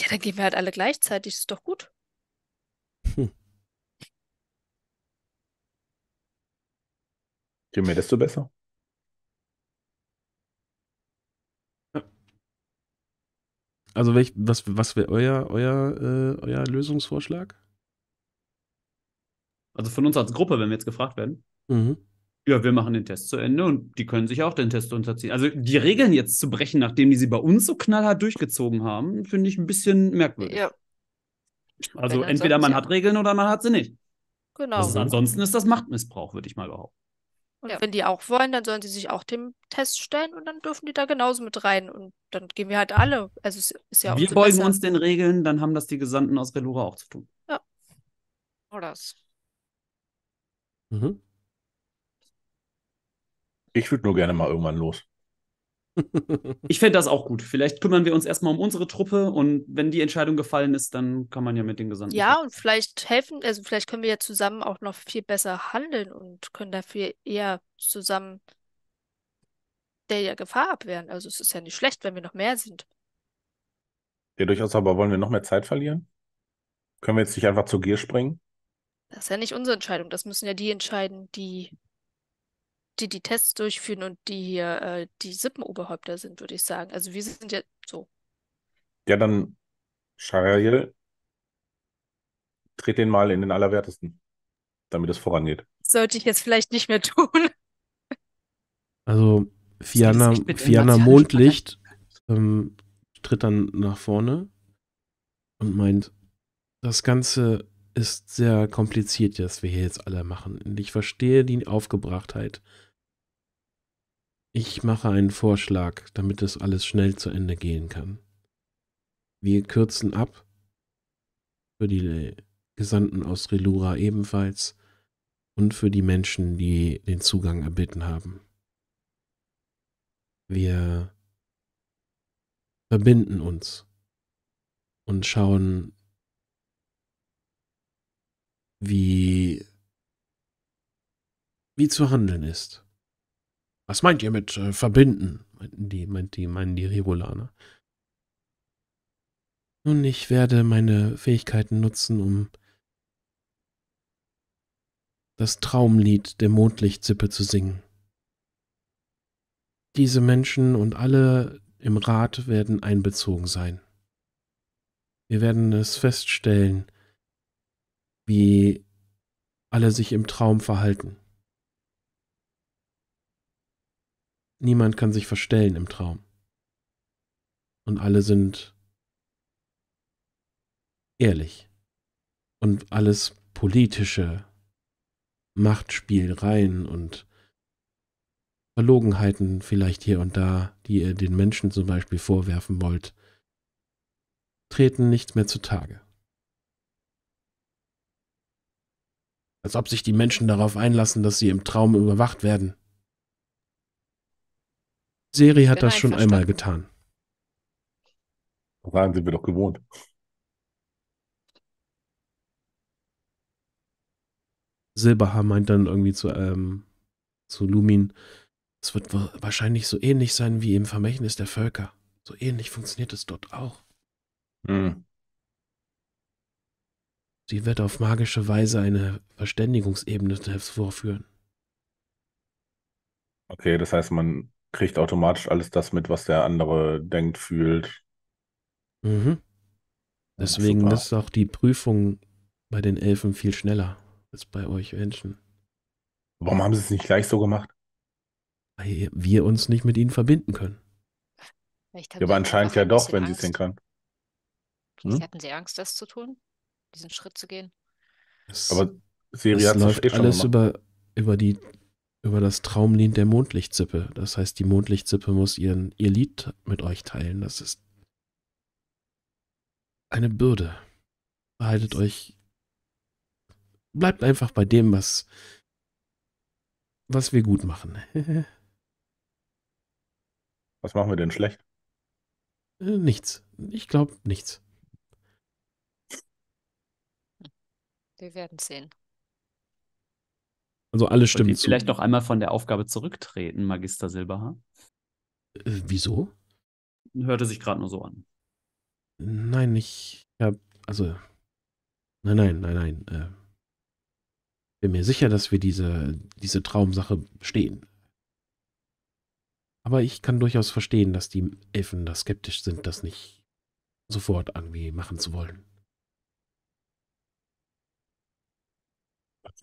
Ja, dann gehen wir halt alle gleichzeitig, ist doch gut. Je mehr, desto besser. Also welch, was, was wäre euer, euer, äh, euer Lösungsvorschlag? Also von uns als Gruppe, wenn wir jetzt gefragt werden. Mhm. Ja, wir machen den Test zu Ende und die können sich auch den Test unterziehen. Also die Regeln jetzt zu brechen, nachdem die sie bei uns so knallhart durchgezogen haben, finde ich ein bisschen merkwürdig. Ja. Also entweder man hat Regeln oder man hat sie nicht. Genau. Ist, also mhm. ansonsten ist das Machtmissbrauch, würde ich mal behaupten. Und ja. wenn die auch wollen, dann sollen sie sich auch dem Test stellen und dann dürfen die da genauso mit rein. Und dann gehen wir halt alle. Also es ist ja auch Wir beugen uns den Regeln, dann haben das die Gesandten aus Velura auch zu tun. Ja. Oder das. Mhm. Ich würde nur gerne mal irgendwann los. ich fände das auch gut. Vielleicht kümmern wir uns erstmal um unsere Truppe und wenn die Entscheidung gefallen ist, dann kann man ja mit den Gesandten. Ja, Truppen. und vielleicht helfen, also vielleicht können wir ja zusammen auch noch viel besser handeln und können dafür eher zusammen der ja Gefahr abwehren. Also es ist ja nicht schlecht, wenn wir noch mehr sind. Ja, durchaus, aber wollen wir noch mehr Zeit verlieren? Können wir jetzt nicht einfach zur Gier springen? Das ist ja nicht unsere Entscheidung. Das müssen ja die entscheiden, die die die Tests durchführen und die hier äh, die Sippenoberhäupter sind, würde ich sagen. Also wir sind ja so. Ja, dann Shariel, dreht den mal in den Allerwertesten, damit es vorangeht. Sollte ich jetzt vielleicht nicht mehr tun. Also Fianna, Fiana Mondlicht ähm, tritt dann nach vorne und meint, das Ganze ist sehr kompliziert, was wir hier jetzt alle machen. Und ich verstehe die Aufgebrachtheit ich mache einen Vorschlag, damit das alles schnell zu Ende gehen kann. Wir kürzen ab, für die Gesandten aus Relura ebenfalls und für die Menschen, die den Zugang erbitten haben. Wir verbinden uns und schauen, wie, wie zu handeln ist. Was meint ihr mit äh, verbinden? Meinten die, meint die, meinen die Regulaner. Nun, ich werde meine Fähigkeiten nutzen, um das Traumlied der Mondlichtzippe zu singen. Diese Menschen und alle im Rat werden einbezogen sein. Wir werden es feststellen, wie alle sich im Traum verhalten. Niemand kann sich verstellen im Traum. Und alle sind ehrlich. Und alles politische Machtspielreien und Verlogenheiten vielleicht hier und da, die ihr den Menschen zum Beispiel vorwerfen wollt, treten nicht mehr zutage. Als ob sich die Menschen darauf einlassen, dass sie im Traum überwacht werden. Serie hat das schon einmal getan. Sagen sind wir doch gewohnt. Silberhaar meint dann irgendwie zu, ähm, zu Lumin, es wird wahrscheinlich so ähnlich sein wie im Vermächtnis der Völker. So ähnlich funktioniert es dort auch. Hm. Sie wird auf magische Weise eine Verständigungsebene selbst vorführen. Okay, das heißt, man kriegt automatisch alles das mit, was der andere denkt, fühlt. Mhm. Deswegen Super. ist auch die Prüfung bei den Elfen viel schneller als bei euch Menschen. Warum haben sie es nicht gleich so gemacht? Weil wir uns nicht mit ihnen verbinden können. Ja, aber anscheinend ja doch, wenn sie es können. Hm? Hatten sie Angst, das zu tun? Diesen Schritt zu gehen? aber Siri hat es läuft eh alles über, über die über das Traum lehnt der Mondlichtzippe. Das heißt, die Mondlichtzippe muss ihren, ihr Lied mit euch teilen. Das ist eine Bürde. Behaltet euch. Bleibt einfach bei dem, was, was wir gut machen. was machen wir denn schlecht? Äh, nichts. Ich glaube nichts. Wir werden sehen. Also alles stimmt. Zu. Vielleicht noch einmal von der Aufgabe zurücktreten, Magister Silberhaar. Äh, wieso? Hörte sich gerade nur so an. Nein, ich habe also nein, nein, nein, nein. Äh, bin mir sicher, dass wir diese diese Traumsache stehen. Aber ich kann durchaus verstehen, dass die Elfen da skeptisch sind, das nicht sofort irgendwie machen zu wollen.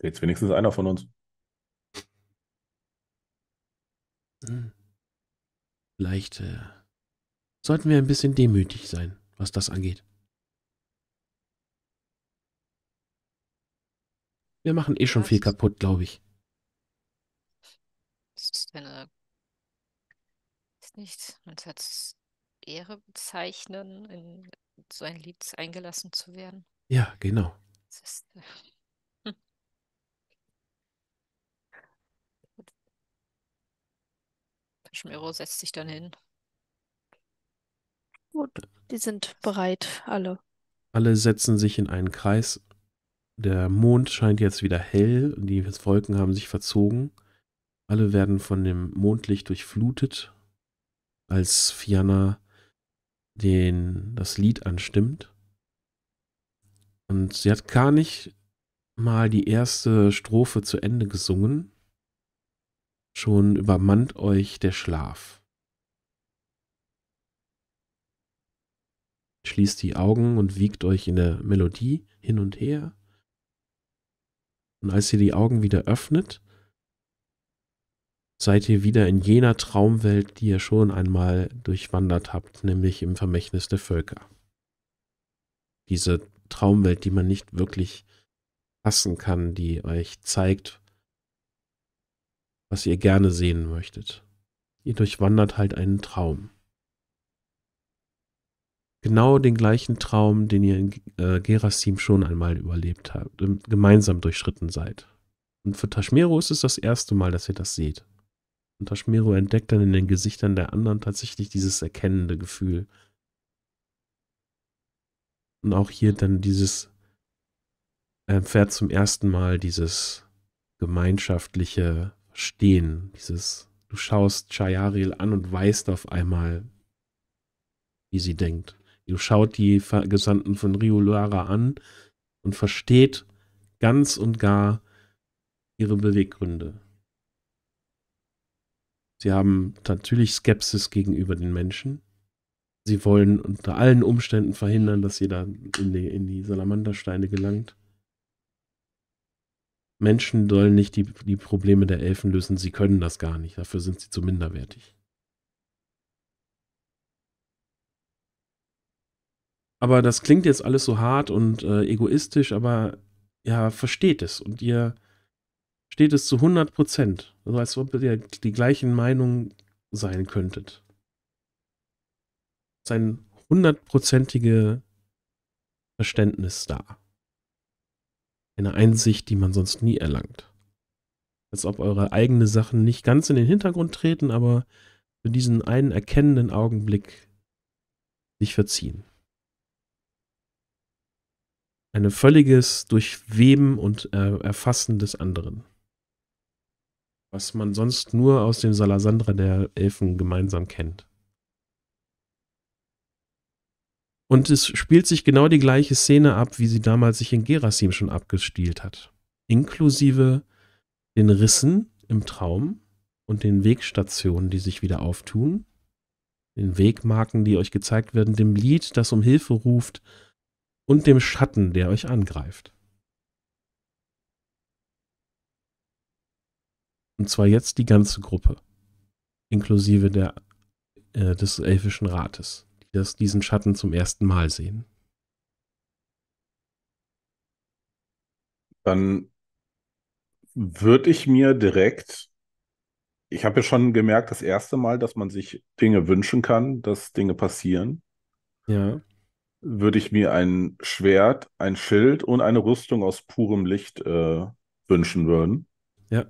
Jetzt wenigstens einer von uns. Hm. Vielleicht äh, sollten wir ein bisschen demütig sein, was das angeht. Wir machen eh schon viel kaputt, glaube ich. Das ist eine. Ist nicht als, als Ehre bezeichnen, in so ein Lied eingelassen zu werden. Ja, genau. Das ist. Äh Schmiro setzt sich dann hin. Gut, die sind bereit, alle. Alle setzen sich in einen Kreis. Der Mond scheint jetzt wieder hell und die Wolken haben sich verzogen. Alle werden von dem Mondlicht durchflutet, als Fianna den, das Lied anstimmt. Und sie hat gar nicht mal die erste Strophe zu Ende gesungen, schon übermannt euch der Schlaf. Schließt die Augen und wiegt euch in der Melodie hin und her. Und als ihr die Augen wieder öffnet, seid ihr wieder in jener Traumwelt, die ihr schon einmal durchwandert habt, nämlich im Vermächtnis der Völker. Diese Traumwelt, die man nicht wirklich fassen kann, die euch zeigt, was ihr gerne sehen möchtet. Ihr durchwandert halt einen Traum. Genau den gleichen Traum, den ihr in äh, Gerasim schon einmal überlebt habt, gemeinsam durchschritten seid. Und für Taschmero ist es das erste Mal, dass ihr das seht. Und Taschmero entdeckt dann in den Gesichtern der anderen tatsächlich dieses erkennende Gefühl. Und auch hier dann dieses, äh, er erfährt zum ersten Mal dieses gemeinschaftliche Stehen, dieses, du schaust Chayaril an und weißt auf einmal, wie sie denkt. Du schaut die Gesandten von Rioluara an und versteht ganz und gar ihre Beweggründe. Sie haben natürlich Skepsis gegenüber den Menschen. Sie wollen unter allen Umständen verhindern, dass jeder in die, in die Salamandersteine gelangt. Menschen sollen nicht die, die Probleme der Elfen lösen, sie können das gar nicht, dafür sind sie zu minderwertig. Aber das klingt jetzt alles so hart und äh, egoistisch, aber ja, versteht es und ihr steht es zu 100 Prozent. Also als ob ihr die gleichen Meinungen sein könntet. Sein ist hundertprozentige Verständnis da. Eine Einsicht, die man sonst nie erlangt. Als ob eure eigenen Sachen nicht ganz in den Hintergrund treten, aber für diesen einen erkennenden Augenblick sich verziehen. Ein völliges Durchweben und äh, Erfassen des anderen. Was man sonst nur aus dem Salasandra der Elfen gemeinsam kennt. Und es spielt sich genau die gleiche Szene ab, wie sie damals sich in Gerasim schon abgestielt hat. Inklusive den Rissen im Traum und den Wegstationen, die sich wieder auftun, den Wegmarken, die euch gezeigt werden, dem Lied, das um Hilfe ruft und dem Schatten, der euch angreift. Und zwar jetzt die ganze Gruppe, inklusive der, äh, des elfischen Rates das, diesen Schatten zum ersten Mal sehen. Dann würde ich mir direkt, ich habe ja schon gemerkt, das erste Mal, dass man sich Dinge wünschen kann, dass Dinge passieren. Ja. Würde ich mir ein Schwert, ein Schild und eine Rüstung aus purem Licht äh, wünschen würden. Ja.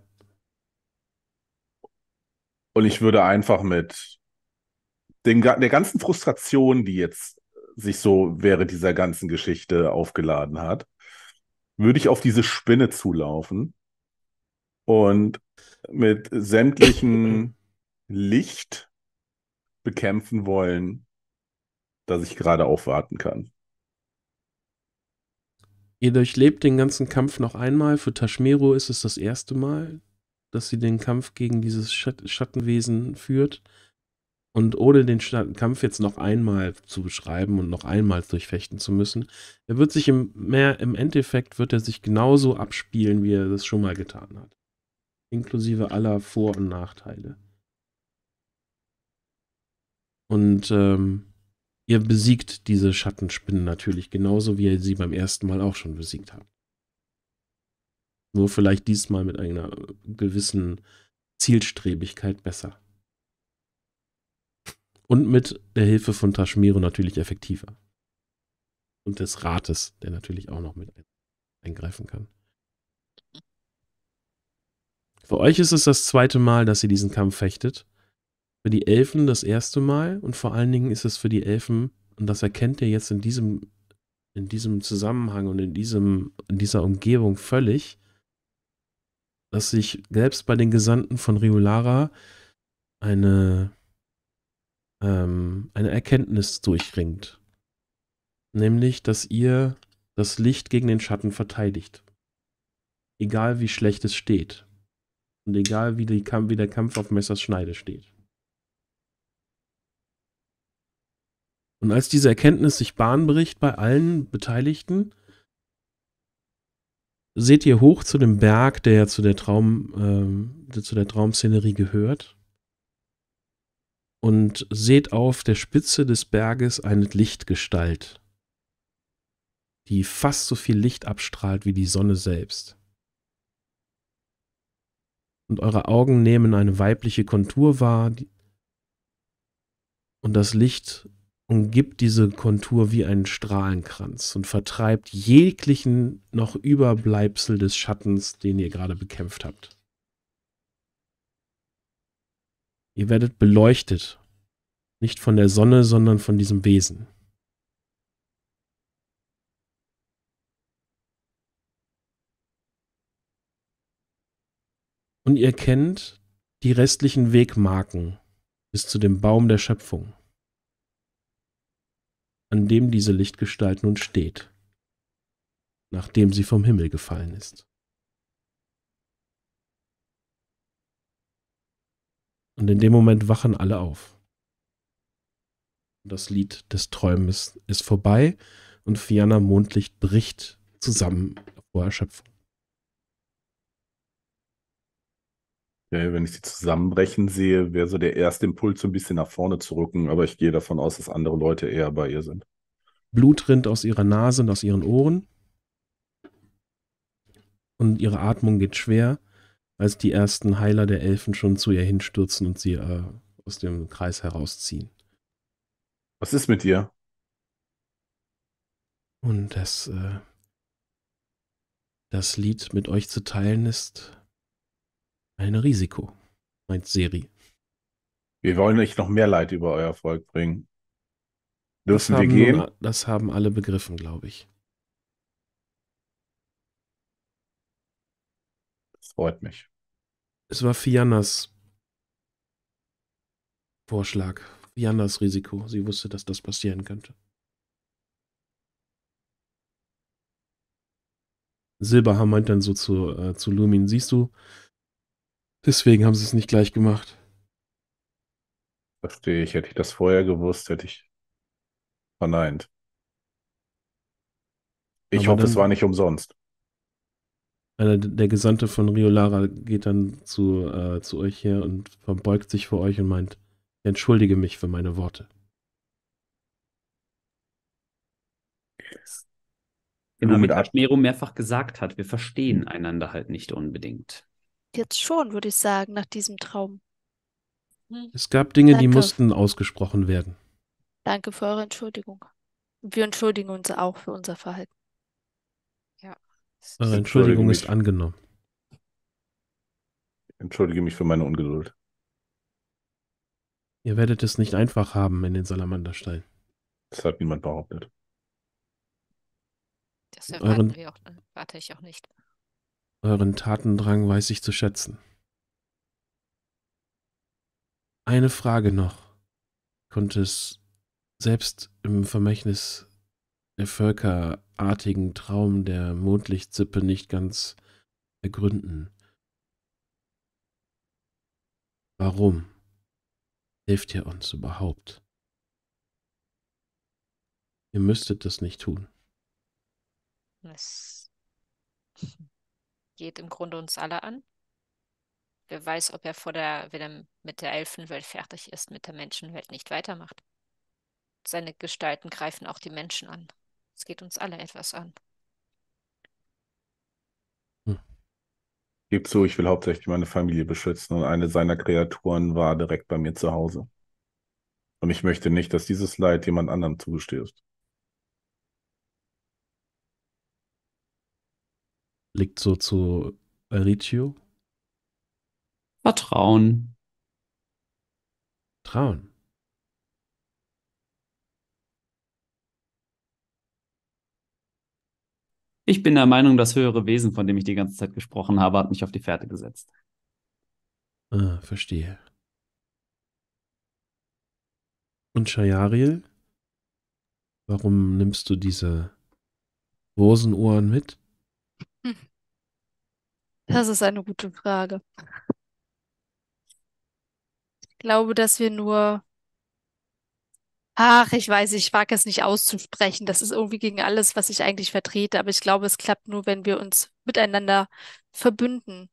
Und ich würde einfach mit den, der ganzen Frustration, die jetzt sich so während dieser ganzen Geschichte aufgeladen hat, würde ich auf diese Spinne zulaufen und mit sämtlichen Licht bekämpfen wollen, dass ich gerade aufwarten kann. Ihr durchlebt den ganzen Kampf noch einmal. Für Tashmero ist es das erste Mal, dass sie den Kampf gegen dieses Schattenwesen führt. Und ohne den Kampf jetzt noch einmal zu beschreiben und noch einmal durchfechten zu müssen, er wird sich im, mehr, im Endeffekt wird er sich genauso abspielen, wie er das schon mal getan hat. Inklusive aller Vor- und Nachteile. Und ähm, ihr besiegt diese Schattenspinnen natürlich genauso, wie ihr sie beim ersten Mal auch schon besiegt habt. Nur vielleicht diesmal mit einer gewissen Zielstrebigkeit besser und mit der Hilfe von Taschmiro natürlich effektiver. Und des Rates, der natürlich auch noch mit eingreifen kann. Für euch ist es das zweite Mal, dass ihr diesen Kampf fechtet. Für die Elfen das erste Mal und vor allen Dingen ist es für die Elfen, und das erkennt ihr jetzt in diesem, in diesem Zusammenhang und in, diesem, in dieser Umgebung völlig, dass sich selbst bei den Gesandten von Riolara eine ähm, eine Erkenntnis durchringt. Nämlich, dass ihr das Licht gegen den Schatten verteidigt. Egal wie schlecht es steht. Und egal wie, Kamp wie der Kampf auf Messers Schneide steht. Und als diese Erkenntnis sich Bahn bricht bei allen Beteiligten, seht ihr hoch zu dem Berg, der ja zu der, Traum, äh, zu der Traumszenerie gehört und seht auf der Spitze des Berges eine Lichtgestalt, die fast so viel Licht abstrahlt wie die Sonne selbst. Und eure Augen nehmen eine weibliche Kontur wahr, und das Licht umgibt diese Kontur wie einen Strahlenkranz und vertreibt jeglichen noch Überbleibsel des Schattens, den ihr gerade bekämpft habt. Ihr werdet beleuchtet. Nicht von der Sonne, sondern von diesem Wesen. Und ihr kennt die restlichen Wegmarken bis zu dem Baum der Schöpfung, an dem diese Lichtgestalt nun steht, nachdem sie vom Himmel gefallen ist. Und in dem Moment wachen alle auf. Das Lied des Träumes ist vorbei und Fianna Mondlicht bricht zusammen vor Erschöpfung. Ja, wenn ich sie zusammenbrechen sehe, wäre so der erste Impuls, so ein bisschen nach vorne zu rücken, aber ich gehe davon aus, dass andere Leute eher bei ihr sind. Blut rinnt aus ihrer Nase und aus ihren Ohren. Und ihre Atmung geht schwer als die ersten Heiler der Elfen schon zu ihr hinstürzen und sie äh, aus dem Kreis herausziehen. Was ist mit dir? Und das, äh, das Lied mit euch zu teilen ist ein Risiko, meint Seri. Wir wollen nicht noch mehr Leid über euer Volk bringen. Dürfen wir gehen? Nun, das haben alle begriffen, glaube ich. freut mich. Es war Fiannas Vorschlag, Fiannas Risiko. Sie wusste, dass das passieren könnte. Silberhaar meint dann so zu, äh, zu Lumin, siehst du, deswegen haben sie es nicht gleich gemacht. Verstehe ich, hätte ich das vorher gewusst, hätte ich verneint. Ich Aber hoffe, es war nicht umsonst äh, der Gesandte von Rio Lara geht dann zu, äh, zu euch her und verbeugt sich vor euch und meint, entschuldige mich für meine Worte. Genau, genau mit Admero mehrfach gesagt hat, wir verstehen einander halt nicht unbedingt. Jetzt schon, würde ich sagen, nach diesem Traum. Hm. Es gab Dinge, Danke. die mussten ausgesprochen werden. Danke für eure Entschuldigung. Wir entschuldigen uns auch für unser Verhalten. Äh, Entschuldigung, Entschuldigung ist angenommen. Entschuldige mich für meine Ungeduld. Ihr werdet es nicht einfach haben in den Salamanderstein. Das hat niemand behauptet. Das erwarten euren, auch, warte ich auch nicht. Euren Tatendrang weiß ich zu schätzen. Eine Frage noch. Konnte es selbst im Vermächtnis völkerartigen Traum der Mondlichtzippe nicht ganz ergründen. Warum hilft ihr uns überhaupt? Ihr müsstet das nicht tun. Es geht im Grunde uns alle an. Wer weiß, ob er vor der, wenn er mit der Elfenwelt fertig ist, mit der Menschenwelt nicht weitermacht. Seine Gestalten greifen auch die Menschen an. Es geht uns alle etwas an. Hm. Gib zu, ich will hauptsächlich meine Familie beschützen und eine seiner Kreaturen war direkt bei mir zu Hause. Und ich möchte nicht, dass dieses Leid jemand anderem zugestirbt. Liegt so zu Riccio. Vertrauen. Vertrauen. Ich bin der Meinung, das höhere Wesen, von dem ich die ganze Zeit gesprochen habe, hat mich auf die Fährte gesetzt. Ah, verstehe. Und Shayariel, warum nimmst du diese Rosenohren mit? Das ist eine gute Frage. Ich glaube, dass wir nur Ach, ich weiß, ich wage es nicht auszusprechen. Das ist irgendwie gegen alles, was ich eigentlich vertrete. Aber ich glaube, es klappt nur, wenn wir uns miteinander verbünden.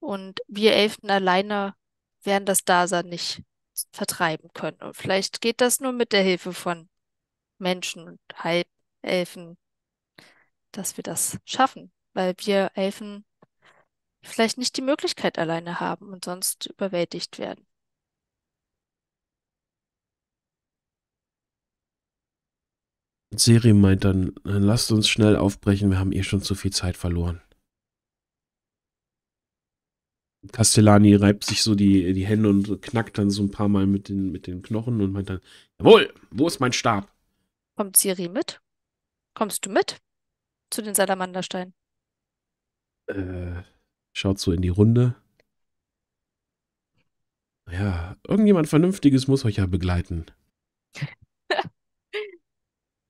Und wir Elfen alleine werden das Dasein nicht vertreiben können. Und vielleicht geht das nur mit der Hilfe von Menschen und Halbelfen, dass wir das schaffen. Weil wir Elfen vielleicht nicht die Möglichkeit alleine haben und sonst überwältigt werden. Siri meint dann, dann lasst uns schnell aufbrechen, wir haben eh schon zu viel Zeit verloren. Castellani reibt sich so die, die Hände und knackt dann so ein paar Mal mit den, mit den Knochen und meint dann, jawohl, wo ist mein Stab? Kommt Siri mit? Kommst du mit? Zu den Salamandersteinen. Äh, schaut so in die Runde. Ja, irgendjemand Vernünftiges muss euch ja begleiten.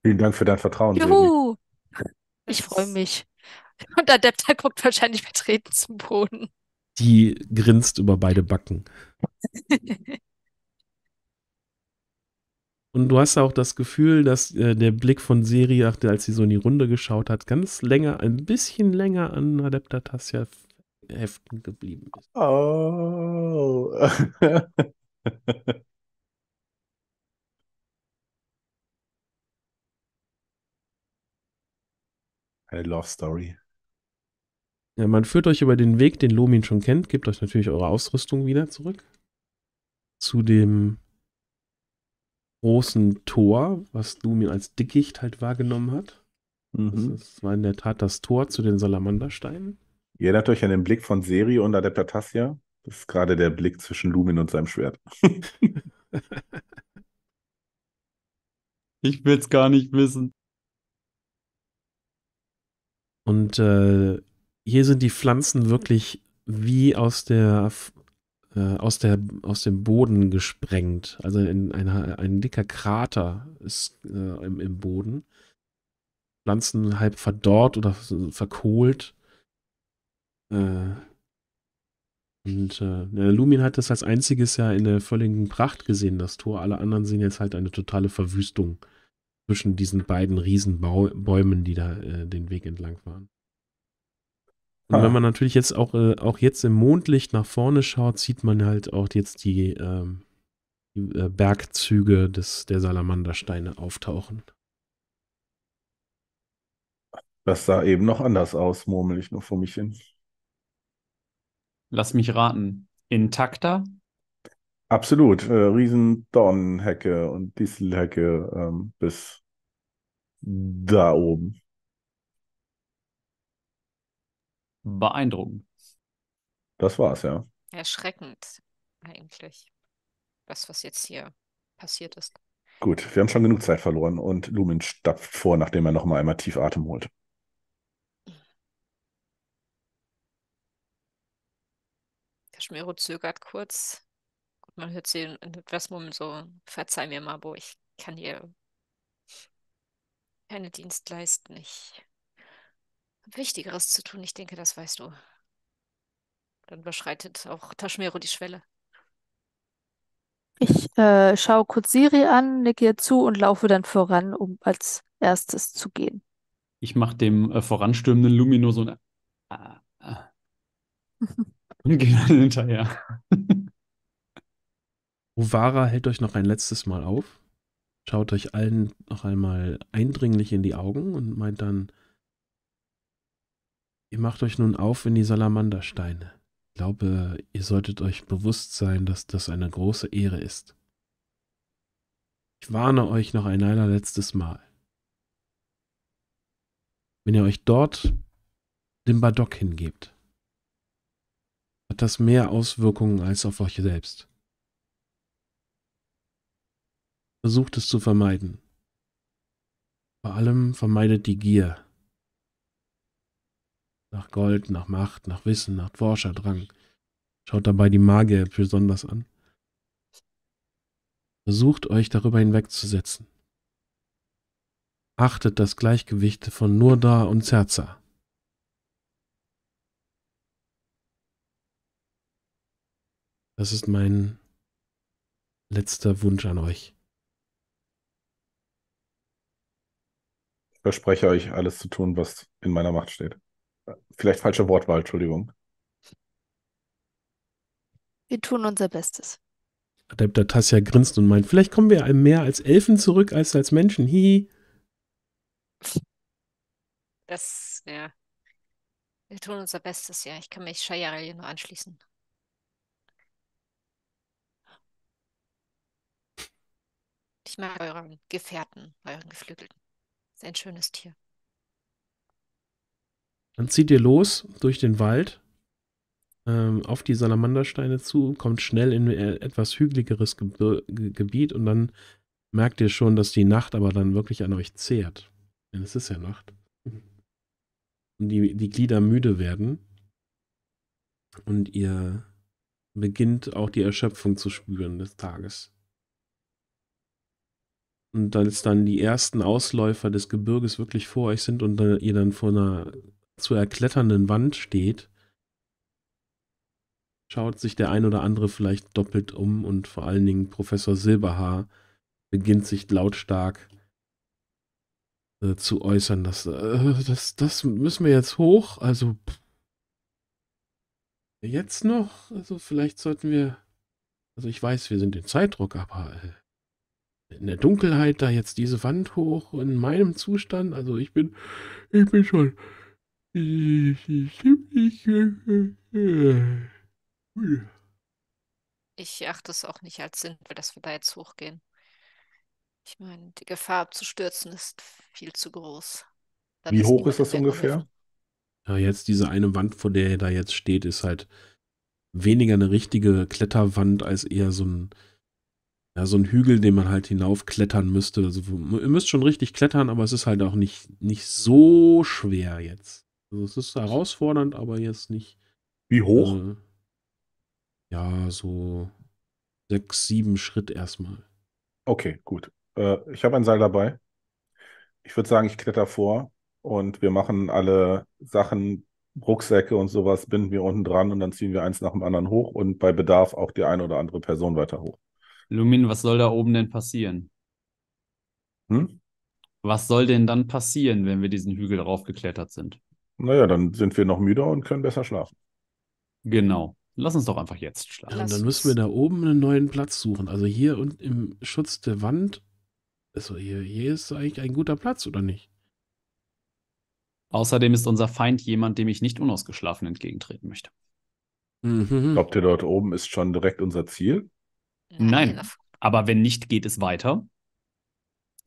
Vielen Dank für dein Vertrauen. Juhu! Ich freue mich. Und Adepta guckt wahrscheinlich betreten zum Boden. Die grinst über beide Backen. Und du hast auch das Gefühl, dass äh, der Blick von Seri, als sie so in die Runde geschaut hat, ganz länger, ein bisschen länger an Adepta Tassia heften geblieben ist. Oh. Eine Love Story. Ja, man führt euch über den Weg, den Lomin schon kennt, gibt euch natürlich eure Ausrüstung wieder zurück. Zu dem großen Tor, was Lumin als Dickicht halt wahrgenommen hat. Mhm. Das, war in der Tat das Tor zu den Salamandersteinen. Ihr erinnert euch an den Blick von Seri und Adeptatassia. Das ist gerade der Blick zwischen Lumin und seinem Schwert. ich will's gar nicht wissen. Und äh, hier sind die Pflanzen wirklich wie aus der äh, aus der aus dem Boden gesprengt. Also in einer, ein dicker Krater ist äh, im, im Boden. Pflanzen halb verdorrt oder verkohlt. Äh, und äh, Lumin hat das als einziges ja in der völligen Pracht gesehen, das Tor. Alle anderen sehen jetzt halt eine totale Verwüstung zwischen diesen beiden Riesenbäumen, die da äh, den Weg entlang waren. Und ah. wenn man natürlich jetzt auch, äh, auch jetzt im Mondlicht nach vorne schaut, sieht man halt auch jetzt die, ähm, die äh, Bergzüge des, der Salamandersteine auftauchen. Das sah eben noch anders aus, murmel ich nur vor mich hin. Lass mich raten. Intakter? Absolut. Äh, riesen und Distelhecke ähm, bis da oben. Beeindruckend. Das war's, ja. Erschreckend, eigentlich. Das, was jetzt hier passiert ist. Gut, wir haben schon genug Zeit verloren und Lumen stapft vor, nachdem er nochmal einmal tief Atem holt. Kaschmiro zögert kurz, man hört sie in etwas Moment so, verzeih mir mal, wo ich kann dir keine Dienst leisten. Ich habe Wichtigeres zu tun, ich denke, das weißt du. Dann überschreitet auch Taschmero die Schwelle. Ich äh, schaue kurz Siri an, nicke ihr zu und laufe dann voran, um als erstes zu gehen. Ich mache dem äh, voranstürmenden Lumino so ein äh, und gehe dann hinterher. Ovara hält euch noch ein letztes Mal auf, schaut euch allen noch einmal eindringlich in die Augen und meint dann, ihr macht euch nun auf in die Salamandersteine. Ich glaube, ihr solltet euch bewusst sein, dass das eine große Ehre ist. Ich warne euch noch ein allerletztes Mal. Wenn ihr euch dort dem Badok hingebt, hat das mehr Auswirkungen als auf euch selbst. versucht es zu vermeiden. Vor allem vermeidet die Gier nach Gold, nach Macht, nach Wissen, nach Forscherdrang. Schaut dabei die Magier besonders an. Versucht euch darüber hinwegzusetzen. Achtet das Gleichgewicht von Nurda und Zerza. Das ist mein letzter Wunsch an euch. verspreche euch, alles zu tun, was in meiner Macht steht. Vielleicht falsche Wortwahl, Entschuldigung. Wir tun unser Bestes. Adepter Tassia grinst und meint, vielleicht kommen wir mehr als Elfen zurück als als Menschen. Hihi. Das, ja. Wir tun unser Bestes, ja. Ich kann mich Shayarel nur anschließen. Ich mag euren Gefährten, euren Geflügelten. Ist ein schönes Tier. Dann zieht ihr los durch den Wald ähm, auf die Salamandersteine zu, kommt schnell in äh, etwas hügeligeres Ge Gebiet und dann merkt ihr schon, dass die Nacht aber dann wirklich an euch zehrt. Denn es ist ja Nacht. Und die, die Glieder müde werden. Und ihr beginnt auch die Erschöpfung zu spüren des Tages und als dann die ersten Ausläufer des Gebirges wirklich vor euch sind und ihr dann vor einer zu erkletternden Wand steht, schaut sich der ein oder andere vielleicht doppelt um und vor allen Dingen Professor Silberhaar beginnt sich lautstark äh, zu äußern, dass äh, das, das müssen wir jetzt hoch, also jetzt noch, also vielleicht sollten wir, also ich weiß, wir sind in Zeitdruck, aber äh, in der Dunkelheit da jetzt diese Wand hoch in meinem Zustand. Also ich bin, ich bin schon ziemlich. Ich achte es auch nicht als sinnvoll, dass wir da jetzt hochgehen. Ich meine, die Gefahr abzustürzen ist viel zu groß. Dann Wie ist hoch ist das ungefähr? Ja, jetzt diese eine Wand, vor der er da jetzt steht, ist halt weniger eine richtige Kletterwand als eher so ein ja, so ein Hügel, den man halt hinaufklettern müsste. Also ihr müsst schon richtig klettern, aber es ist halt auch nicht, nicht so schwer jetzt. Also es ist herausfordernd, aber jetzt nicht. Wie hoch? Äh, ja, so sechs, sieben Schritt erstmal. Okay, gut. Äh, ich habe ein Seil dabei. Ich würde sagen, ich kletter vor und wir machen alle Sachen, Rucksäcke und sowas, binden wir unten dran und dann ziehen wir eins nach dem anderen hoch und bei Bedarf auch die eine oder andere Person weiter hoch. Lumin, was soll da oben denn passieren? Hm? Was soll denn dann passieren, wenn wir diesen Hügel raufgeklettert sind? Naja, dann sind wir noch müder und können besser schlafen. Genau. Lass uns doch einfach jetzt schlafen. Ja, dann müssen wir da oben einen neuen Platz suchen. Also hier und im Schutz der Wand. Also hier, hier ist eigentlich ein guter Platz, oder nicht? Außerdem ist unser Feind jemand, dem ich nicht unausgeschlafen entgegentreten möchte. Mhm. Glaubt ihr, dort oben ist schon direkt unser Ziel? Nein, aber wenn nicht, geht es weiter.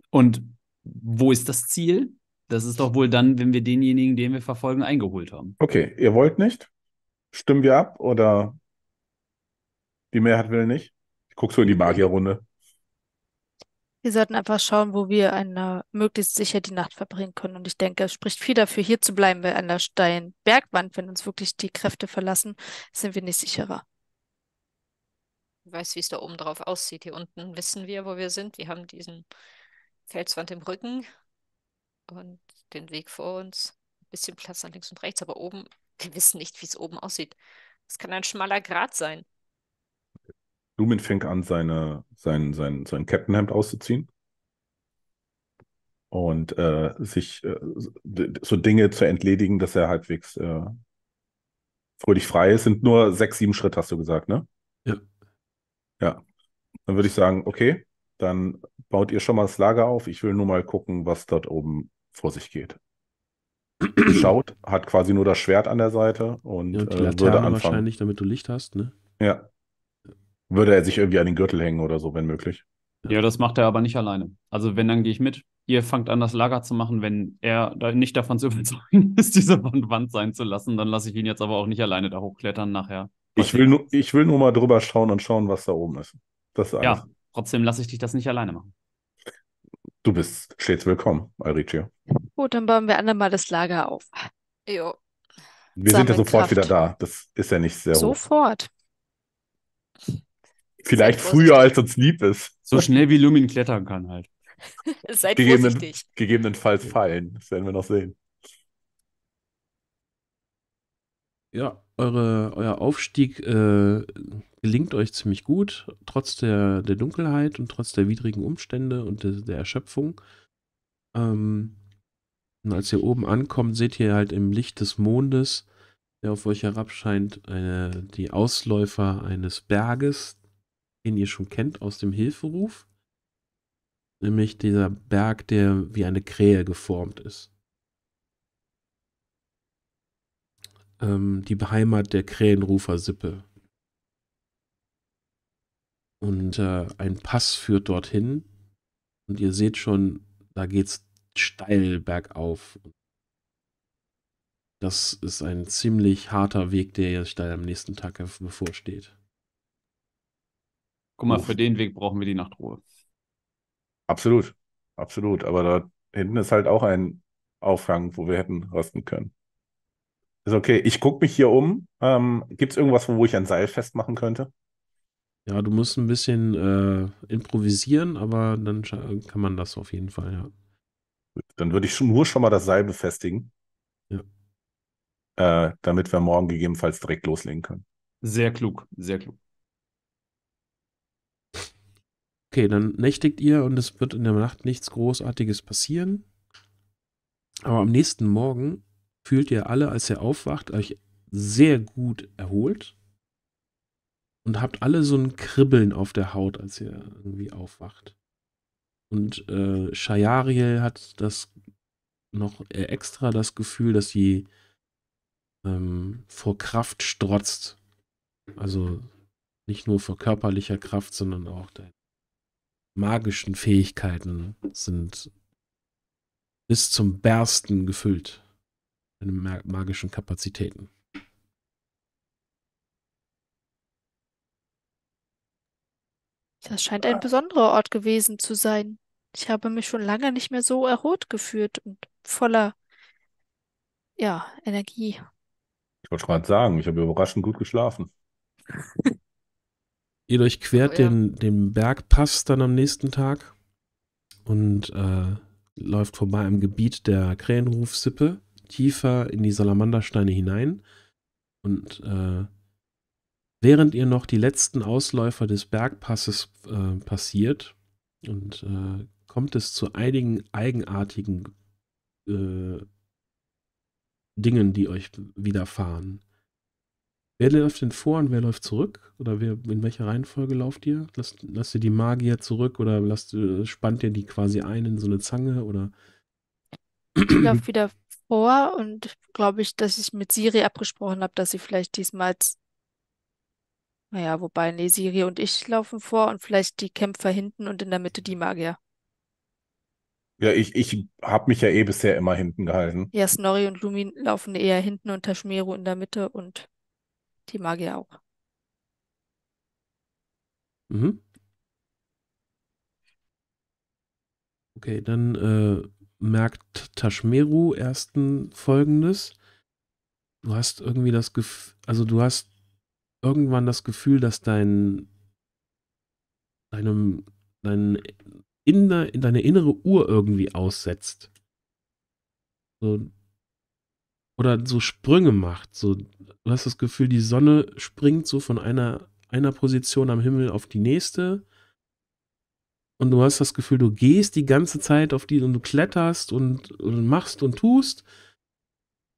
Und wo ist das Ziel? Das ist doch wohl dann, wenn wir denjenigen, den wir verfolgen, eingeholt haben. Okay, ihr wollt nicht? Stimmen wir ab oder die Mehrheit will nicht? Ich gucke so in die Magierrunde. Wir sollten einfach schauen, wo wir eine, möglichst sicher die Nacht verbringen können. Und ich denke, es spricht viel dafür, hier zu bleiben, weil an der steilen Bergwand, wenn uns wirklich die Kräfte verlassen, sind wir nicht sicherer weiß, wie es da oben drauf aussieht. Hier unten wissen wir, wo wir sind. Wir haben diesen Felswand im Rücken und den Weg vor uns. Ein bisschen Platz nach links und rechts, aber oben, wir wissen nicht, wie es oben aussieht. Es kann ein schmaler Grat sein. Lumen fängt an, seine, sein, sein, sein Captain-Hemd auszuziehen und äh, sich äh, so Dinge zu entledigen, dass er halbwegs äh, fröhlich frei ist. Sind nur sechs, sieben Schritte, hast du gesagt, ne? Ja. Ja. Dann würde ich sagen, okay, dann baut ihr schon mal das Lager auf. Ich will nur mal gucken, was dort oben vor sich geht. Schaut, hat quasi nur das Schwert an der Seite und, ja, und die äh, Laterne äh, würde anfangen. wahrscheinlich, damit du Licht hast, ne? Ja. Würde er sich irgendwie an den Gürtel hängen oder so, wenn möglich. Ja, das macht er aber nicht alleine. Also wenn, dann gehe ich mit. Ihr fangt an, das Lager zu machen. Wenn er da nicht davon zu überzeugen ist, diese Wand sein zu lassen, dann lasse ich ihn jetzt aber auch nicht alleine da hochklettern nachher. Ich will, nur, ich will nur mal drüber schauen und schauen, was da oben ist. ist ja, trotzdem lasse ich dich das nicht alleine machen. Du bist stets willkommen, Alricio. Gut, dann bauen wir andermal das Lager auf. Jo. Wir sind ja sofort wieder da. Das ist ja nicht sehr hoch. Sofort. Vielleicht Seid früher, als uns lieb ist. So schnell wie Lumin klettern kann halt. Seid Gegebenen, vorsichtig. Gegebenenfalls fallen. Das werden wir noch sehen. ja, eure, euer Aufstieg äh, gelingt euch ziemlich gut, trotz der, der Dunkelheit und trotz der widrigen Umstände und de, der Erschöpfung. Ähm, und als ihr oben ankommt, seht ihr halt im Licht des Mondes, der auf euch herabscheint, eine, die Ausläufer eines Berges, den ihr schon kennt aus dem Hilferuf. Nämlich dieser Berg, der wie eine Krähe geformt ist. ähm, die Heimat der Krähenrufer-Sippe. Und äh, ein Pass führt dorthin. Und ihr seht schon, da geht's steil bergauf. Das ist ein ziemlich harter Weg, der jetzt steil am nächsten Tag bevorsteht. Guck mal, für den Weg brauchen wir die Nachtruhe. Absolut, absolut. Aber da hinten ist halt auch ein Aufhang, wo wir hätten rösten können. Ist okay, ich gucke mich hier um. Ähm, Gibt es irgendwas, wo ich ein Seil festmachen könnte? Ja, du musst ein bisschen äh, improvisieren, aber dann kann man das auf jeden Fall, ja. Dann würde ich schon, nur schon mal das Seil befestigen. Ja. Äh, damit wir morgen gegebenenfalls direkt loslegen können. Sehr klug, sehr klug. Okay, dann nächtigt ihr und es wird in der Nacht nichts Großartiges passieren. Aber am nächsten Morgen fühlt ihr alle, als ihr aufwacht, euch sehr gut erholt und habt alle so ein Kribbeln auf der Haut, als ihr irgendwie aufwacht. Und äh, Shayariel hat das noch extra das Gefühl, dass sie ähm, vor Kraft strotzt. Also nicht nur vor körperlicher Kraft, sondern auch deine magischen Fähigkeiten sind bis zum Bersten gefüllt deine magischen Kapazitäten. Das scheint ein besonderer Ort gewesen zu sein. Ich habe mich schon lange nicht mehr so erholt gefühlt und voller, ja, Energie. Ich wollte gerade sagen, ich habe überraschend gut geschlafen. Ihr durchquert oh, ja. den, den Bergpass dann am nächsten Tag und äh, läuft vorbei am Gebiet der Krähenrufsippe tiefer in die Salamandersteine hinein. Und äh, während ihr noch die letzten Ausläufer des Bergpasses äh, passiert und äh, kommt es zu einigen eigenartigen äh, Dingen, die euch widerfahren. Wer läuft denn vor und wer läuft zurück? Oder wer, in welcher Reihenfolge lauft ihr? Lasst, lasst ihr die Magier zurück oder lasst, äh, spannt ihr die quasi ein in so eine Zange? Oder ich laufe wieder Ohr und glaube ich, dass ich mit Siri abgesprochen habe, dass sie vielleicht diesmal, naja, wobei, nee, Siri und ich laufen vor und vielleicht die Kämpfer hinten und in der Mitte die Magier. Ja, ich, ich habe mich ja eh bisher immer hinten gehalten. Ja, Snorri und Lumin laufen eher hinten und Tashmiru in der Mitte und die Magier auch. Mhm. Okay, dann äh, merkt Tashmeru ersten folgendes. Du hast irgendwie das Gefühl, also du hast irgendwann das Gefühl, dass dein deinem dein inner, deine innere Uhr irgendwie aussetzt. So, oder so Sprünge macht. So, du hast das Gefühl, die Sonne springt so von einer, einer Position am Himmel auf die nächste und du hast das Gefühl, du gehst die ganze Zeit auf die und du kletterst und, und machst und tust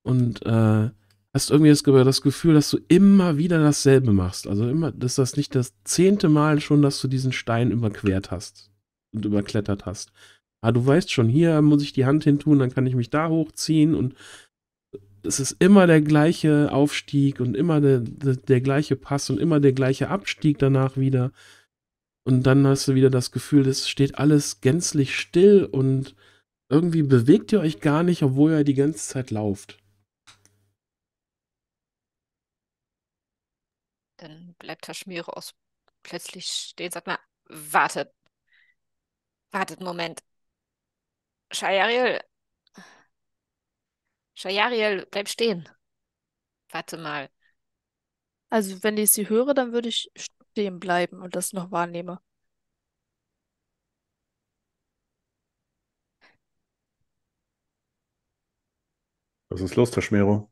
und äh, hast irgendwie das, Gefühl, dass du immer wieder dasselbe machst. Also immer, dass das nicht das zehnte Mal schon, dass du diesen Stein überquert hast und überklettert hast. Ah, du weißt schon, hier muss ich die Hand hin tun, dann kann ich mich da hochziehen und es ist immer der gleiche Aufstieg und immer der, der, der gleiche Pass und immer der gleiche Abstieg danach wieder. Und dann hast du wieder das Gefühl, es steht alles gänzlich still und irgendwie bewegt ihr euch gar nicht, obwohl ihr die ganze Zeit lauft. Dann bleibt Herr Schmiere aus plötzlich stehen, sagt mal, wartet. Wartet, einen Moment. Shayariel. Shayariel, bleib stehen. Warte mal. Also, wenn ich sie höre, dann würde ich stehen bleiben und das noch wahrnehme. Was ist los, Taschmero?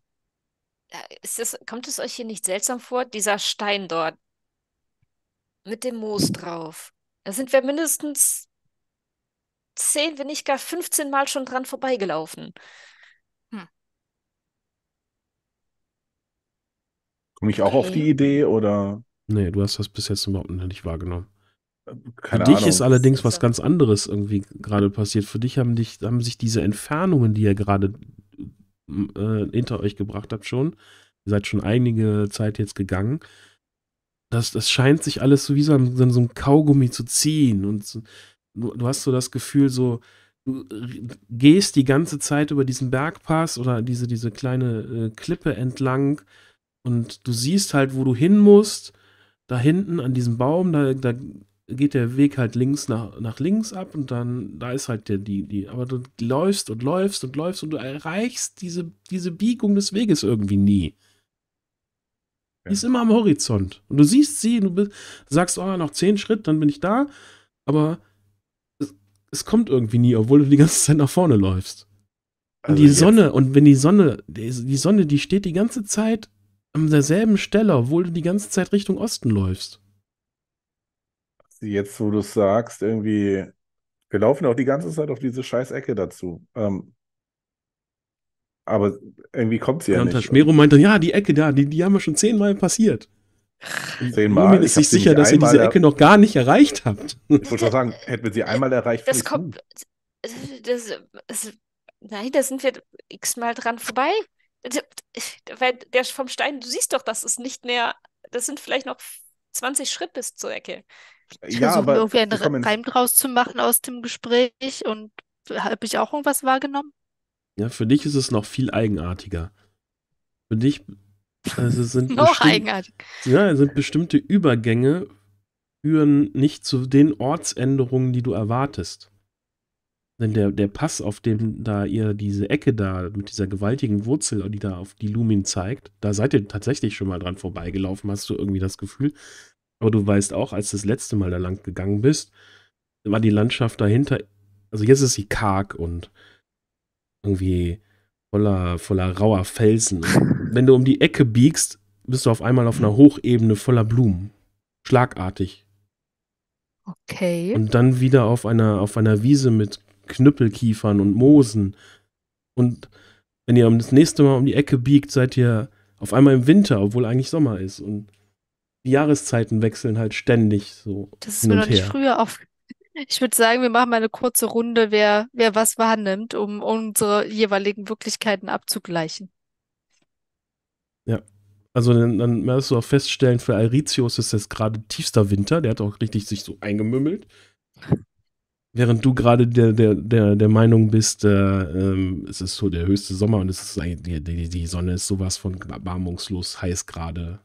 Äh, ist das, kommt es euch hier nicht seltsam vor? Dieser Stein dort mit dem Moos drauf. Da sind wir mindestens zehn, wenn nicht gar 15 Mal schon dran vorbeigelaufen. Hm. Komme ich auch okay. auf die Idee oder Nee, du hast das bis jetzt überhaupt nicht wahrgenommen. Äh, keine Für dich Ahnung. ist allerdings was ganz anderes irgendwie gerade passiert. Für dich haben, dich haben sich diese Entfernungen, die ihr gerade äh, hinter euch gebracht habt, schon, ihr seid schon einige Zeit jetzt gegangen, das, das scheint sich alles so wie so ein, so ein Kaugummi zu ziehen. Und so, du, du, hast so das Gefühl, so, du äh, gehst die ganze Zeit über diesen Bergpass oder diese, diese kleine äh, Klippe entlang und du siehst halt, wo du hin musst da hinten an diesem Baum, da, da geht der Weg halt links nach, nach links ab und dann, da ist halt der, die, die, aber du läufst und läufst und läufst und du erreichst diese, diese Biegung des Weges irgendwie nie. Die ist immer am Horizont. Und du siehst sie, du bist, sagst, oh, noch zehn Schritt, dann bin ich da, aber es, es kommt irgendwie nie, obwohl du die ganze Zeit nach vorne läufst. Also und die Sonne, und wenn die Sonne, die, die Sonne, die steht die ganze Zeit an derselben Stelle, obwohl du die ganze Zeit Richtung Osten läufst. Jetzt, wo du es sagst, irgendwie, wir laufen auch die ganze Zeit auf diese scheiß Ecke dazu. Ähm, aber irgendwie kommt sie ja, ja nicht. Und Schmero meinte, ja, die Ecke da, die, die haben wir schon zehnmal passiert. Zehnmal. Ich bin mir nicht sicher, dass ihr diese Ecke noch gar nicht erreicht habt. Ich wollte schon sagen, hätten wir sie einmal erreicht. Das kommt. Das, das, nein, da sind wir x-mal dran vorbei äh, weil der vom Stein, du siehst doch, das ist nicht mehr, das sind vielleicht noch 20 Schritte bis zur Ecke. Ich ja, versuche irgendwie einen Reim draus zu machen aus dem Gespräch und habe ich auch irgendwas wahrgenommen? Ja, für dich ist es noch viel eigenartiger. Für dich also sind noch eigenartig. Ja, sind bestimmte Übergänge führen nicht zu den Ortsänderungen, die du erwartest. Denn der, der Pass, auf dem da ihr diese Ecke da mit dieser gewaltigen Wurzel, die da auf die Lumin zeigt, da seid ihr tatsächlich schon mal dran vorbeigelaufen, hast du irgendwie das Gefühl. Aber du weißt auch, als du das letzte Mal da lang gegangen bist, war die Landschaft dahinter, also jetzt ist sie karg und irgendwie voller, voller rauer Felsen. wenn du um die Ecke biegst, bist du auf einmal auf einer Hochebene voller Blumen. Schlagartig. Okay. Und dann wieder auf einer, auf einer Wiese mit Knüppelkiefern und Moosen. Und wenn ihr das nächste Mal um die Ecke biegt, seid ihr auf einmal im Winter, obwohl eigentlich Sommer ist. Und die Jahreszeiten wechseln halt ständig so. Das ist mir noch nicht her. früher auf. Ich würde sagen, wir machen mal eine kurze Runde, wer, wer was wahrnimmt, um unsere jeweiligen Wirklichkeiten abzugleichen. Ja. Also dann, dann wirst du auch feststellen, für Alritius ist das gerade tiefster Winter, der hat auch richtig sich so eingemümmelt während du gerade der, der, der, der Meinung bist, äh, ähm, es ist so der höchste Sommer und es ist eigentlich, die, die Sonne ist sowas von erbarmungslos heiß gerade.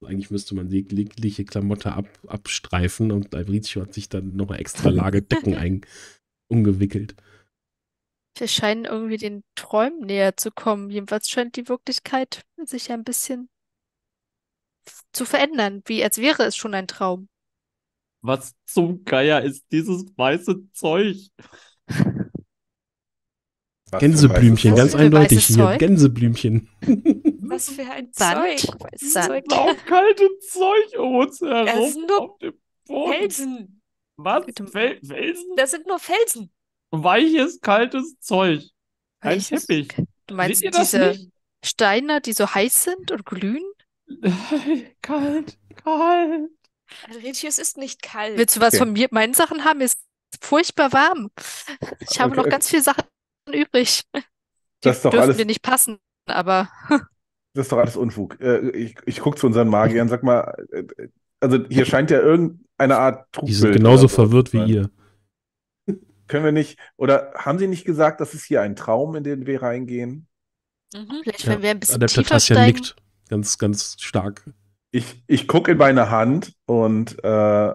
Also eigentlich müsste man die jegliche Klamotte ab, abstreifen und Albrizio hat sich dann noch eine extra Lage Decken ein, umgewickelt. Wir scheinen irgendwie den Träumen näher zu kommen. Jedenfalls scheint die Wirklichkeit sich ein bisschen zu verändern, wie als wäre es schon ein Traum was zum Geier ist dieses weiße Zeug? Was Gänseblümchen, ganz eindeutig hier. Zeug? Gänseblümchen. Was für ein Sand? Zeug. Sand. Laufkalte Zeug um uns herum. Das sind nur auf dem Boden. Felsen. Was? Fel Felsen? Das sind nur Felsen. Weiches, kaltes Zeug. Ein Weiches, Teppich. Du meinst diese nicht? Steine, die so heiß sind und glühen? Kalt, kalt. Also, Richie, ist nicht kalt. Willst du was okay. von mir, meinen Sachen haben? Ist furchtbar warm. Ich habe okay. noch ganz viele Sachen übrig. Die das ist doch dürfen alles... dir nicht passen, aber. Das ist doch alles Unfug. Äh, ich, ich gucke zu unseren Magiern, sag mal, äh, also hier scheint ja irgendeine Art Trugbild. Die sind genauso verwirrt wie ihr. Können wir nicht, oder haben sie nicht gesagt, das ist hier ein Traum, in den wir reingehen? Mhm. Vielleicht, ja, wenn wir ein bisschen Adepter tiefer Tassian steigen. nickt ganz, ganz stark ich, ich gucke in meine Hand und äh,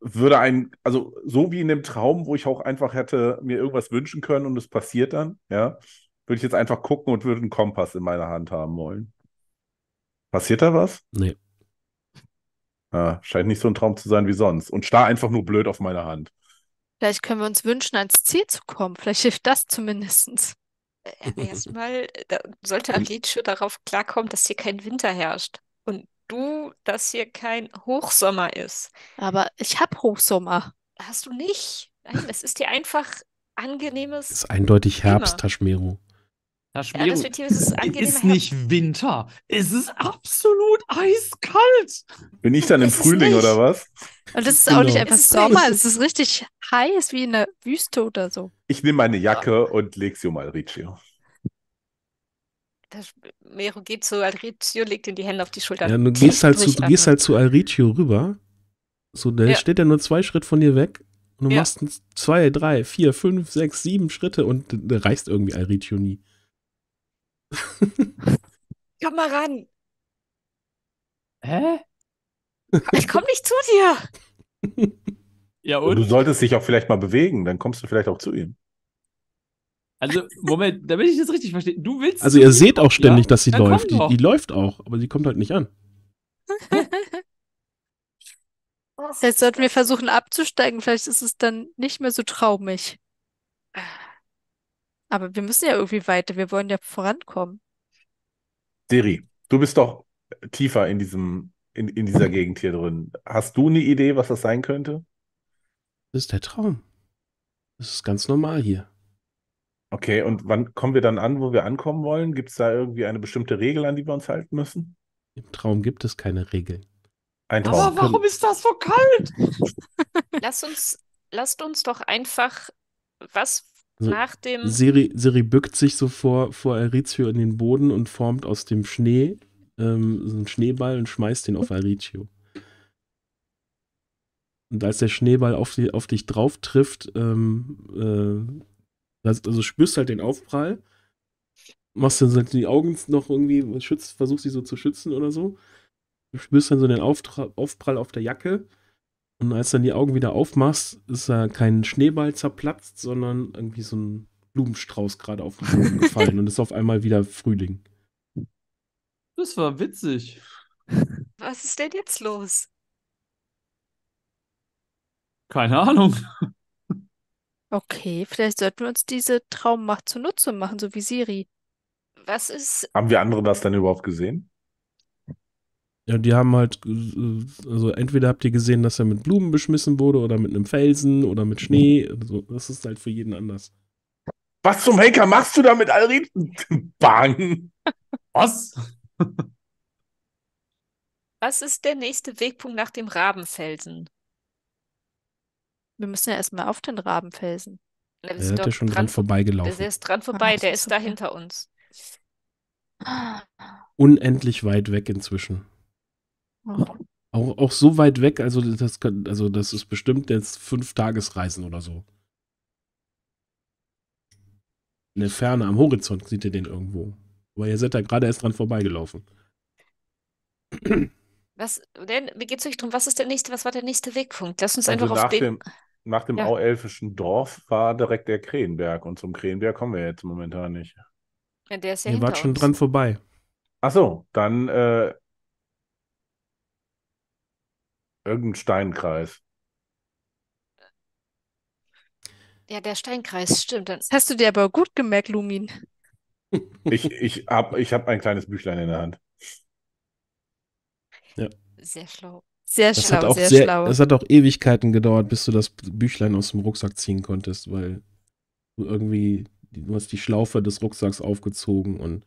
würde ein, also so wie in dem Traum, wo ich auch einfach hätte mir irgendwas wünschen können und es passiert dann, ja, würde ich jetzt einfach gucken und würde einen Kompass in meiner Hand haben wollen. Passiert da was? Nee. Ah, scheint nicht so ein Traum zu sein wie sonst. Und starr einfach nur blöd auf meine Hand. Vielleicht können wir uns wünschen, ans Ziel zu kommen. Vielleicht hilft das zumindest. Äh, erstmal äh, sollte Alice darauf klarkommen, dass hier kein Winter herrscht du, dass hier kein Hochsommer ist. Aber ich habe Hochsommer. Hast du nicht? Nein, es ist dir einfach angenehmes. Es ist eindeutig Herbst, Taschmeru. Taschmeru. Ja, respektive ist es ist nicht Winter. Es ist absolut eiskalt. Bin ich dann im ist Frühling oder was? Und es ist genau. auch nicht genau. einfach Sommer. Es ist richtig heiß wie in der Wüste oder so. Ich nehme meine Jacke ja. und leg sie um Alriccio das Mero geht zu Alritio, legt ihm die Hände auf die Schulter. Ja, du gehst halt zu, du gehst halt zu Alritio rüber. So, der ja. steht ja nur zwei Schritte von dir weg. Und du ja. machst zwei, drei, vier, fünf, sechs, sieben Schritte und da reißt irgendwie Alritio nie. komm mal ran. Hä? Ich komm nicht zu dir. ja, und? Du solltest dich auch vielleicht mal bewegen, dann kommst du vielleicht auch zu ihm. Also, Moment, damit ich das richtig verstehe, du willst. Also, ihr seht auch ständig, ja, dass sie läuft. Die, die, läuft auch, aber sie kommt halt nicht an. Das sollten wir versuchen abzusteigen. Vielleicht ist es dann nicht mehr so traumig. Aber wir müssen ja irgendwie weiter. Wir wollen ja vorankommen. Siri, du bist doch tiefer in, diesem, in, in dieser Gegend hier drin. Hast du eine Idee, was das sein könnte? Das ist der Traum. Das ist ganz normal hier. Okay, und wann kommen wir dann an, wo wir ankommen wollen? Gibt es da irgendwie eine bestimmte Regel, an die wir uns halten müssen? Im Traum gibt es keine Regel. Ein Traum. Aber warum ist das so kalt? Lass uns, lasst uns doch einfach was also, nach dem. Siri, Siri bückt sich so vor, vor Erizio in den Boden und formt aus dem Schnee ähm, so einen Schneeball und schmeißt den auf Erizio. Und als der Schneeball auf, die, auf dich drauf trifft, ähm, äh, also spürst halt den Aufprall, machst dann halt die Augen noch irgendwie, schützt, versuchst sie so zu schützen oder so. Du spürst dann so den Auftra Aufprall auf der Jacke. Und als dann die Augen wieder aufmachst, ist da kein Schneeball zerplatzt, sondern irgendwie so ein Blumenstrauß gerade auf den Boden gefallen und ist auf einmal wieder Frühling. Das war witzig. Was ist denn jetzt los? Keine Ahnung. Okay, vielleicht sollten wir uns diese Traummacht zunutze machen, so wie Siri. Was ist. Haben wir andere das denn überhaupt gesehen? Ja, die haben halt, äh, also entweder habt ihr gesehen, dass er mit Blumen beschmissen wurde oder mit einem Felsen oder mit Schnee. Also, das ist halt für jeden anders. Was zum Henker machst du da mit Alrin? Bang! Was? Was ist der nächste Wegpunkt nach dem Rabenfelsen? Wir müssen ja erstmal auf den Rabenfelsen. felsen. Der ist ja schon dran, vorbeigelaufen. Der ist dran vorbei, der ist, da hinter uns. Unendlich weit weg inzwischen. Auch, auch so weit weg, also das, also das ist bestimmt jetzt fünf Tagesreisen oder so. In der Ferne am Horizont sieht ihr den irgendwo. Aber ihr seid da gerade erst dran vorbeigelaufen. Was denn? Wie geht's euch darum? Was ist der nächste? Was war der nächste Wegpunkt? Lass uns also einfach nach den. Dem, nach dem ja. auelfischen Dorf war direkt der Krähenberg und zum Krähenberg kommen wir jetzt momentan nicht. Ja, der ist ja Ihr wart schon dran vorbei. Achso, dann äh, irgendein Steinkreis. Ja, der Steinkreis, stimmt. Das hast du dir aber gut gemerkt, Lumin. Ich, ich habe ich hab ein kleines Büchlein in der Hand. Ja. Sehr schlau. Sehr das schlau, sehr, sehr schlau. Es hat auch Ewigkeiten gedauert, bis du das Büchlein aus dem Rucksack ziehen konntest, weil du irgendwie, du hast die Schlaufe des Rucksacks aufgezogen und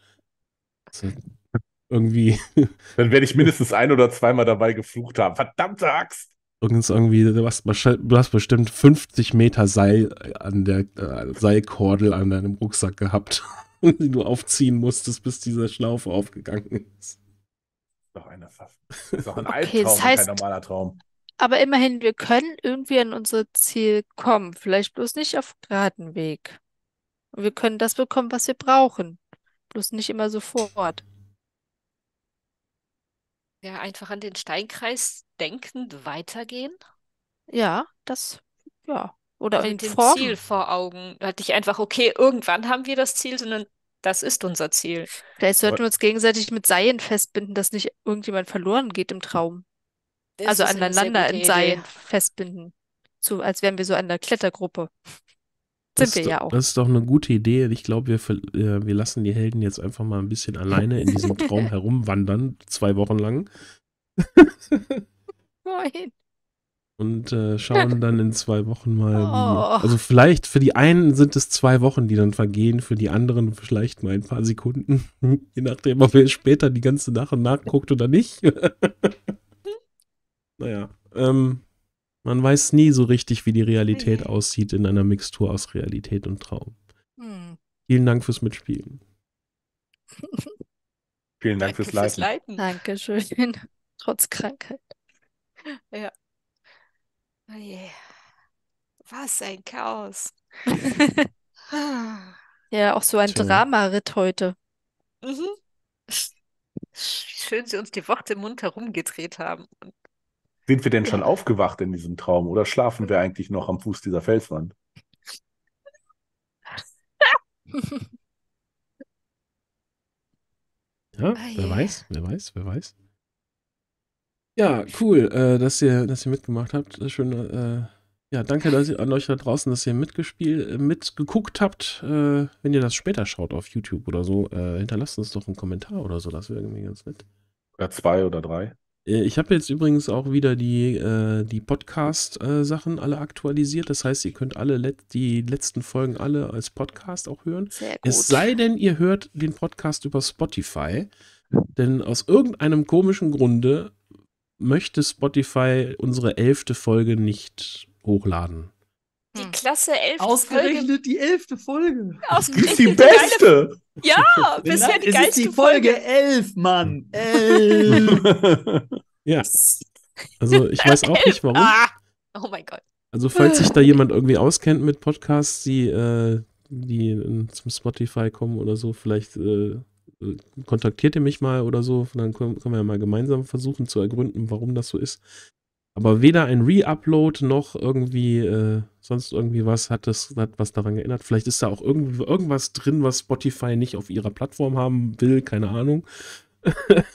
irgendwie. Dann werde ich mindestens ein oder zweimal dabei geflucht haben. Verdammte Axt! Übrigens irgendwie, du hast, du hast bestimmt 50 Meter Seil an der äh, Seilkordel an deinem Rucksack gehabt, die du aufziehen musstest, bis diese Schlaufe aufgegangen ist. Doch eine Pfaffe. Ist doch ein okay, Albtraum, das heißt, kein normaler Traum. Aber immerhin, wir können irgendwie an unser Ziel kommen. Vielleicht bloß nicht auf geraden Weg. Und wir können das bekommen, was wir brauchen. Bloß nicht immer sofort. Ja, einfach an den Steinkreis denkend weitergehen. Ja, das, ja. Oder mit dem Ziel vor Augen. Hatte ich einfach, okay, irgendwann haben wir das Ziel, sondern das ist unser Ziel. Vielleicht sollten wir uns gegenseitig mit Seien festbinden, dass nicht irgendjemand verloren geht im Traum. Das also aneinander in Seien festbinden. So, als wären wir so einer Klettergruppe. Das sind wir ja auch. Das ist doch eine gute Idee. Ich glaube, wir, äh, wir lassen die Helden jetzt einfach mal ein bisschen alleine in diesem Traum herumwandern, zwei Wochen lang. Moin und äh, schauen dann in zwei Wochen mal. Wie, oh. also vielleicht für die einen sind es zwei Wochen, die dann vergehen, für die anderen vielleicht mal ein paar Sekunden, je nachdem, ob ihr später die ganze Nacht nachguckt oder nicht. naja, ähm, man weiß nie so richtig, wie die Realität okay. aussieht in einer Mixtur aus Realität und Traum. Hm. Vielen Dank fürs Mitspielen. Vielen Dank Danke fürs, Leiten. fürs Leiten. Dankeschön, trotz Krankheit. Ja. Oh yeah. Was ein Chaos. ja, auch so ein Dramaritt heute. Mhm. Schön, sie uns die Worte im Mund herumgedreht haben. Sind wir denn schon aufgewacht in diesem Traum oder schlafen wir eigentlich noch am Fuß dieser Felswand? ja, ah, wer weiß, wer weiß, wer weiß. Ja, cool, äh, dass, ihr, dass ihr mitgemacht habt. Schön, äh, ja, danke dass ihr, an euch da draußen, dass ihr mitgespielt, äh, mitgeguckt habt. Äh, wenn ihr das später schaut auf YouTube oder so, äh, hinterlasst uns doch einen Kommentar oder so, das wäre irgendwie ganz nett. Ja, zwei oder drei. Äh, ich habe jetzt übrigens auch wieder die, äh, die Podcast-Sachen äh, alle aktualisiert. Das heißt, ihr könnt alle let die letzten Folgen alle als Podcast auch hören. Sehr gut. Es sei denn, ihr hört den Podcast über Spotify. Denn aus irgendeinem komischen Grunde möchte Spotify unsere elfte Folge nicht hochladen. Die hm. klasse elfte Ausgerechnet Folge. die elfte Folge. Ausgerechnet ist die beste. ja, bisher die es geilste ist die Folge. elf, Mann. Elf. ja. Also ich weiß auch nicht warum. Ah. Oh mein Gott. Also falls sich da jemand irgendwie auskennt mit Podcasts, die, äh, die zum Spotify kommen oder so, vielleicht äh, äh, kontaktiert ihr mich mal oder so, dann können, wir ja mal gemeinsam versuchen zu ergründen, warum das so ist. Aber weder ein Re-Upload noch irgendwie äh, sonst irgendwie was hat das hat was daran geändert. Vielleicht ist da auch irgend, irgendwas drin, was Spotify nicht auf ihrer Plattform haben will, keine Ahnung.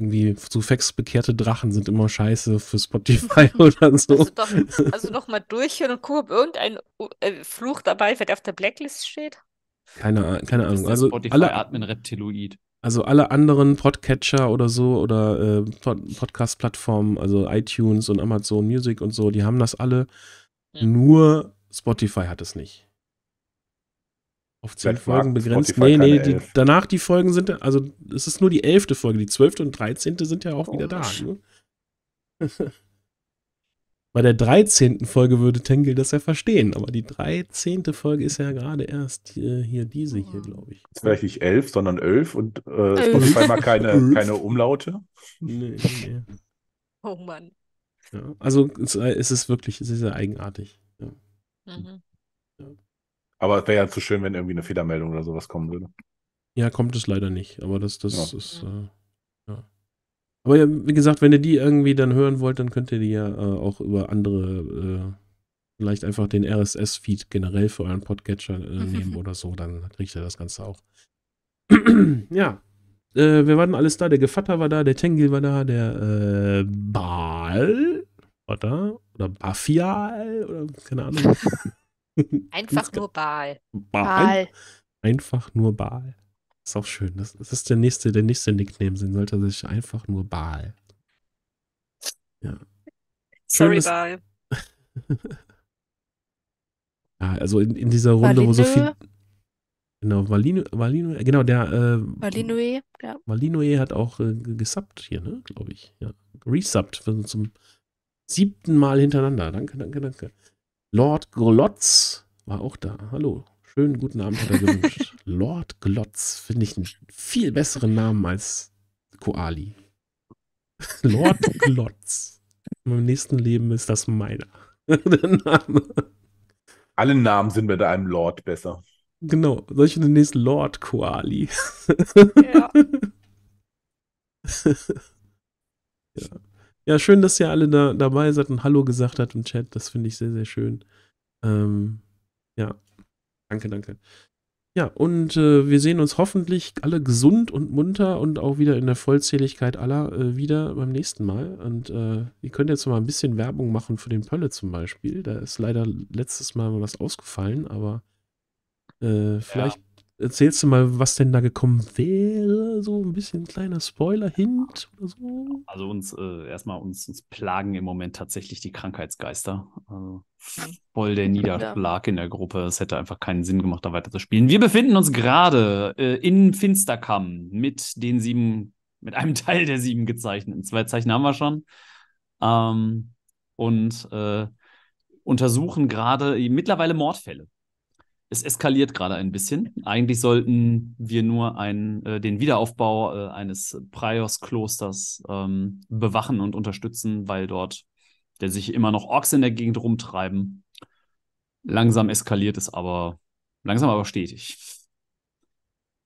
irgendwie zu Fax bekehrte Drachen sind immer scheiße für Spotify oder so. Also, also nochmal durchhören und gucken, ob irgendein äh, Fluch dabei vielleicht auf der Blacklist steht. Keine, keine Ahnung. Also Spotify alle Admin Reptiloid. Also alle anderen Podcatcher oder so oder äh, Pod Podcast-Plattformen, also iTunes und Amazon Music und so, die haben das alle. Hm. Nur Spotify hat es nicht. Auf zehn Vielleicht Folgen begrenzt. Spotify nee, nee, die, danach die Folgen sind, also es ist nur die elfte Folge, die zwölfte und dreizehnte sind ja auch oh, wieder da. Ne? Bei der 13. Folge würde Tengel das ja verstehen, aber die 13. Folge ist ja gerade erst hier, äh, hier diese hier, glaube ich. Jetzt vielleicht nicht 11, sondern 11 und äh, es kommen zweimal keine, keine Umlaute. Nee, nee. Oh Mann. Ja, also es, äh, es ist wirklich, sehr, ist eigenartig. Ja. Mhm. Ja. Aber es wäre ja zu schön, wenn irgendwie eine Federmeldung oder sowas kommen würde. Ja, kommt es leider nicht, aber das, das ist. Äh, ja. Aber ja, wie gesagt, wenn ihr die irgendwie dann hören wollt, dann könnt ihr die ja äh, auch über andere, äh, vielleicht einfach den RSS-Feed generell für euren Podcatcher äh, mhm. nehmen oder so, dann kriegt ihr das Ganze auch. ja. Äh, wer war alles da? Der Gevatter war da, der Tengil war da, der äh, Baal war da oder Bafial oder keine Ahnung. Einfach nur Baal. Baal. Einfach nur Baal. Ist auch schön. Das, das ist der nächste, der nächste Nickname sein sollte sich einfach nur Baal. Ja. Sorry, Baal. ja, also in, in dieser Runde, Valinoe. wo so viel. Genau, Valino, Valino, genau, der. Äh, Valinoe, ja. Valinoe hat auch äh, gesubbt hier, ne, glaube ich. Ja. Resubbt zum siebten Mal hintereinander. Danke, danke, danke. Lord Grolotz war auch da. Hallo schönen guten Abend hat er gewünscht. Lord Glotz finde ich einen viel besseren Namen als Koali. Lord Glotz. Im nächsten Leben ist das meiner. Name. Alle Namen sind mit einem Lord besser. Genau, soll solche demnächst Lord Koali. Ja. ja. ja. schön, dass ihr alle da, dabei seid und Hallo gesagt habt im Chat. Das finde ich sehr, sehr schön. Ähm, ja, Danke, danke. Ja, und äh, wir sehen uns hoffentlich alle gesund und munter und auch wieder in der Vollzähligkeit aller äh, wieder beim nächsten Mal. Und äh, ihr könnt jetzt mal ein bisschen Werbung machen für den Pölle zum Beispiel. Da ist leider letztes Mal was ausgefallen, aber äh, vielleicht ja erzählst du mal, was denn da gekommen wäre? So ein bisschen kleiner Spoiler-Hint oder so? Also uns äh, erstmal uns, uns, plagen im Moment tatsächlich die Krankheitsgeister. Also voll der Niederschlag ja. in der Gruppe. Es hätte einfach keinen Sinn gemacht, da weiter zu spielen. Wir befinden uns gerade äh, in Finsterkamm mit den sieben, mit einem Teil der sieben gezeichneten. Zwei Zeichen haben wir schon. Ähm, und äh, untersuchen gerade mittlerweile Mordfälle es eskaliert gerade ein bisschen. Eigentlich sollten wir nur ein, äh, den Wiederaufbau äh, eines Priors-Klosters ähm, bewachen und unterstützen, weil dort der sich immer noch Orks in der Gegend rumtreiben. Langsam eskaliert es aber, langsam aber stetig.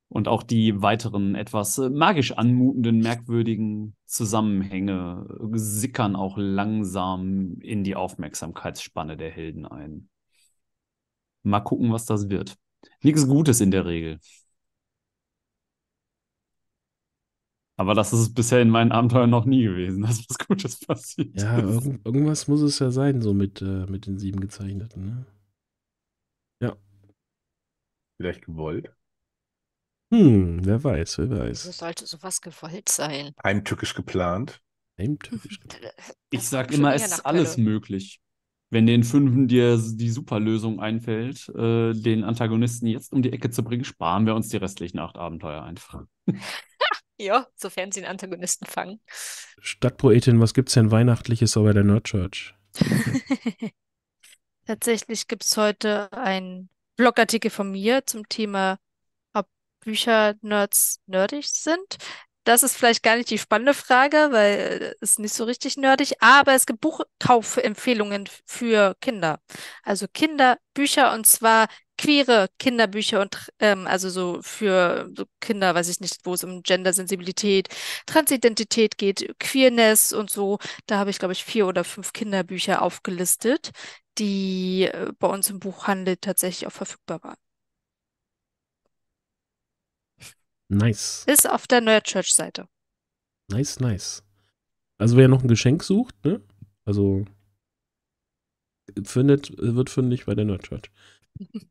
Und auch die weiteren etwas äh, magisch anmutenden, merkwürdigen Zusammenhänge äh, sickern auch langsam in die Aufmerksamkeitsspanne der Helden ein. Mal gucken, was das wird. Nichts Gutes in der Regel. Aber das ist bisher in meinen Abenteuern noch nie gewesen, dass was Gutes passiert. Ja, irgend, irgendwas muss es ja sein, so mit, äh, mit den sieben Gezeichneten. Ne? Ja. Vielleicht gewollt. Hm, wer weiß, wer weiß. Also sollte sowas gewollt sein? Heimtückisch geplant. Heimtückisch geplant. Ich sag immer, es ist alles Hölle. möglich wenn den Fünfen dir die Superlösung einfällt, äh, den Antagonisten jetzt um die Ecke zu bringen, sparen wir uns die restlichen acht Abenteuer einfach. ja, sofern sie den Antagonisten fangen. Stadtpoetin, was gibt's denn Weihnachtliches bei der Nordchurch? Tatsächlich gibt es heute einen Blogartikel von mir zum Thema, ob Bücher Nerds nerdig sind. Das ist vielleicht gar nicht die spannende Frage, weil es äh, nicht so richtig nerdig, aber es gibt Buchkaufempfehlungen für Kinder. Also Kinderbücher und zwar queere Kinderbücher und ähm, also so für so Kinder, weiß ich nicht, wo es um Gendersensibilität, Transidentität geht, Queerness und so. Da habe ich, glaube ich, vier oder fünf Kinderbücher aufgelistet, die äh, bei uns im Buchhandel tatsächlich auch verfügbar waren. Nice. Ist auf der Nerd Church Seite. Nice, nice. Also wer noch ein Geschenk sucht, ne? Also findet, wird fündig bei der Nerd Church.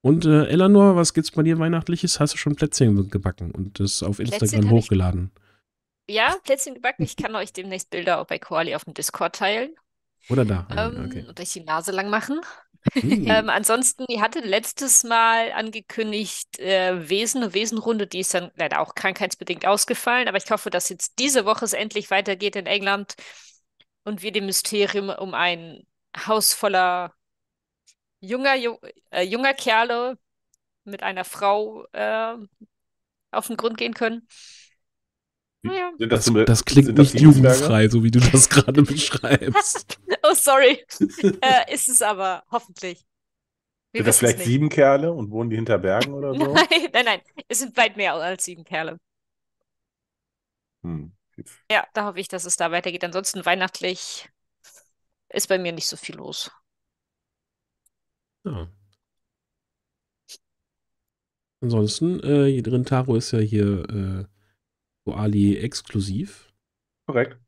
Und äh, Eleanor, was gibt's bei dir Weihnachtliches? Hast du schon Plätzchen gebacken und das auf Instagram Plätzchen hochgeladen? Ich, ja, Plätzchen gebacken. Ich kann euch demnächst Bilder auch bei Koali auf dem Discord teilen. Oder da. Ähm, okay. Und euch die Nase lang machen. Hm. Ähm, ansonsten, ich hatte letztes Mal angekündigt äh, Wesen, eine Wesenrunde, die ist dann leider auch krankheitsbedingt ausgefallen, aber ich hoffe, dass jetzt diese Woche es endlich weitergeht in England und wir dem Mysterium um ein Haus voller junger, äh, junger Kerle mit einer Frau äh, auf den Grund gehen können. Ja. Das, das, das, klingt nicht jugendfrei, so wie du das gerade beschreibst. oh, sorry. Äh, ist es aber, hoffentlich. Wir sind das vielleicht sieben Kerle und wohnen die hinter Bergen oder so? Nein, nein, nein. Es sind weit mehr als sieben Kerle. Hm. Ja, da hoffe ich, dass es da weitergeht. Ansonsten weihnachtlich ist bei mir nicht so viel los. Ja. Ansonsten, äh, Rintaro ist ja hier äh, Koali exklusiv. Korrekt.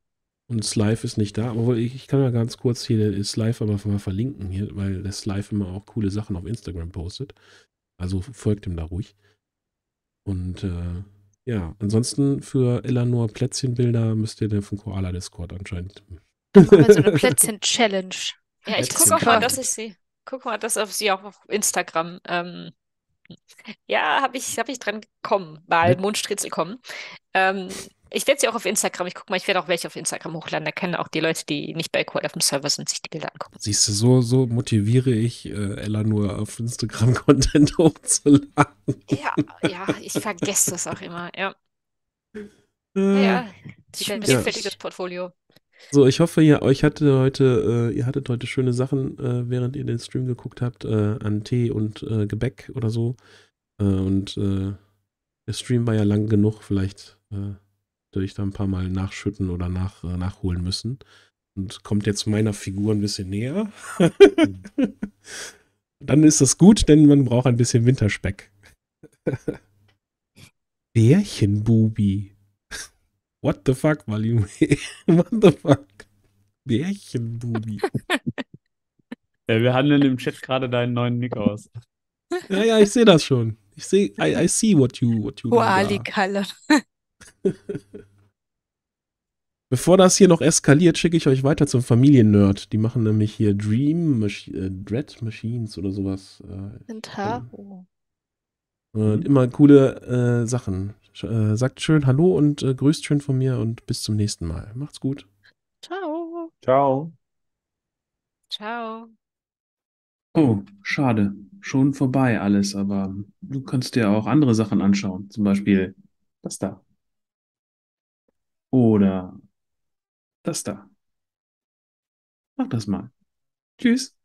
Und Slife ist nicht da, obwohl ich, ich kann ja ganz kurz hier den Slive aber mal verlinken hier, weil der Slife immer auch coole Sachen auf Instagram postet. Also folgt ihm da ruhig. Und äh, ja, ansonsten für Eleanor Plätzchenbilder müsst ihr dann vom Koala Discord anscheinend. Ich mal so eine Plätzchen-Challenge. Ja, ich gucke auch mal, dass ich sie, guck mal, dass auf sie auch auf Instagram ähm, ja, habe ich, hab ich dran gekommen, mal hm? Mondstritzel kommen. Ähm, ich werde sie auch auf Instagram, ich gucke mal, ich werde auch welche auf Instagram hochladen. Da können auch die Leute, die nicht bei Quad auf dem Server sind, sich die Bilder angucken. Siehst du, so, so motiviere ich äh, Ella nur auf Instagram Content hochzuladen. Ja, ja, ich vergesse das auch immer, ja. Äh, ja, ja. Ich, ein vielfältiges Portfolio. So, ich hoffe, ihr, euch hatte heute, äh, ihr hattet heute schöne Sachen, äh, während ihr den Stream geguckt habt, äh, an Tee und äh, Gebäck oder so. Äh, und äh, der Stream war ja lang genug, vielleicht äh, hätte ich da ein paar Mal nachschütten oder nach, nachholen müssen. Und kommt jetzt meiner Figur ein bisschen näher. Dann ist das gut, denn man braucht ein bisschen Winterspeck. Bärchenbubi. What the fuck, Malume? What the fuck? Bärchenbubi. ja, wir handeln im Chat gerade deinen neuen Nick aus. Ja, ja, ich sehe das schon. Ich sehe, I, I see what you, what you. Koalikalle. Oh, Bevor das hier noch eskaliert, schicke ich euch weiter zum Familien-Nerd. Die machen nämlich hier Dream Machi äh, Dread Machines oder sowas. Äh, Intaro. Und immer coole äh, Sachen. Äh, sagt schön Hallo und äh, grüßt schön von mir und bis zum nächsten Mal. Macht's gut. Ciao. Ciao. Ciao. Oh, schade. Schon vorbei alles, aber du kannst dir auch andere Sachen anschauen. Zum Beispiel das da. Oder das da. Mach das mal. Tschüss.